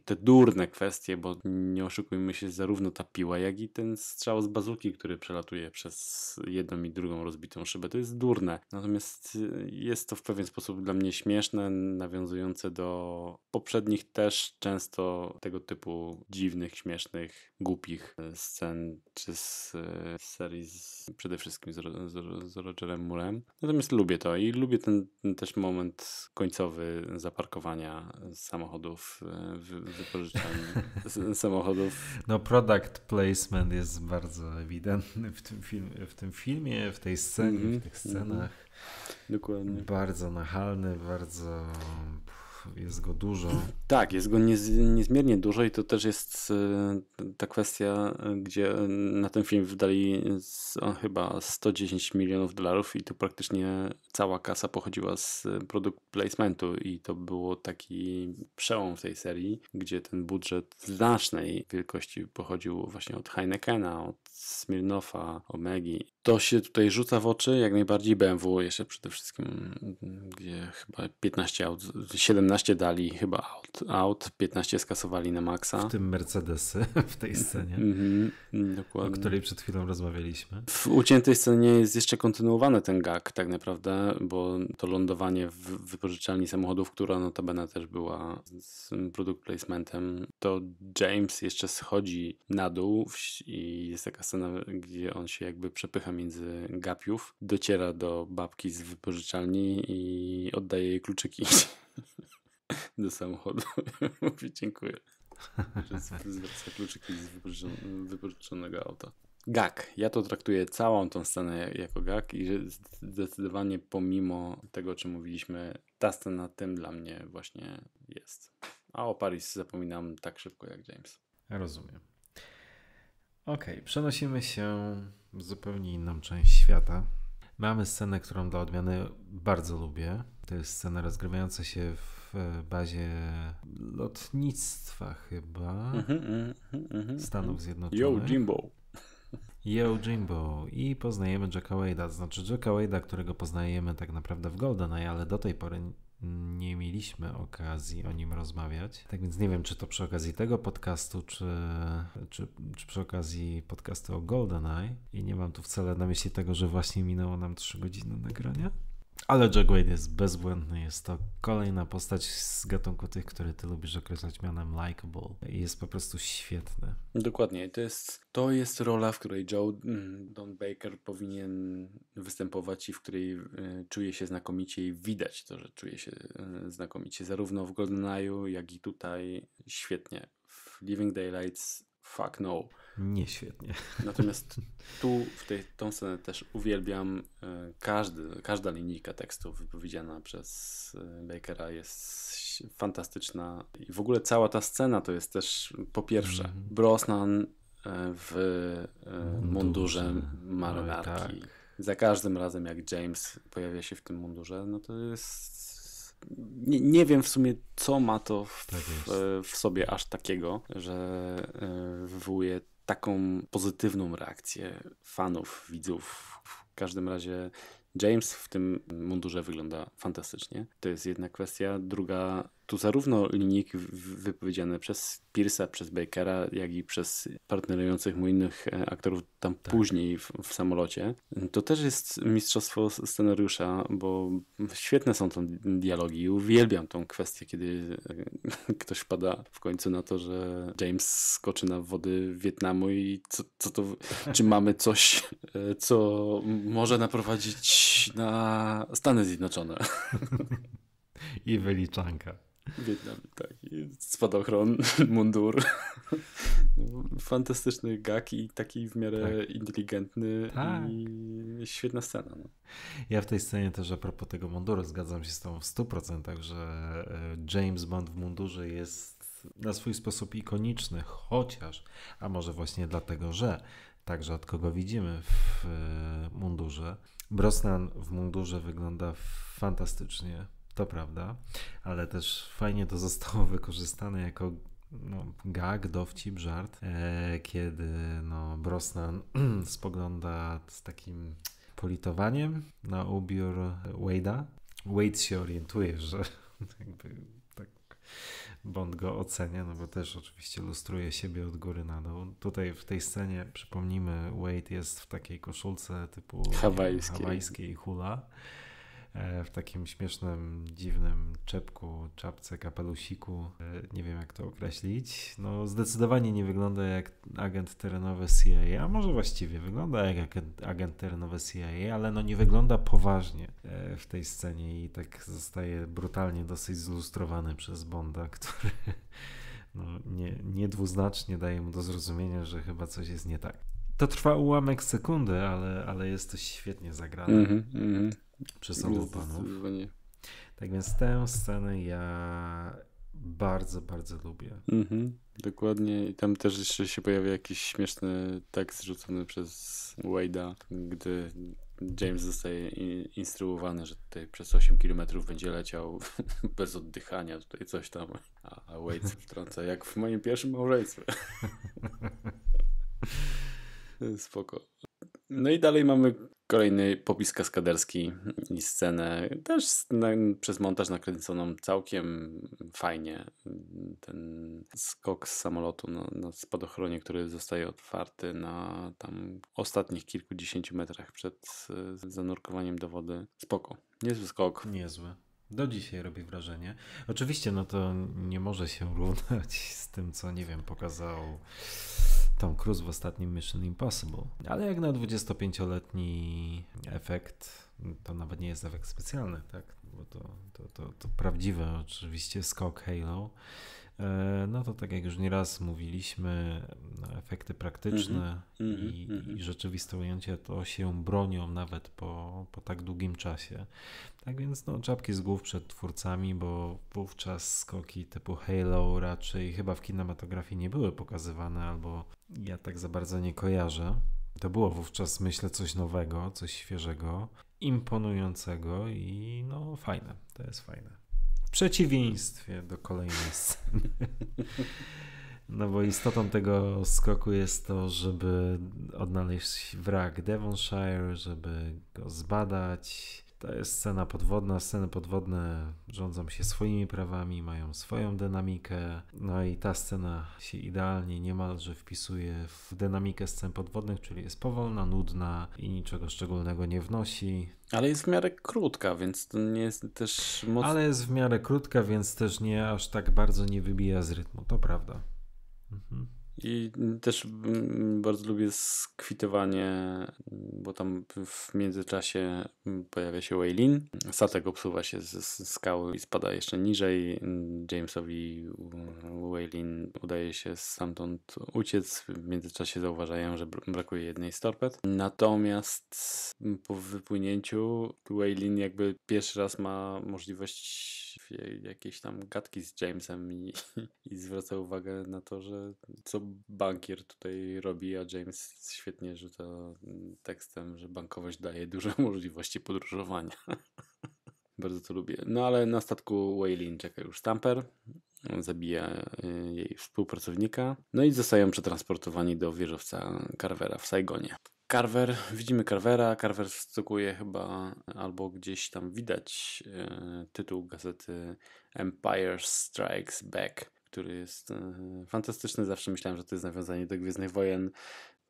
te durne kwestie, bo nie oszukujmy się, zarówno ta piła, jak i ten strzał z bazuki, który przelatuje przez jedną i drugą rozbitą szybę, to jest durne. Natomiast y, jest to w pewien sposób dla mnie śmieszne, nawiązujące do poprzednich też często tego typu dziwnych, śmiesznych, głupich y, scen, czy z, z y, serii z, przede wszystkim z, z, z Rogerem Murem. Natomiast lubię to i lubię ten, ten też moment końcowy zaparkowania samochodów w, wypożyczalni samochodów. No, product placement jest bardzo ewidentny w tym, film, w tym filmie, w tej scenie, mm -hmm. w mhm, tych mhm. scenach. Mm -hmm. Dokładnie. Bardzo nachalny, bardzo jest go dużo. Tak, jest go niez, niezmiernie dużo i to też jest e, ta kwestia, e, gdzie e, na ten film wydali z, o, chyba 110 milionów dolarów i tu praktycznie cała kasa pochodziła z produkt placementu i to było taki przełom w tej serii, gdzie ten budżet znacznej wielkości pochodził właśnie od Heinekena, od Smirnofa, Omegi. To się tutaj rzuca w oczy, jak najbardziej BMW jeszcze przede wszystkim, mm, gdzie chyba 15 aut, 17 18 dali chyba out, out 15 skasowali na maksa. W tym Mercedesy w tej scenie, mhm, mm -hmm, dokładnie. o której przed chwilą rozmawialiśmy. W uciętej scenie jest jeszcze kontynuowany ten gag tak naprawdę, bo to lądowanie w wypożyczalni samochodów, która notabene też była z product placementem, to James jeszcze schodzi na dół i jest taka scena, gdzie on się jakby przepycha między gapiów, dociera do babki z wypożyczalni i oddaje jej kluczyki. do samochodu. Mówi dziękuję. Zwraca kluczyki z wypożyczonego auta. Gag. Ja to traktuję całą tą scenę jako gag i zdecydowanie pomimo tego, o czym mówiliśmy, ta scena tym dla mnie właśnie jest. A o Paris zapominam tak szybko jak James. Rozumiem. Okej, okay, przenosimy się w zupełnie inną część świata. Mamy scenę, którą dla odmiany bardzo lubię. To jest scena rozgrywająca się w bazie lotnictwa chyba mhm, mhm, mhm. Stanów Zjednoczonych. Yo, Jimbo. Yo, Jimbo. I poznajemy Jacka Wade'a, znaczy Jacka Wade'a, którego poznajemy tak naprawdę w GoldenEye, ale do tej pory nie mieliśmy okazji o nim rozmawiać. Tak więc nie wiem, czy to przy okazji tego podcastu, czy, czy, czy, przy okazji podcastu o GoldenEye. I nie mam tu wcale na myśli tego, że właśnie minęło nam 3 godziny nagrania. Ale Jack Wade jest bezbłędny, jest to kolejna postać z gatunku tych, które ty lubisz określać mianem likable. Jest po prostu świetny. Dokładnie, to jest, to jest rola, w której Joe mm, Don Baker powinien występować i w której y, czuje się znakomicie i widać to, że czuje się y, znakomicie zarówno w GoldenEye, jak i tutaj świetnie. W Living Daylights fuck no. Nie świetnie. Natomiast tu, w tej, tą scenę też uwielbiam. E, każdy, każda linijka tekstu wypowiedziana przez e, Bakera jest fantastyczna. I w ogóle cała ta scena to jest też po pierwsze mm -hmm. Brosnan e, w mundurze marynarki. tak. Za każdym razem jak James pojawia się w tym mundurze, no to jest nie, nie, wiem w sumie, co ma to w, tak w sobie aż takiego, że e, wywołuje taką pozytywną reakcję fanów, widzów. W każdym razie James w tym mundurze wygląda fantastycznie. To jest jedna kwestia. Druga tu zarówno linijki wypowiedziane przez Pierce'a, przez Bakera, jak i przez partnerujących mu innych e, aktorów tam tak. później w, w, samolocie, to też jest mistrzostwo scenariusza, bo świetne są tam dialogi i uwielbiam tą kwestię, kiedy e, ktoś wpada w końcu na to, że James skoczy na wody Wietnamu i co, co to, czy mamy coś, e, co może naprowadzić na Stany Zjednoczone. I wyliczanka. Wietnam, tak. Spadochron, mundur. Fantastyczny gag i taki w miarę tak. inteligentny tak. i świetna scena. No. Ja w tej scenie też a propos tego munduru zgadzam się z tą w 100%, że e, James Bond w mundurze jest na swój sposób ikoniczny, chociaż, a może właśnie dlatego, że tak rzadko go widzimy w e, mundurze. Brosnan w mundurze wygląda fantastycznie to prawda, ale też fajnie to zostało wykorzystane jako no, gag, dowcip, żart, e, kiedy no, Brosnan spogląda z takim politowaniem na ubiór Wade'a. Wade się orientuje, że jakby tak Bond go ocenia, no bo też oczywiście lustruje siebie od góry na dół. Tutaj w tej scenie, przypomnijmy, Wade jest w takiej koszulce typu hawajskiej, hawajskiej hula E, w takim śmiesznym, dziwnym czepku, czapce, kapelusiku. E, nie wiem, jak to określić. No, zdecydowanie nie wygląda jak agent terenowy CIA, a może właściwie wygląda jak agent, terenowy CIA, ale no nie wygląda poważnie e, w tej scenie i tak zostaje brutalnie dosyć zilustrowany przez Bonda, który no, nie, niedwuznacznie daje mu do zrozumienia, że chyba coś jest nie tak. To trwa ułamek sekundy, ale, ale jest to świetnie zagrane. Mm -hmm, mm -hmm przez obu panów. Tak więc tę scenę ja bardzo, bardzo lubię. Mhm, dokładnie. I tam też jeszcze się pojawia jakiś śmieszny tekst rzucony przez Wade'a, gdy James zostaje instruowany, że tutaj przez 8 km będzie leciał bez oddychania, tutaj coś tam. A Wade wtrąca, jak w moim pierwszym małżeństwie. Spoko. No i dalej mamy Kolejny popis kaskaderski i scenę też na, przez montaż nakręconą całkiem fajnie. Ten skok z samolotu na, na spadochronie, który zostaje otwarty na tam ostatnich kilkudziesięciu metrach przed e, zanurkowaniem do wody. Spoko. Niezły skok. Niezły. Do dzisiaj robi wrażenie. Oczywiście, no to nie może się równać z tym, co nie wiem, pokazał Tom Cruise w ostatnim Mission Impossible. Ale jak na 25-letni efekt, to nawet nie jest efekt specjalny, tak? Bo to, to, to, to oczywiście skok Halo E, no to tak jak już nieraz mówiliśmy, no, efekty praktyczne mm -hmm, i, mm -hmm. i, mhm. rzeczywiste ujęcie to się bronią nawet po, po tak długim czasie. Tak więc no, czapki z głów przed twórcami, bo wówczas skoki typu Halo raczej chyba w kinematografii nie były pokazywane, albo ja tak za bardzo nie kojarzę. To było wówczas, myślę, coś nowego, coś świeżego, imponującego i no fajne. To jest fajne przeciwieństwie do kolejnej sceny. No bo istotą tego skoku jest to, żeby odnaleźć wrak Devonshire, żeby go zbadać, to jest scena podwodna. Sceny podwodne rządzą się swoimi prawami, mają swoją dynamikę. No i ta scena się idealnie niemalże wpisuje w dynamikę scen podwodnych, czyli jest powolna, nudna i niczego szczególnego nie wnosi. Ale jest w miarę krótka, więc to nie jest też mocno. Ale jest w miarę krótka, więc też nie aż tak bardzo nie wybija z rytmu, to prawda. Mhm. I też mm, bardzo lubię skwitowanie, mm, bo tam w międzyczasie mm, pojawia się Waylin. Statek obsuwa się ze skały i spada jeszcze niżej. Jamesowi Waylin udaje się stamtąd uciec. W międzyczasie zauważają, że brakuje jednej z torped. Natomiast po wypłynięciu Waylin jakby pierwszy raz ma możliwość czytać jakieś tam gadki z Jamesem i, i zwraca uwagę na to, że co bankier tutaj robi, a James świetnie rzuca mm, tekstem, że bankowość daje duże możliwości podróżowania. Bardzo to lubię. No ale na statku Waylin czeka już Stamper. Zabija y, jej współpracownika. No i zostają przetransportowani do wieżowca Carvera w Saigonie. Carver, widzimy Carvera, Carver stukuje chyba, albo gdzieś tam widać e, tytuł gazety Empire Strikes Back, który jest e, fantastyczny. Zawsze myślałem, że to jest nawiązanie do Gwiezdnych Wojen.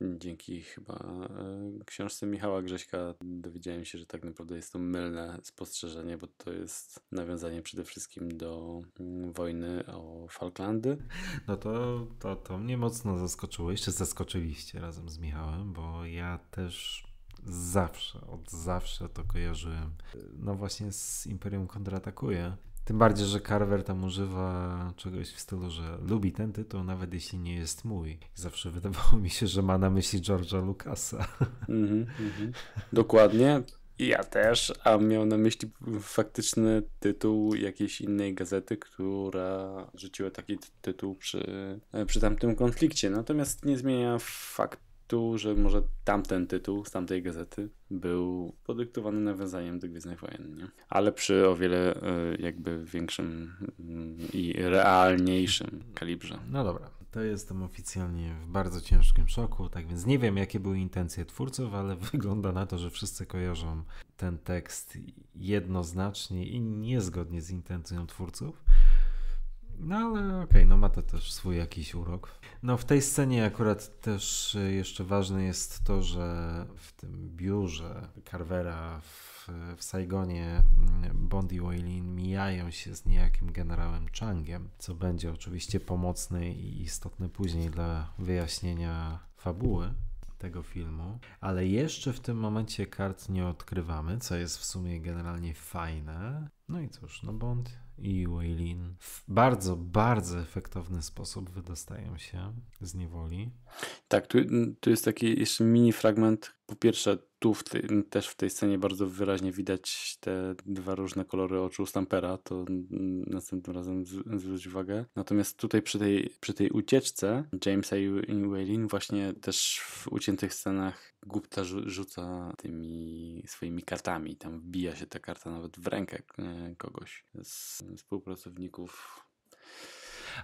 Dzięki chyba e, książce Michała Grześka dowiedziałem się, że tak naprawdę jest to mylne spostrzeżenie, bo to jest nawiązanie przede wszystkim do mm, wojny o Falklandy. No to, to, to mnie mocno zaskoczyło. Jeszcze zaskoczyliście razem z Michałem, bo ja też zawsze, od zawsze to kojarzyłem. No właśnie z Imperium kontratakuje tym bardziej, że Carver tam używa czegoś w stylu, że lubi ten tytuł, nawet jeśli nie jest mój. Zawsze wydawało mi się, że ma na myśli George'a Lucasa. Mm -hmm, mm -hmm. Dokładnie. Ja też, a miał na myśli faktyczny tytuł jakiejś innej gazety, która rzuciła taki tytuł przy, e, przy tamtym konflikcie. Natomiast nie zmienia faktu tytuł, że może tamten tytuł z tamtej gazety był podyktowany nawiązaniem do Gwiezdnych Wojen, nie? Ale przy o wiele e, jakby większym mm, i realniejszym kalibrze. No dobra, to jestem oficjalnie w bardzo ciężkim szoku, tak więc nie wiem jakie były intencje twórców, ale wygląda na to, że wszyscy kojarzą ten tekst jednoznacznie i niezgodnie z intencją twórców. No ale okej, okay, no ma to też swój jakiś urok. No w tej scenie akurat też e, jeszcze ważne jest to, że w tym biurze Carvera w, w Saigonie mm, Bond i Waylin mijają się z niejakim generałem Changiem, co będzie oczywiście pomocne i istotne później dla wyjaśnienia fabuły tego filmu, ale jeszcze w tym momencie kart nie odkrywamy, co jest w sumie generalnie fajne. No i cóż, no Bond i Waylin w bardzo, bardzo efektowny sposób wydostają się z niewoli. Tak, tu, tu jest taki jeszcze mini fragment, po pierwsze, tu w tej, też w tej scenie bardzo wyraźnie widać te dwa różne kolory oczu Stampera, to następnym razem zwróć uwagę. Natomiast tutaj przy tej, przy tej ucieczce Jamesa i Waylin właśnie też w uciętych scenach Gupta rzuca tymi swoimi kartami, tam wbija się ta karta nawet w rękę e, kogoś z współpracowników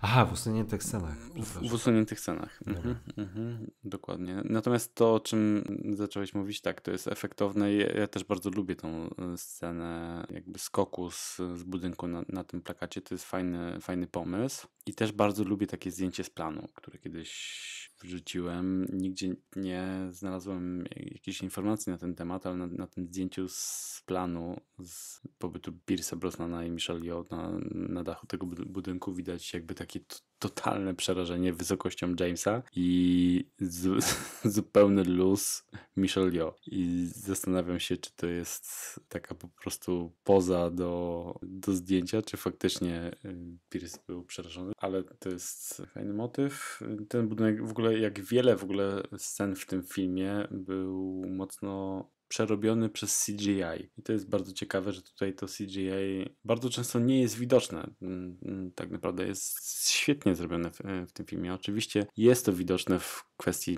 Aha, w usuniętych scenach. W, usuniętych scenach. Mhm, mhm, dokładnie. Natomiast to, o czym zacząłeś mówić, tak, to jest efektowne. Ja też bardzo lubię tą e, scenę jakby skoku z, z budynku na, na tym plakacie. To jest fajny, fajny pomysł. I też bardzo lubię takie zdjęcie z planu, które kiedyś wrzuciłem. Nigdzie nie znalazłem jakiejś informacji na ten temat, ale na, na tym zdjęciu z planu z pobytu Pierce'a Brosnana i Michelle Yeoh na, na dachu tego budynku widać jakby takie totalne przerażenie wysokością Jamesa i zupełny luz Michel Yeoh. I zastanawiam się, czy to jest taka po prostu poza do, do zdjęcia, czy faktycznie y, Pierce był przerażony, ale to jest fajny motyw. Ten budynek w ogóle, jak wiele w ogóle scen w tym filmie, był mocno przerobiony przez CGI. I to jest bardzo ciekawe, że tutaj to CGI bardzo często nie jest widoczne. Mm, mm, tak naprawdę jest świetnie zrobione w, e, w tym filmie. Oczywiście jest to widoczne w kwestii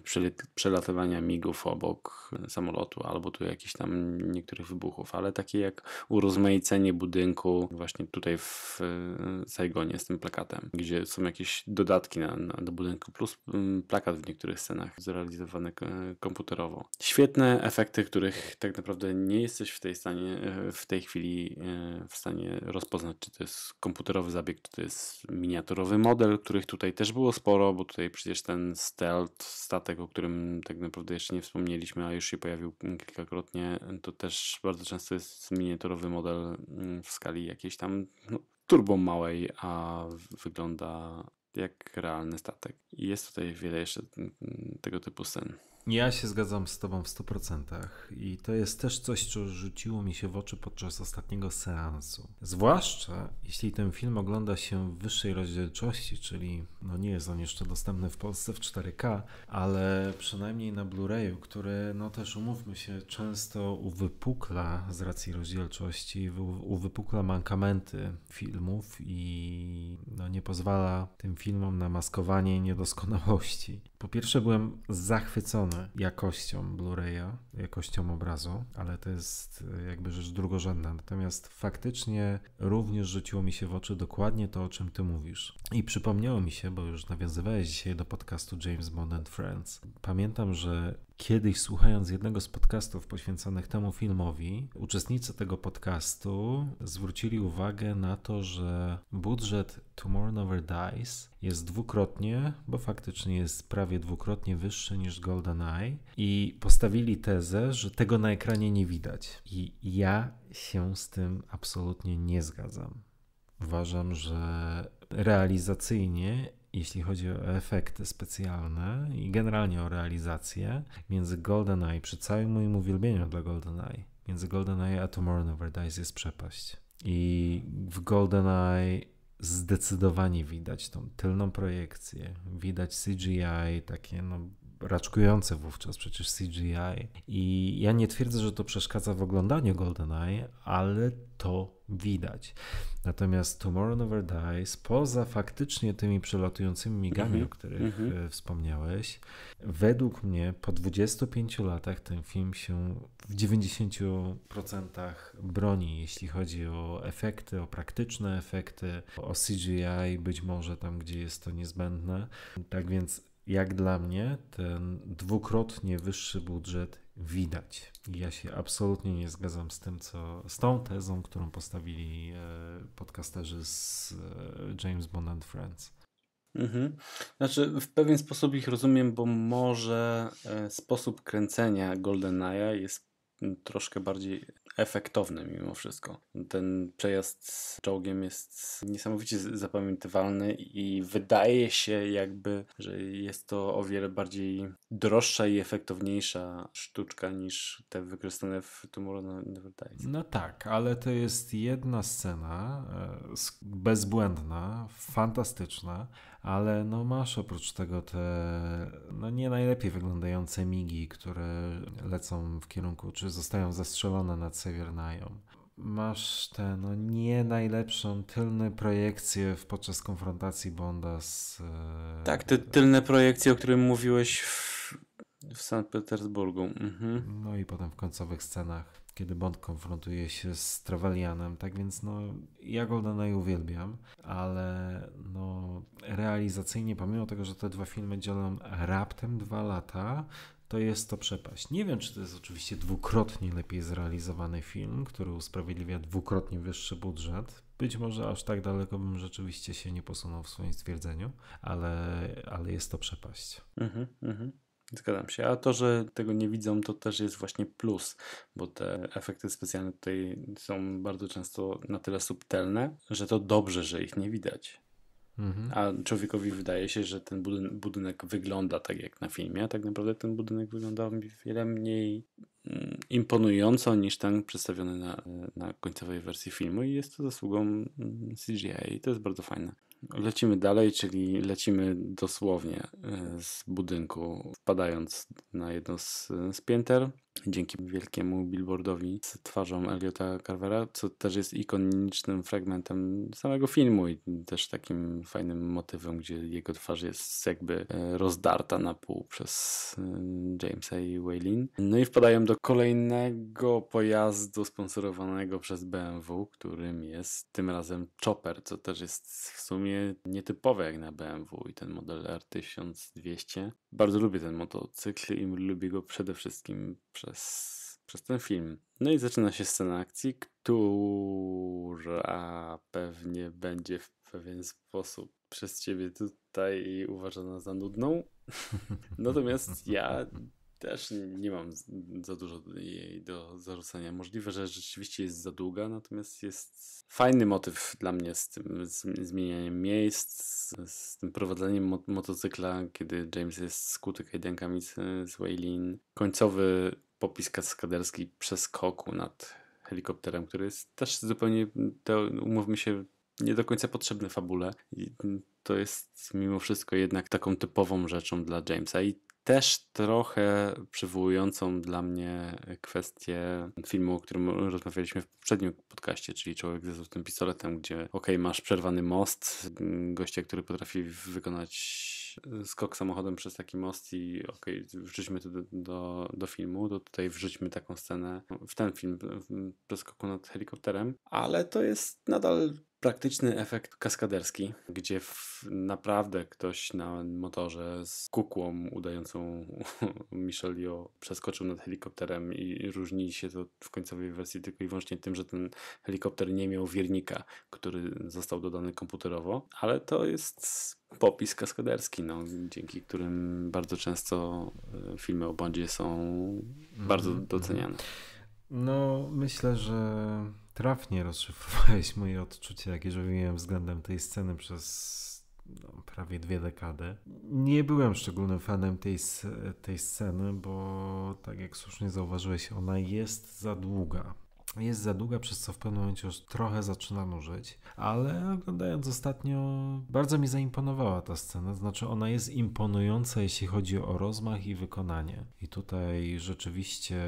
przelatywania migów obok samolotu, albo tu jakichś tam niektórych wybuchów, ale takie jak urozmaicenie budynku właśnie tutaj w e, Saigonie z tym plakatem, gdzie są jakieś dodatki na, na, do budynku, plus mm, plakat w niektórych scenach zrealizowany e, komputerowo. Świetne efekty, których tak naprawdę nie jesteś w tej, stanie, e, w tej chwili w stanie rozpoznać, czy to jest komputerowy zabieg, czy to jest miniaturowy model, których tutaj też było sporo, bo tutaj przecież ten stealth statek, o którym tak naprawdę jeszcze nie wspomnieliśmy, a już się pojawił kilkakrotnie, to też bardzo często jest miniaturowy model mm, w skali jakiejś tam no, turbo małej, a wygląda jak realny statek. I jest tutaj wiele jeszcze mm, tego typu scen. Ja się zgadzam z Tobą w 100% i to jest też coś, co rzuciło mi się w oczy podczas ostatniego seansu. Zwłaszcza jeśli ten film ogląda się w wyższej rozdzielczości, czyli no nie jest on jeszcze dostępny w Polsce w 4K, ale przynajmniej na Blu-rayu, który no też umówmy się często uwypukla z racji rozdzielczości, uwypukla mankamenty filmów i no nie pozwala tym filmom na maskowanie niedoskonałości. Po pierwsze byłem zachwycony jakością Blu-raya, jakością obrazu, ale to jest e, jakby rzecz drugorzędna. Natomiast faktycznie również rzuciło mi się w oczy dokładnie to, o czym ty mówisz. I przypomniało mi się, bo już nawiązywałeś dzisiaj do podcastu James Bond and Friends. Pamiętam, że Kiedyś słuchając jednego z podcastów poświęconych temu filmowi, uczestnicy tego podcastu zwrócili uwagę na to, że budżet Tomorrow Never Dies jest dwukrotnie, bo faktycznie jest prawie dwukrotnie wyższy niż GoldenEye i postawili tezę, że tego na ekranie nie widać. I ja się z tym absolutnie nie zgadzam. Uważam, że realizacyjnie jeśli chodzi o efekty specjalne i generalnie o realizację, między GoldenEye, przy całym moim uwielbieniu dla GoldenEye, między GoldenEye a Tomorrow Never Dies jest przepaść. I w GoldenEye zdecydowanie widać tą tylną projekcję, widać CGI, takie no raczkujące wówczas przecież CGI. I ja nie twierdzę, że to przeszkadza w oglądaniu GoldenEye, ale to widać. Natomiast Tomorrow Never Dies, poza faktycznie tymi przelatującymi migami, mm -hmm. o których mm -hmm. wspomniałeś, według mnie po 25 latach ten film się w 90% broni, jeśli chodzi o efekty, o praktyczne efekty, o CGI, być może tam, gdzie jest to niezbędne. Tak więc jak dla mnie ten dwukrotnie wyższy budżet widać. Ja się absolutnie nie zgadzam z tym, co z tą tezą, którą postawili e, podcasterzy z e, James Bond and Friends. Mhm. Znaczy, w pewien sposób ich rozumiem, bo może e, sposób kręcenia GoldenEye jest mm, troszkę bardziej efektowny mimo wszystko. Ten przejazd z czołgiem jest niesamowicie zapamiętywalny i wydaje się jakby, że jest to o wiele bardziej droższa i efektowniejsza sztuczka niż te wykorzystane w Tomorrow Never Dies. No tak, ale to jest jedna scena e, bezbłędna, fantastyczna, ale no masz oprócz tego te no nie najlepiej wyglądające migi, które lecą w kierunku, czy zostają zastrzelone nad Seviernają. Masz tę no nie najlepszą tylne projekcje podczas konfrontacji Bonda z... E, tak, te tylne projekcje, o którym mówiłeś w, w Sankt Petersburgu. Mhm. No i potem w końcowych scenach kiedy Bond konfrontuje się z Trevelyanem, tak więc no, ja Goldena uwielbiam, ale no, realizacyjnie, pomimo tego, że te dwa filmy dzielą raptem dwa lata, to jest to przepaść. Nie wiem, czy to jest oczywiście dwukrotnie lepiej zrealizowany film, który usprawiedliwia dwukrotnie wyższy budżet. Być może aż tak daleko bym rzeczywiście się nie posunął w swoim stwierdzeniu, ale, ale jest to przepaść. Mhm, mhm. Zgadzam się. A to, że tego nie widzą, to też jest właśnie plus, bo te efekty specjalne tutaj są bardzo często na tyle subtelne, że to dobrze, że ich nie widać. Mhm. A człowiekowi wydaje się, że ten budyn budynek wygląda tak jak na filmie, a tak naprawdę ten budynek wygląda wiele mniej mm, imponująco niż ten przedstawiony na, na końcowej wersji filmu i jest to zasługą mm, CGI i to jest bardzo fajne. Lecimy dalej, czyli lecimy dosłownie e, z budynku, wpadając na jedno z, z pięter dzięki wielkiemu billboardowi z twarzą Eliota Carvera, co też jest ikonicznym fragmentem samego filmu i też takim fajnym motywem, gdzie jego twarz jest jakby e, rozdarta na pół przez e, Jamesa i Waylin. No i wpadają do kolejnego pojazdu sponsorowanego przez BMW, którym jest tym razem Chopper, co też jest w sumie nietypowe jak na BMW i ten model R1200. Bardzo lubię ten motocykl i lubię go przede wszystkim przez przez, przez ten film. No i zaczyna się scena akcji, która pewnie będzie w pewien sposób przez ciebie tutaj uważana za nudną. Natomiast ja też nie mam za dużo jej do zarzucenia. Możliwe, że rzeczywiście jest za długa, natomiast jest fajny motyw dla mnie z tym z zmienianiem miejsc, z, z tym prowadzeniem mo motocykla, kiedy James jest skuty kajdankami z, z Waylin. Końcowy popis kaskaderski przeskoku nad helikopterem, który jest też zupełnie, to umówmy się, nie do końca potrzebny fabule. I to jest mimo wszystko jednak taką typową rzeczą dla Jamesa i też trochę przywołującą dla mnie kwestię filmu, o którym rozmawialiśmy w poprzednim podcaście, czyli Człowiek ze złotym pistoletem, gdzie okej, masz przerwany most, gościa, który potrafi wykonać Y, skok samochodem przez taki most i okej, okay, wrzućmy to do, do, do, filmu, to tutaj wrzućmy taką scenę w ten film, w, skoku nad helikopterem, ale to jest nadal praktyczny efekt kaskaderski, gdzie naprawdę ktoś na motorze z kukłą udającą Michelio przeskoczył nad helikopterem i różni się to w końcowej wersji tylko i wyłącznie tym, że ten helikopter nie miał wirnika, który został dodany komputerowo, ale to jest popis kaskaderski, no, dzięki którym bardzo często e, filmy o Bondzie są bardzo mhm, mhm. doceniane. No, myślę, że trafnie rozszyfrowałeś moje odczucia, jakie żywiłem względem tej sceny przez no, prawie dwie dekady. Nie byłem szczególnym fanem tej, tej sceny, bo tak jak słusznie zauważyłeś, ona jest za długa jest za długa, przez co w pewnym momencie już trochę zaczyna nużyć, ale oglądając ostatnio, bardzo mi zaimponowała ta scena. Znaczy, ona jest imponująca, jeśli chodzi o rozmach i wykonanie. I tutaj rzeczywiście,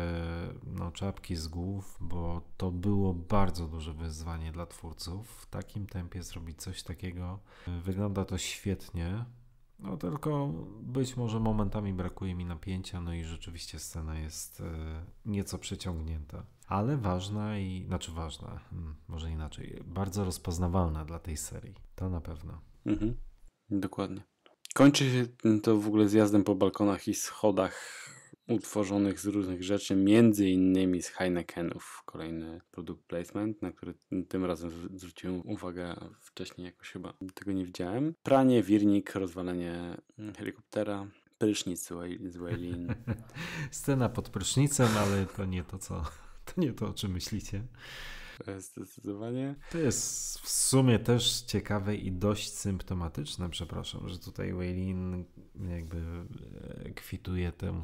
no, czapki z głów, bo to było bardzo duże wyzwanie dla twórców. W takim tempie zrobić coś takiego wygląda to świetnie. No tylko być może momentami brakuje mi napięcia, no i rzeczywiście scena jest e, nieco przeciągnięta, ale ważna i, znaczy ważna, hmm, może inaczej, bardzo rozpoznawalna dla tej serii. To na pewno. Mhm, dokładnie. Kończy się to w ogóle zjazdem po balkonach i schodach utworzonych z różnych rzeczy, między innymi z Heinekenów. Kolejny produkt placement, na który tym razem zwróciłem uwagę, wcześniej jakoś chyba tego nie widziałem. Pranie, wirnik, rozwalenie mm, helikoptera, prysznic z Waylin. Scena pod prysznicem, ale to nie to, co, to nie to, o czym myślicie. Zdecydowanie. To jest w sumie też ciekawe i dość symptomatyczne, przepraszam, że tutaj Waylin jakby e, kwituje tę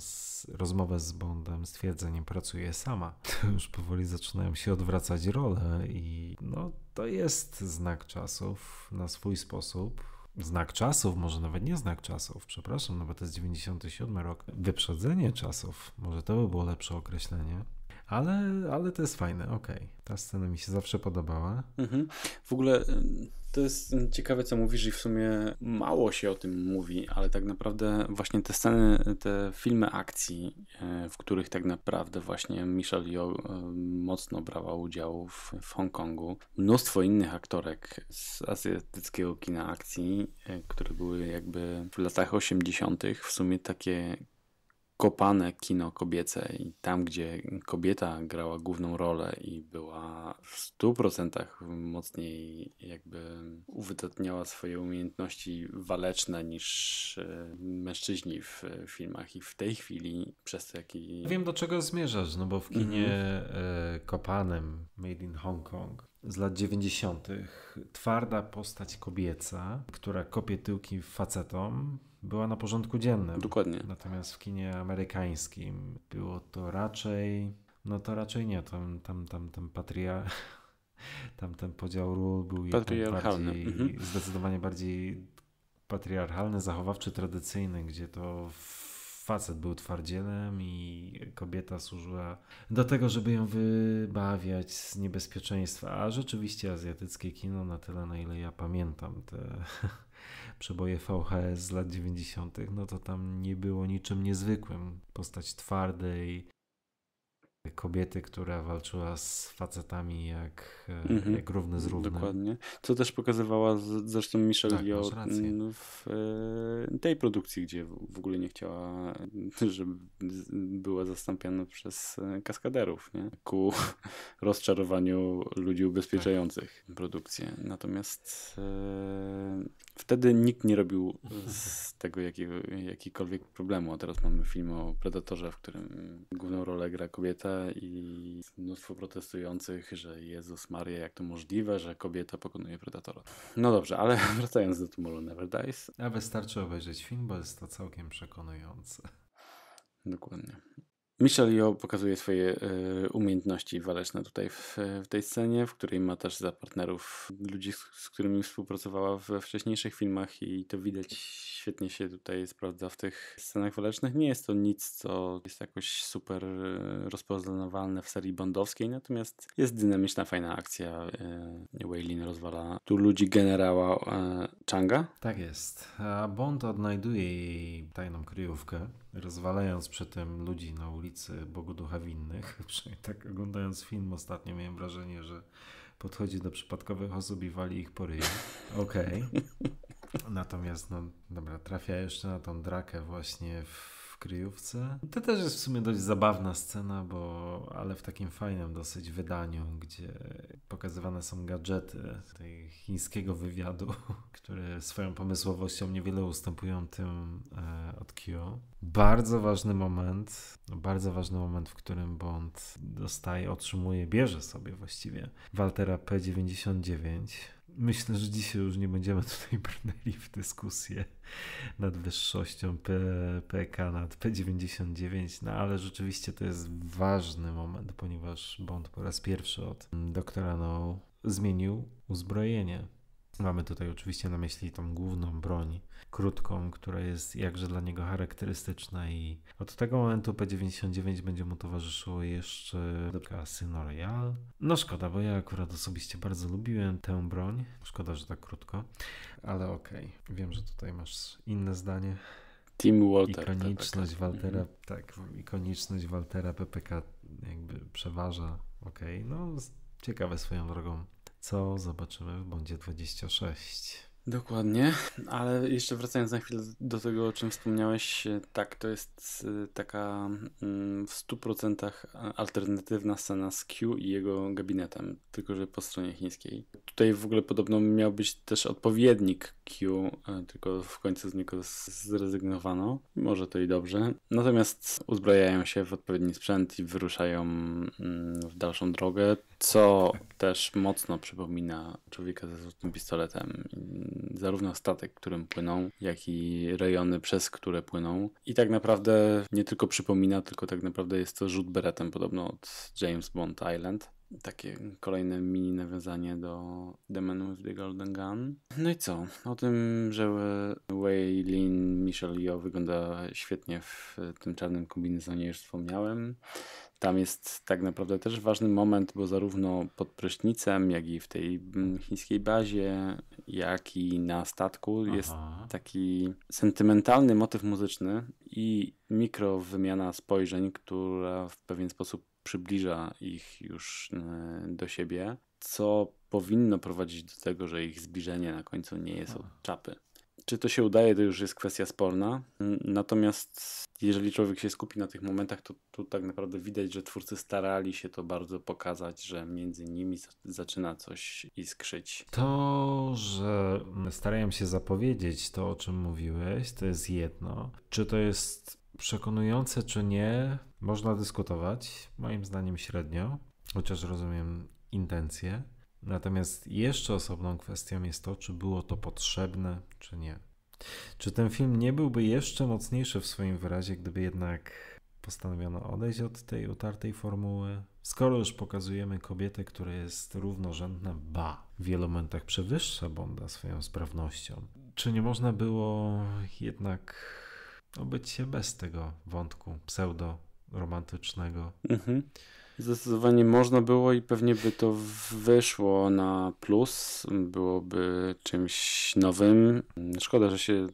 rozmowę z Bondem stwierdzeniem pracuje sama. To już powoli zaczynają się odwracać role i no to jest znak czasów na swój sposób znak czasów, może nawet nie znak czasów, przepraszam, no bo to jest 97 rok, wyprzedzenie czasów, może to by było lepsze określenie. Ale, ale to jest fajne, okej. Okay. Ta scena mi się zawsze podobała. Mhm. W ogóle to jest ciekawe, co mówisz, i w sumie mało się o tym mówi, ale tak naprawdę właśnie te sceny, te filmy akcji, e, w których tak naprawdę właśnie Michelle Yeoh e, mocno brała udział w, w Hongkongu. Mnóstwo innych aktorek z azjatyckiego kina akcji, e, które były jakby w latach 80. w sumie takie kopane kino kobiece i tam, gdzie kobieta grała główną rolę i była w 100% mocniej jakby uwydatniała swoje umiejętności waleczne niż e, mężczyźni w filmach i w tej chwili przez taki... Wiem do czego zmierzasz, no bo w kinie mm. E, kopanem Made in Hong Kong z lat 90. Twarda postać kobieca, która kopie tyłki facetom, była na porządku dziennym. Dokładnie. Natomiast w kinie amerykańskim było to raczej, no to raczej nie, tam, tam, tam, tam patria, tam ten podział ról był patriarchalny. Bardziej, mhm. zdecydowanie bardziej patriarchalny, zachowawczy, tradycyjny, gdzie to facet był twardzielem i kobieta służyła do tego, żeby ją wybawiać z niebezpieczeństwa. A rzeczywiście azjatyckie kino, na tyle na ile ja pamiętam te przeboje VHS z lat 90., no to tam nie było niczym niezwykłym. Postać twardej, kobiety, która walczyła z facetami jak, e, mhm. jak równy z równym. Dokładnie. Co też pokazywała zresztą Michelle tak, Yeoh mm, w e, tej produkcji, gdzie w ogóle nie chciała, żeby była zastąpiona przez e, kaskaderów, nie? Ku rozczarowaniu ludzi ubezpieczających tak. produkcję. Natomiast wtedy nikt nie robił z tego jakiego, jakikolwiek problemu, a teraz mamy film o Predatorze, w którym główną rolę gra kobieta, protestę i mnóstwo protestujących, że Jezus Maria, jak to możliwe, że kobieta pokonuje predatora. No dobrze, ale wracając do Tomorrow Never Dies. A wystarczy obejrzeć film, bo jest to całkiem przekonujące. Dokładnie. Michel pokazuje swoje y, umiejętności waleczne tutaj w, w, tej scenie, w której ma też za partnerów ludzi, z, z którymi współpracowała we wcześniejszych filmach i to widać świetnie się tutaj sprawdza w tych scenach walecznych. Nie jest to nic, co jest jakoś super e, rozpoznawalne w serii bondowskiej, natomiast jest dynamiczna, fajna akcja. Y, e, Waylin rozwala tu ludzi generała y, Changa. Tak jest. A Bond odnajduje jej tajną kryjówkę rozwalając przy tym ludzi na ulicy Bogu Ducha Winnych. Tak oglądając film ostatnio miałem wrażenie, że podchodzi do przypadkowych osób i wali ich po ryju. Okej. Okay. Natomiast, no dobra, trafia jeszcze na tą drakę właśnie w kryjówce. To też jest w sumie dość zabawna scena, bo ale w takim fajnym dosyć wydaniu, gdzie pokazywane są gadżety tej chińskiego wywiadu, które swoją pomysłowością niewiele ustępują tym e, od Kyo. Bardzo ważny moment, bardzo ważny moment, w którym Bond dostaje, otrzymuje, bierze sobie właściwie Waltera P99 Myślę, że dzisiaj już nie będziemy tutaj brnęli w dyskusję nad wyższością P, PK nad P99, no ale rzeczywiście to jest ważny moment, ponieważ Bond po raz pierwszy od doktora No zmienił uzbrojenie. Mamy tutaj oczywiście na myśli tą główną broń, krótką, która jest jakże dla niego charakterystyczna i od tego momentu P99 będzie mu towarzyszyło jeszcze Casino Royale. No szkoda, bo ja akurat osobiście bardzo lubiłem tę broń. Szkoda, że tak krótko, ale okej. Okay. Wiem, że tutaj masz inne zdanie. Team Walter. Tak, ikoniczność PPK. Tak. Waltera, mhm. tak, ikoniczność Waltera PPK jakby przeważa. Okej, okay. no ciekawe swoją drogą co zobaczymy w bądzie 26. Dokładnie, ale jeszcze wracając na chwilę do tego, o czym wspomniałeś, e, tak, to jest e, taka mm, w 100% alternatywna scena z Q i jego gabinetem, tylko że po stronie chińskiej. Tutaj w ogóle podobno miał być też odpowiednik Q, e, tylko w końcu z niego zrezygnowano. Może to i dobrze. Natomiast uzbrajają się w odpowiedni sprzęt i wyruszają mm, w dalszą drogę, co też mocno przypomina człowieka ze złotym pistoletem zarówno statek, którym płyną, jak i rejony, przez które płyną. I tak naprawdę nie tylko przypomina, tylko tak naprawdę jest to rzut beretem podobno od James Bond Island. Takie kolejne mini nawiązanie do The Man with the Golden Gun. No i co? O tym, że Waylin Michel Yeoh wygląda świetnie w tym czarnym kombinezonie już wspomniałem. Tam jest tak naprawdę też ważny moment, bo zarówno pod prysznicem, jak i w tej mm, chińskiej bazie, jak i na statku Aha. jest taki sentymentalny motyw muzyczny i mikrowymiana spojrzeń, która w pewien sposób przybliża ich już y, do siebie, co powinno prowadzić do tego, że ich zbliżenie na końcu nie jest od czapy. Czy to się udaje, to już jest kwestia sporna. Natomiast jeżeli człowiek się skupi na tych momentach, to tu tak naprawdę widać, że twórcy starali się to bardzo pokazać, że między nimi zaczyna coś iskrzyć. To, że starają się zapowiedzieć to, o czym mówiłeś, to jest jedno. Czy to jest przekonujące, czy nie, można dyskutować, moim zdaniem średnio, chociaż rozumiem intencje. Natomiast jeszcze osobną kwestią jest to, czy było to potrzebne, czy nie. Czy ten film nie byłby jeszcze mocniejszy w swoim wyrazie, gdyby jednak postanowiono odejść od tej utartej formuły? Skoro już pokazujemy kobietę, która jest równorzędna, ba, w wielu momentach przewyższa Bonda swoją sprawnością. Czy nie można było jednak obyć się bez tego wątku pseudo-romantycznego? Mhm. Zdecydowanie można było i pewnie by to wyszło na plus, byłoby czymś nowym. Szkoda, że się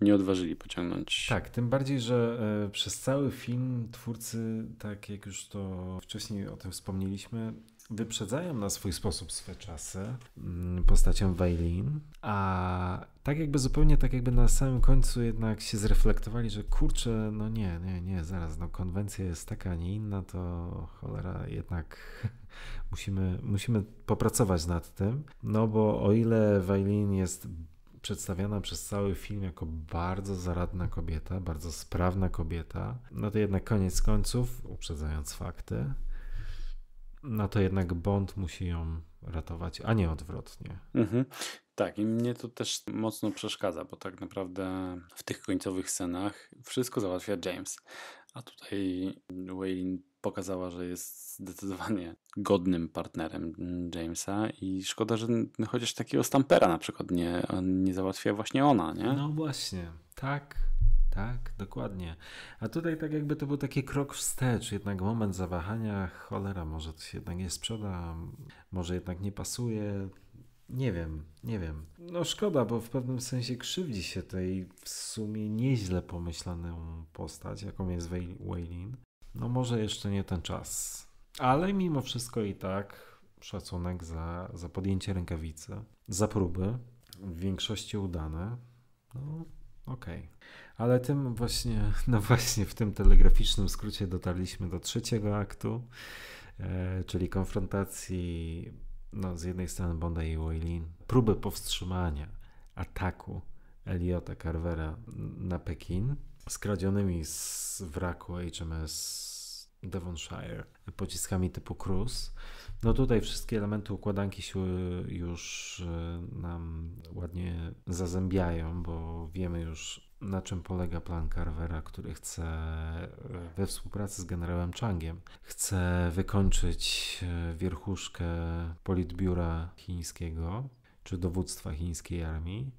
nie odważyli pociągnąć. Tak, tym bardziej, że e, przez cały film twórcy, tak jak już to wcześniej o tym wspomnieliśmy, wyprzedzają na swój sposób swe czasy mm, postacią Wailin, a tak jakby zupełnie tak jakby na samym końcu jednak się zreflektowali, że kurczę, no nie, nie, nie, zaraz, no konwencja jest taka, a nie inna, to cholera jednak musimy, musimy popracować nad tym, no bo o ile Wailin jest przedstawiana przez cały film jako bardzo zaradna kobieta, bardzo sprawna kobieta, no to jednak koniec końców, uprzedzając fakty, no to jednak Bond musi ją ratować, a nie odwrotnie. Mhm. Tak, i mnie to też mocno przeszkadza, bo tak naprawdę w tych końcowych scenach wszystko załatwia James. A tutaj Waylin pokazała, że jest zdecydowanie godnym partnerem Jamesa i szkoda, że chociaż takiego stampera na przykład nie, nie załatwia właśnie ona, nie? No właśnie, tak, tak, dokładnie. A tutaj tak jakby to był taki krok wstecz, jednak moment zawahania, cholera, może to się jednak nie sprzeda, może jednak nie pasuje. Nie wiem, nie wiem. No szkoda, bo w pewnym sensie krzywdzi się tej w sumie nieźle pomyślaną postać, jaką jest Waylin. No może jeszcze nie ten czas. Ale mimo wszystko i tak szacunek za, za podjęcie rękawicy, za próby, w większości udane. No okej. Okay. Ale tym właśnie, no właśnie w tym telegraficznym skrócie dotarliśmy do trzeciego aktu, e, czyli konfrontacji no, z jednej strony Bonda i Waylin, próby powstrzymania ataku Eliota Carvera na Pekin, skradzionymi z wraku HMS Devonshire pociskami typu Cruise. No tutaj wszystkie elementy układanki się już e, nam ładnie zazębiają, bo wiemy już na czym polega plan Carvera, który chce e, we współpracy z generałem Changiem chce wykończyć e, wierchuszkę politbiura chińskiego czy dowództwa chińskiej armii,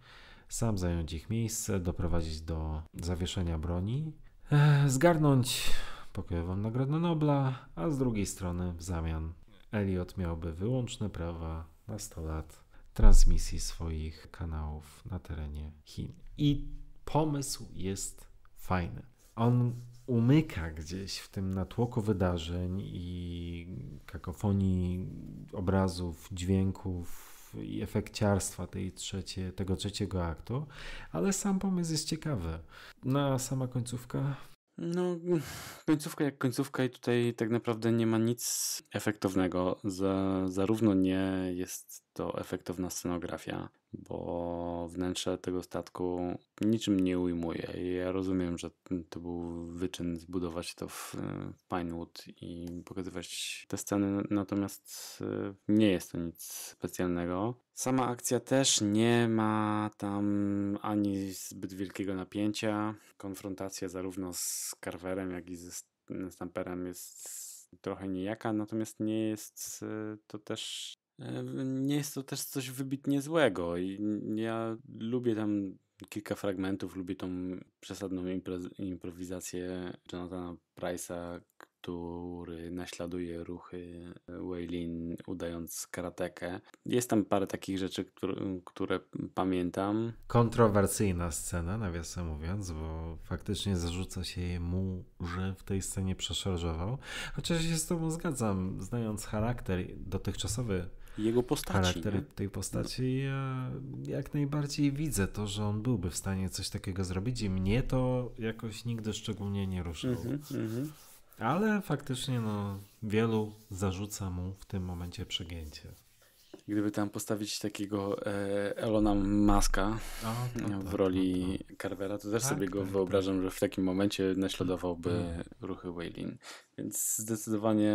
sam zająć ich miejsce, doprowadzić do zawieszenia broni, e, zgarnąć pokojową Nagrodę Nobla, a z drugiej strony w zamian Elliot miałby wyłączne prawa na 100 lat transmisji swoich kanałów na terenie Chin. I pomysł jest fajny. On umyka gdzieś w tym natłoku wydarzeń i kakofonii obrazów, dźwięków i efekciarstwa tej trzecie, tego trzeciego aktu, ale sam pomysł jest ciekawy. No a sama końcówka? No, końcówka jak końcówka i tutaj tak naprawdę nie ma nic efektownego. Za, zarówno nie jest to efektowna scenografia, bo wnętrze tego statku niczym nie ujmuje. Ja rozumiem, że to był wyczyn zbudować to w Pinewood i pokazywać te sceny, natomiast e, nie jest to nic specjalnego. Sama akcja też nie ma tam ani zbyt wielkiego napięcia. Konfrontacja zarówno z Carverem, jak i ze Stamperem jest trochę niejaka, natomiast nie jest e, to też E, nie jest to też coś wybitnie złego. I ja lubię tam kilka fragmentów, lubię tą przesadną improwizację Jonathana Price'a, który naśladuje ruchy Weylin, udając karatekę. Jest tam parę takich rzeczy, które, które, pamiętam. Kontrowersyjna scena, nawiasem mówiąc, bo faktycznie zarzuca się mu, że w tej scenie przeszarżował. Chociaż się z tobą zgadzam, znając charakter dotychczasowy jego postaci. Charakter tej postaci. Ja e, jak najbardziej widzę to, że on byłby w stanie coś takiego zrobić i mnie to jakoś nigdy szczególnie nie ruszyło. Mm -hmm, mm -hmm. Ale faktycznie no, wielu zarzuca mu w tym momencie przegięcie. Gdyby tam postawić takiego e, Elona Maska o, no tak, w no roli tak. Carvera, to też tak, sobie go tak, wyobrażam, że w takim momencie naśladowałby mhm. ruchy Waylin. Więc zdecydowanie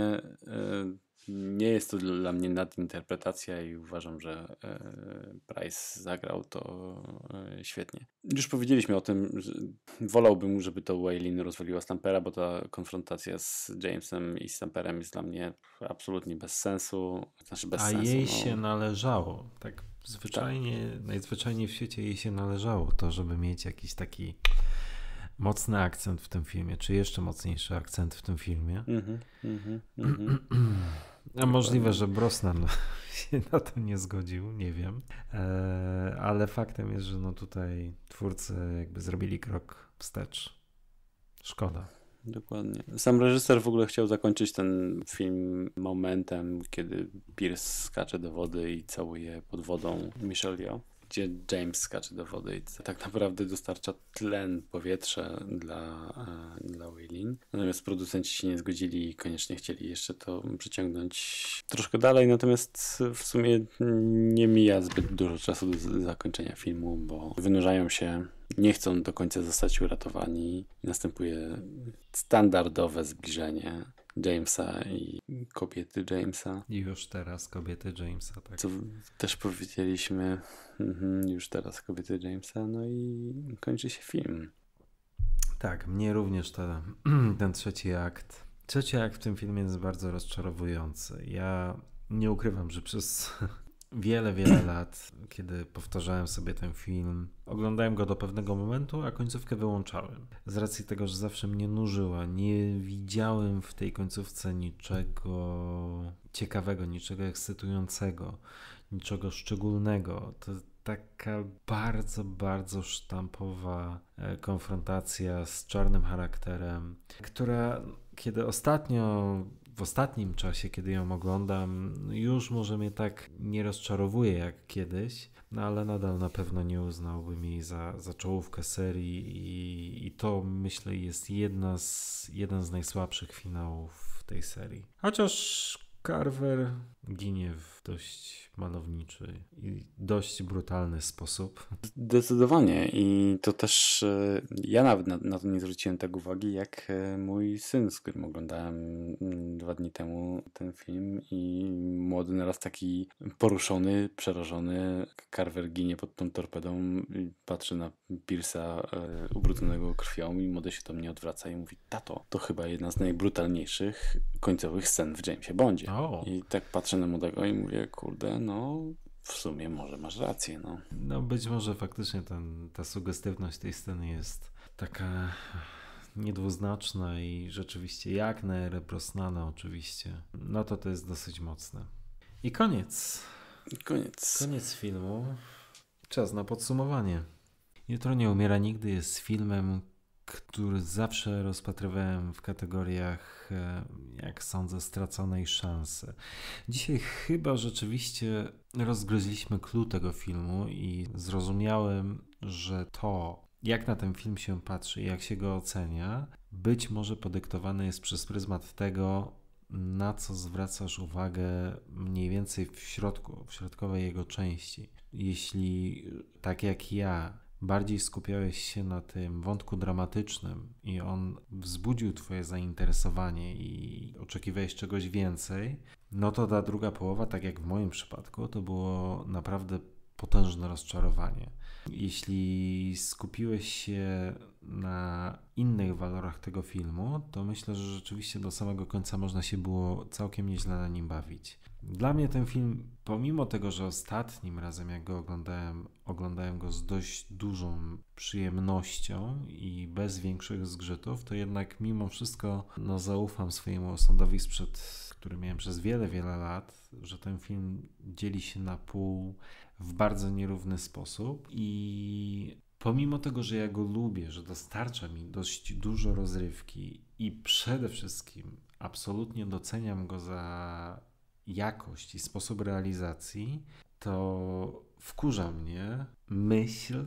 e, nie jest to dla mnie nadinterpretacja i uważam, że e, Price zagrał to e, świetnie. Już powiedzieliśmy o tym, że wolałbym, żeby to Waylin rozwaliła Stampera, bo ta konfrontacja z Jamesem i Stamperem jest dla mnie absolutnie bez sensu. Znaczy bez A sensu, jej no. się należało. Tak zwyczajnie, tak. najzwyczajniej w świecie jej się należało to, żeby mieć jakiś taki mocny akcent w tym filmie, czy jeszcze mocniejszy akcent w tym filmie. Mm-hmm, mm-hmm, mm-hmm. A możliwe, że Brosnan się na to nie zgodził, nie wiem. E, ale faktem jest, że no tutaj twórcy jakby zrobili krok wstecz. Szkoda. Dokładnie. Sam reżyser w ogóle chciał zakończyć ten film momentem, kiedy Pierce skacze do wody i całuje pod wodą Michelle Yeoh gdzie James skacze do wody i tak naprawdę dostarcza tlen, powietrze dla, e, dla Waylin. Natomiast producenci się nie zgodzili i koniecznie chcieli jeszcze to przeciągnąć troszkę dalej, natomiast w sumie nie mija zbyt dużo czasu do zakończenia filmu, bo wynurzają się nie chcą do końca zostać uratowani. Następuje standardowe zbliżenie Jamesa i kobiety Jamesa. I już teraz kobiety Jamesa, tak. Co też powiedzieliśmy Mhm, już teraz kobiety Jamesa, no i kończy się film. Tak, mnie również ta, ten trzeci akt. Trzeci akt w tym filmie jest bardzo rozczarowujący. Ja nie ukrywam, że przez wiele, wiele lat, kiedy powtarzałem sobie ten film, oglądałem go do pewnego momentu, a końcówkę wyłączałem. Z racji tego, że zawsze mnie nużyła, nie widziałem w tej końcówce niczego ciekawego, niczego ekscytującego niczego szczególnego. To taka bardzo, bardzo sztampowa e, konfrontacja z czarnym charakterem, która kiedy ostatnio w ostatnim czasie, kiedy ją oglądam, już może mnie tak nie rozczarowuje jak kiedyś, no ale nadal na pewno nie uznałbym jej za, za czołówkę serii i, i to myślę jest jedna z, jeden z najsłabszych finałów tej serii. Chociaż Carver ginie w dość malowniczy i dość brutalny sposób. Zdecydowanie i to też e, ja nawet na, na, to nie zwróciłem tak uwagi, jak e, mój syn, z którym oglądałem mm, dwa dni temu ten film i młody naraz taki poruszony, przerażony, Carver ginie pod tą torpedą, patrzy na Pierce'a e, ubrudzonego krwią i młody się do mnie odwraca i mówi, tato, to chyba jedna z najbrutalniejszych końcowych scen w Jamesie Bondzie. Oh. I tak patrzę na młodego i mówię, mówię, kurde, no w sumie może masz rację. No, no być może faktycznie ten, ta sugestywność tej sceny jest taka niedwuznaczna i rzeczywiście jak na erę Brosnana oczywiście, no to to jest dosyć mocne. I koniec. Koniec. Koniec filmu. Czas na podsumowanie. Jutro nie umiera nigdy jest filmem, który zawsze rozpatrywałem w kategoriach, e, jak sądzę, straconej szansy. Dzisiaj chyba rzeczywiście rozgryźliśmy klucz tego filmu i zrozumiałem, że to, jak na ten film się patrzy, jak się go ocenia, być może podyktowane jest przez pryzmat tego, na co zwracasz uwagę mniej więcej w środku, w środkowej jego części. Jeśli tak jak ja bardziej skupiałeś się na tym wątku dramatycznym i on wzbudził Twoje zainteresowanie i oczekiwałeś czegoś więcej, no to ta druga połowa, tak jak w moim przypadku, to było naprawdę potężne rozczarowanie. Jeśli skupiłeś się na innych walorach tego filmu, to myślę, że rzeczywiście do samego końca można się było całkiem nieźle na nim bawić. Dla mnie ten film, pomimo tego, że ostatnim razem jak go oglądałem, oglądałem go z dość dużą przyjemnością i bez większych zgrzytów, to jednak mimo wszystko no, zaufam swojemu osądowi sprzed, który miałem przez wiele, wiele lat, że ten film dzieli się na pół w bardzo nierówny sposób i pomimo tego, że ja go lubię, że dostarcza mi dość dużo rozrywki i przede wszystkim absolutnie doceniam go za jakość i sposób realizacji, to wkurza mnie myśl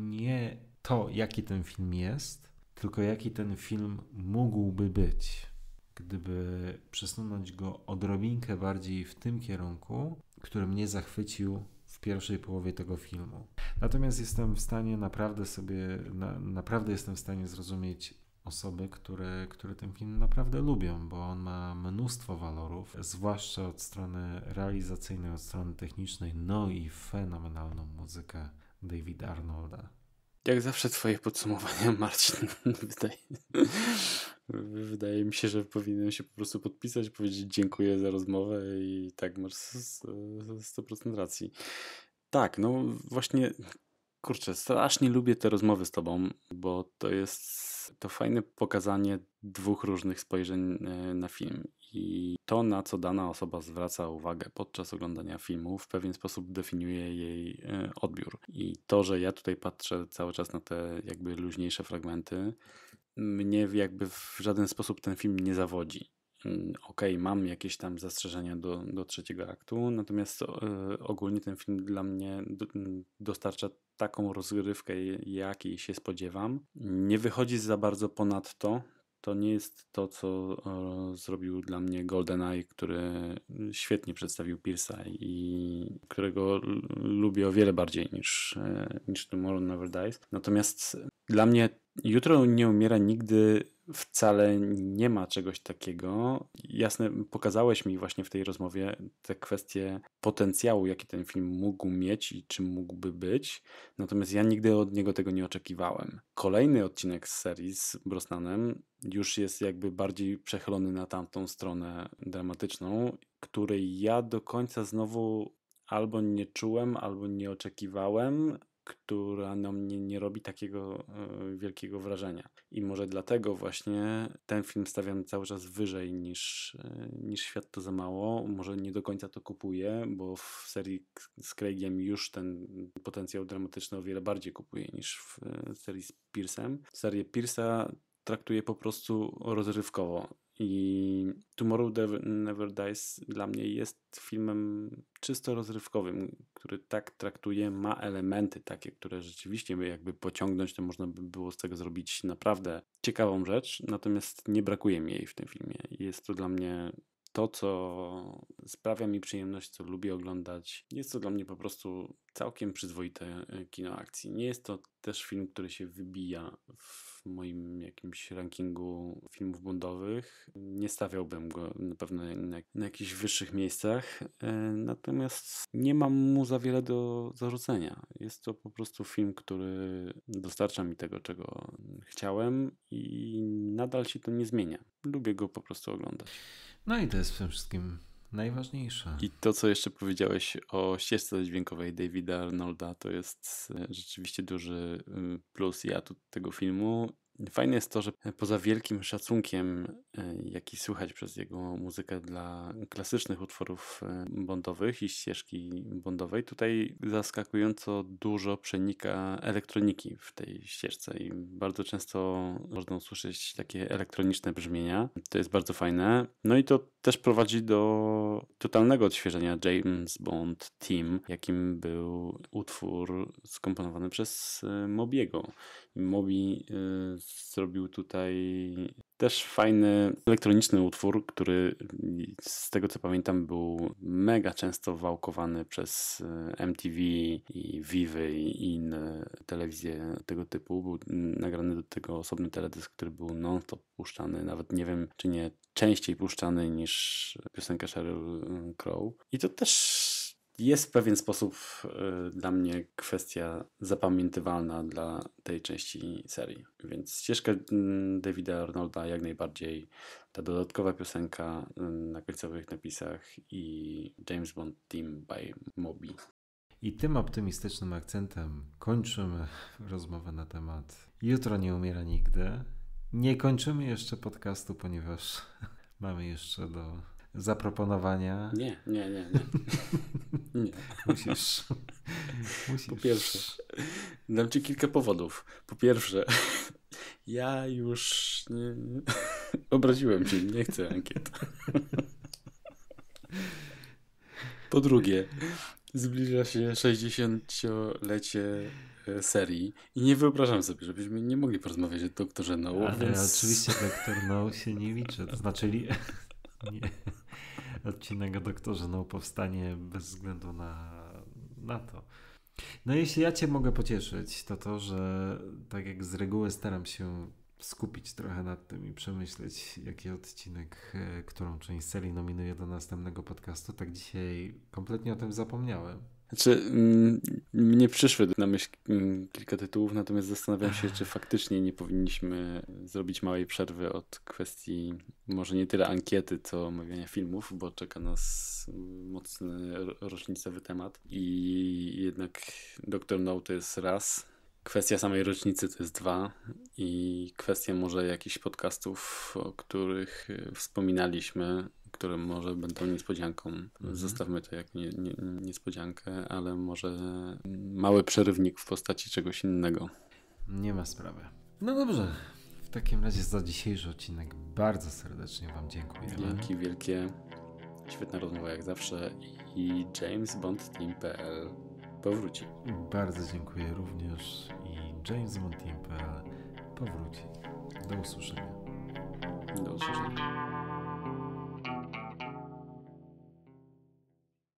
nie to, jaki ten film jest, tylko jaki ten film mógłby być. Gdyby przesunąć go odrobinkę bardziej w tym kierunku, który mnie zachwycił w pierwszej połowie tego filmu. Natomiast jestem w stanie naprawdę sobie, na, naprawdę jestem w stanie zrozumieć osoby, które, które ten film naprawdę lubią, bo on ma mnóstwo walorów, zwłaszcza od strony realizacyjnej, od strony technicznej, no i fenomenalną muzykę Davida Arnolda. Jak zawsze twoje podsumowania, Marcin, wydaje, wydaje mi się, że powinienem się po prostu podpisać, powiedzieć dziękuję za rozmowę i tak masz 100% racji. Tak, no właśnie, kurczę, strasznie lubię te rozmowy z tobą, bo to jest to fajne pokazanie dwóch różnych spojrzeń e, na film. I to, na co dana osoba zwraca uwagę podczas oglądania filmu, w pewien sposób definiuje jej e, odbiór. I to, że ja tutaj patrzę cały czas na te jakby luźniejsze fragmenty, mnie jakby w żaden sposób ten film nie zawodzi. Mm, ok, mam jakieś tam zastrzeżenia do, do trzeciego aktu, natomiast e, ogólnie ten film dla mnie dostarcza taką rozgrywkę, jakiej się spodziewam. Nie wychodzi za bardzo ponad to. To nie jest to, co e, zrobił dla mnie GoldenEye, który mm, świetnie przedstawił Pierce'a i którego lubię o wiele bardziej niż, e, niż Tomorrow Never Dies. Natomiast dla mnie Jutro nie umiera nigdy wcale nie ma czegoś takiego. Jasne, pokazałeś mi właśnie w tej rozmowie te kwestie potencjału, jaki ten film mógł mieć i czym mógłby być, natomiast ja nigdy od niego tego nie oczekiwałem. Kolejny odcinek z serii z Brosnanem już jest jakby bardziej przechylony na tamtą stronę dramatyczną, której ja do końca znowu albo nie czułem, albo nie oczekiwałem, która na mnie nie robi takiego e, wielkiego wrażenia. I może dlatego właśnie ten film stawiam cały czas wyżej niż, e, niż Świat to za mało. Może nie do końca to kupuję, bo w serii z Craigiem już ten potencjał dramatyczny o wiele bardziej kupuję niż w e, serii z Piersem. Serię Piersa traktuję po prostu rozrywkowo. I Tomorrow Never Dies dla mnie jest filmem czysto rozrywkowym, który tak traktuje, ma elementy takie, które rzeczywiście jakby pociągnąć, to można by było z tego zrobić naprawdę ciekawą rzecz, natomiast nie brakuje mi jej w tym filmie. Jest to dla mnie to, co sprawia mi przyjemność, co lubię oglądać. Jest to dla mnie po prostu całkiem przyzwoite e, kino akcji. Nie jest to też film, który się wybija w moim jakimś rankingu filmów bundowych. Nie stawiałbym go na pewno na, na jakichś wyższych miejscach. E, natomiast nie mam mu za wiele do zarzucenia. Jest to po prostu film, który dostarcza mi tego, czego chciałem i nadal się to nie zmienia. Lubię go po prostu oglądać. No i to jest w tym wszystkim najważniejsze. I to, co jeszcze powiedziałeś o ścieżce dźwiękowej Davida Arnolda, to jest e, rzeczywiście duży y, plus ja tu tego filmu Fajne jest to, że poza wielkim szacunkiem, e, jaki słychać przez jego muzykę dla klasycznych utworów e, bondowych i ścieżki bondowej, tutaj zaskakująco dużo przenika elektroniki w tej ścieżce i bardzo często można usłyszeć takie elektroniczne brzmienia. To jest bardzo fajne. No i to też prowadzi do totalnego odświeżenia James Bond Team, jakim był utwór skomponowany przez e, Mobiego. Mobi y, zrobił tutaj też fajny elektroniczny utwór, który z tego co pamiętam był mega często wałkowany przez y, MTV i Vivy i inne telewizje tego typu. Był nagrany do tego osobny teledysk, który był non-stop puszczany. Nawet nie wiem, czy nie częściej puszczany niż piosenka Sheryl y, Crow. I to też jest w pewien sposób y, dla mnie kwestia zapamiętywalna dla tej części serii. Więc ścieżka mm, Davida Arnolda jak najbardziej, ta dodatkowa piosenka y, na końcowych napisach i James Bond Team by Moby. I tym optymistycznym akcentem kończymy rozmowę na temat Jutro nie umiera nigdy. Nie kończymy jeszcze podcastu, ponieważ mamy jeszcze do zaproponowania. Nie, nie, nie. nie. nie. Musisz. Musisz. Po pierwsze, dam ci kilka powodów. Po pierwsze, ja już nie, obraziłem cię, nie chcę ankiet. Po drugie, zbliża się 60-lecie e, serii i nie wyobrażam sobie, żebyśmy nie mogli porozmawiać o doktorze No. Ale więc... oczywiście doktor No się nie liczy, to znaczy nie odcinek o doktorze no powstanie bez względu na, na to. No jeśli ja Cię mogę pocieszyć, to to, że tak jak z reguły staram się skupić trochę nad tym i przemyśleć, jaki odcinek, e, którą część serii nominuję do następnego podcastu, tak dzisiaj kompletnie o tym zapomniałem. Znaczy, mnie mm, przyszły na myśl mm, kilka tytułów, natomiast zastanawiam się, czy faktycznie nie powinniśmy zrobić małej przerwy od kwestii może nie tyle ankiety, co omawiania filmów, bo czeka nas mocny rocznicowy temat i jednak Doktor No to jest raz, kwestia samej rocznicy to jest dwa i kwestia może jakichś podcastów, o których wspominaliśmy, które może będą niespodzianką. Mhm. Zostawmy to jak nie, nie, niespodziankę, ale może mały przerywnik w postaci czegoś innego. Nie ma sprawy. No dobrze. W takim razie za dzisiejszy odcinek bardzo serdecznie Wam dziękuję. Dzięki wielkie. Świetna rozmowa jak zawsze i jamesbondteam.pl powróci. Bardzo dziękuję również i jamesbondteam.pl powróci. Do usłyszenia. Do usłyszenia.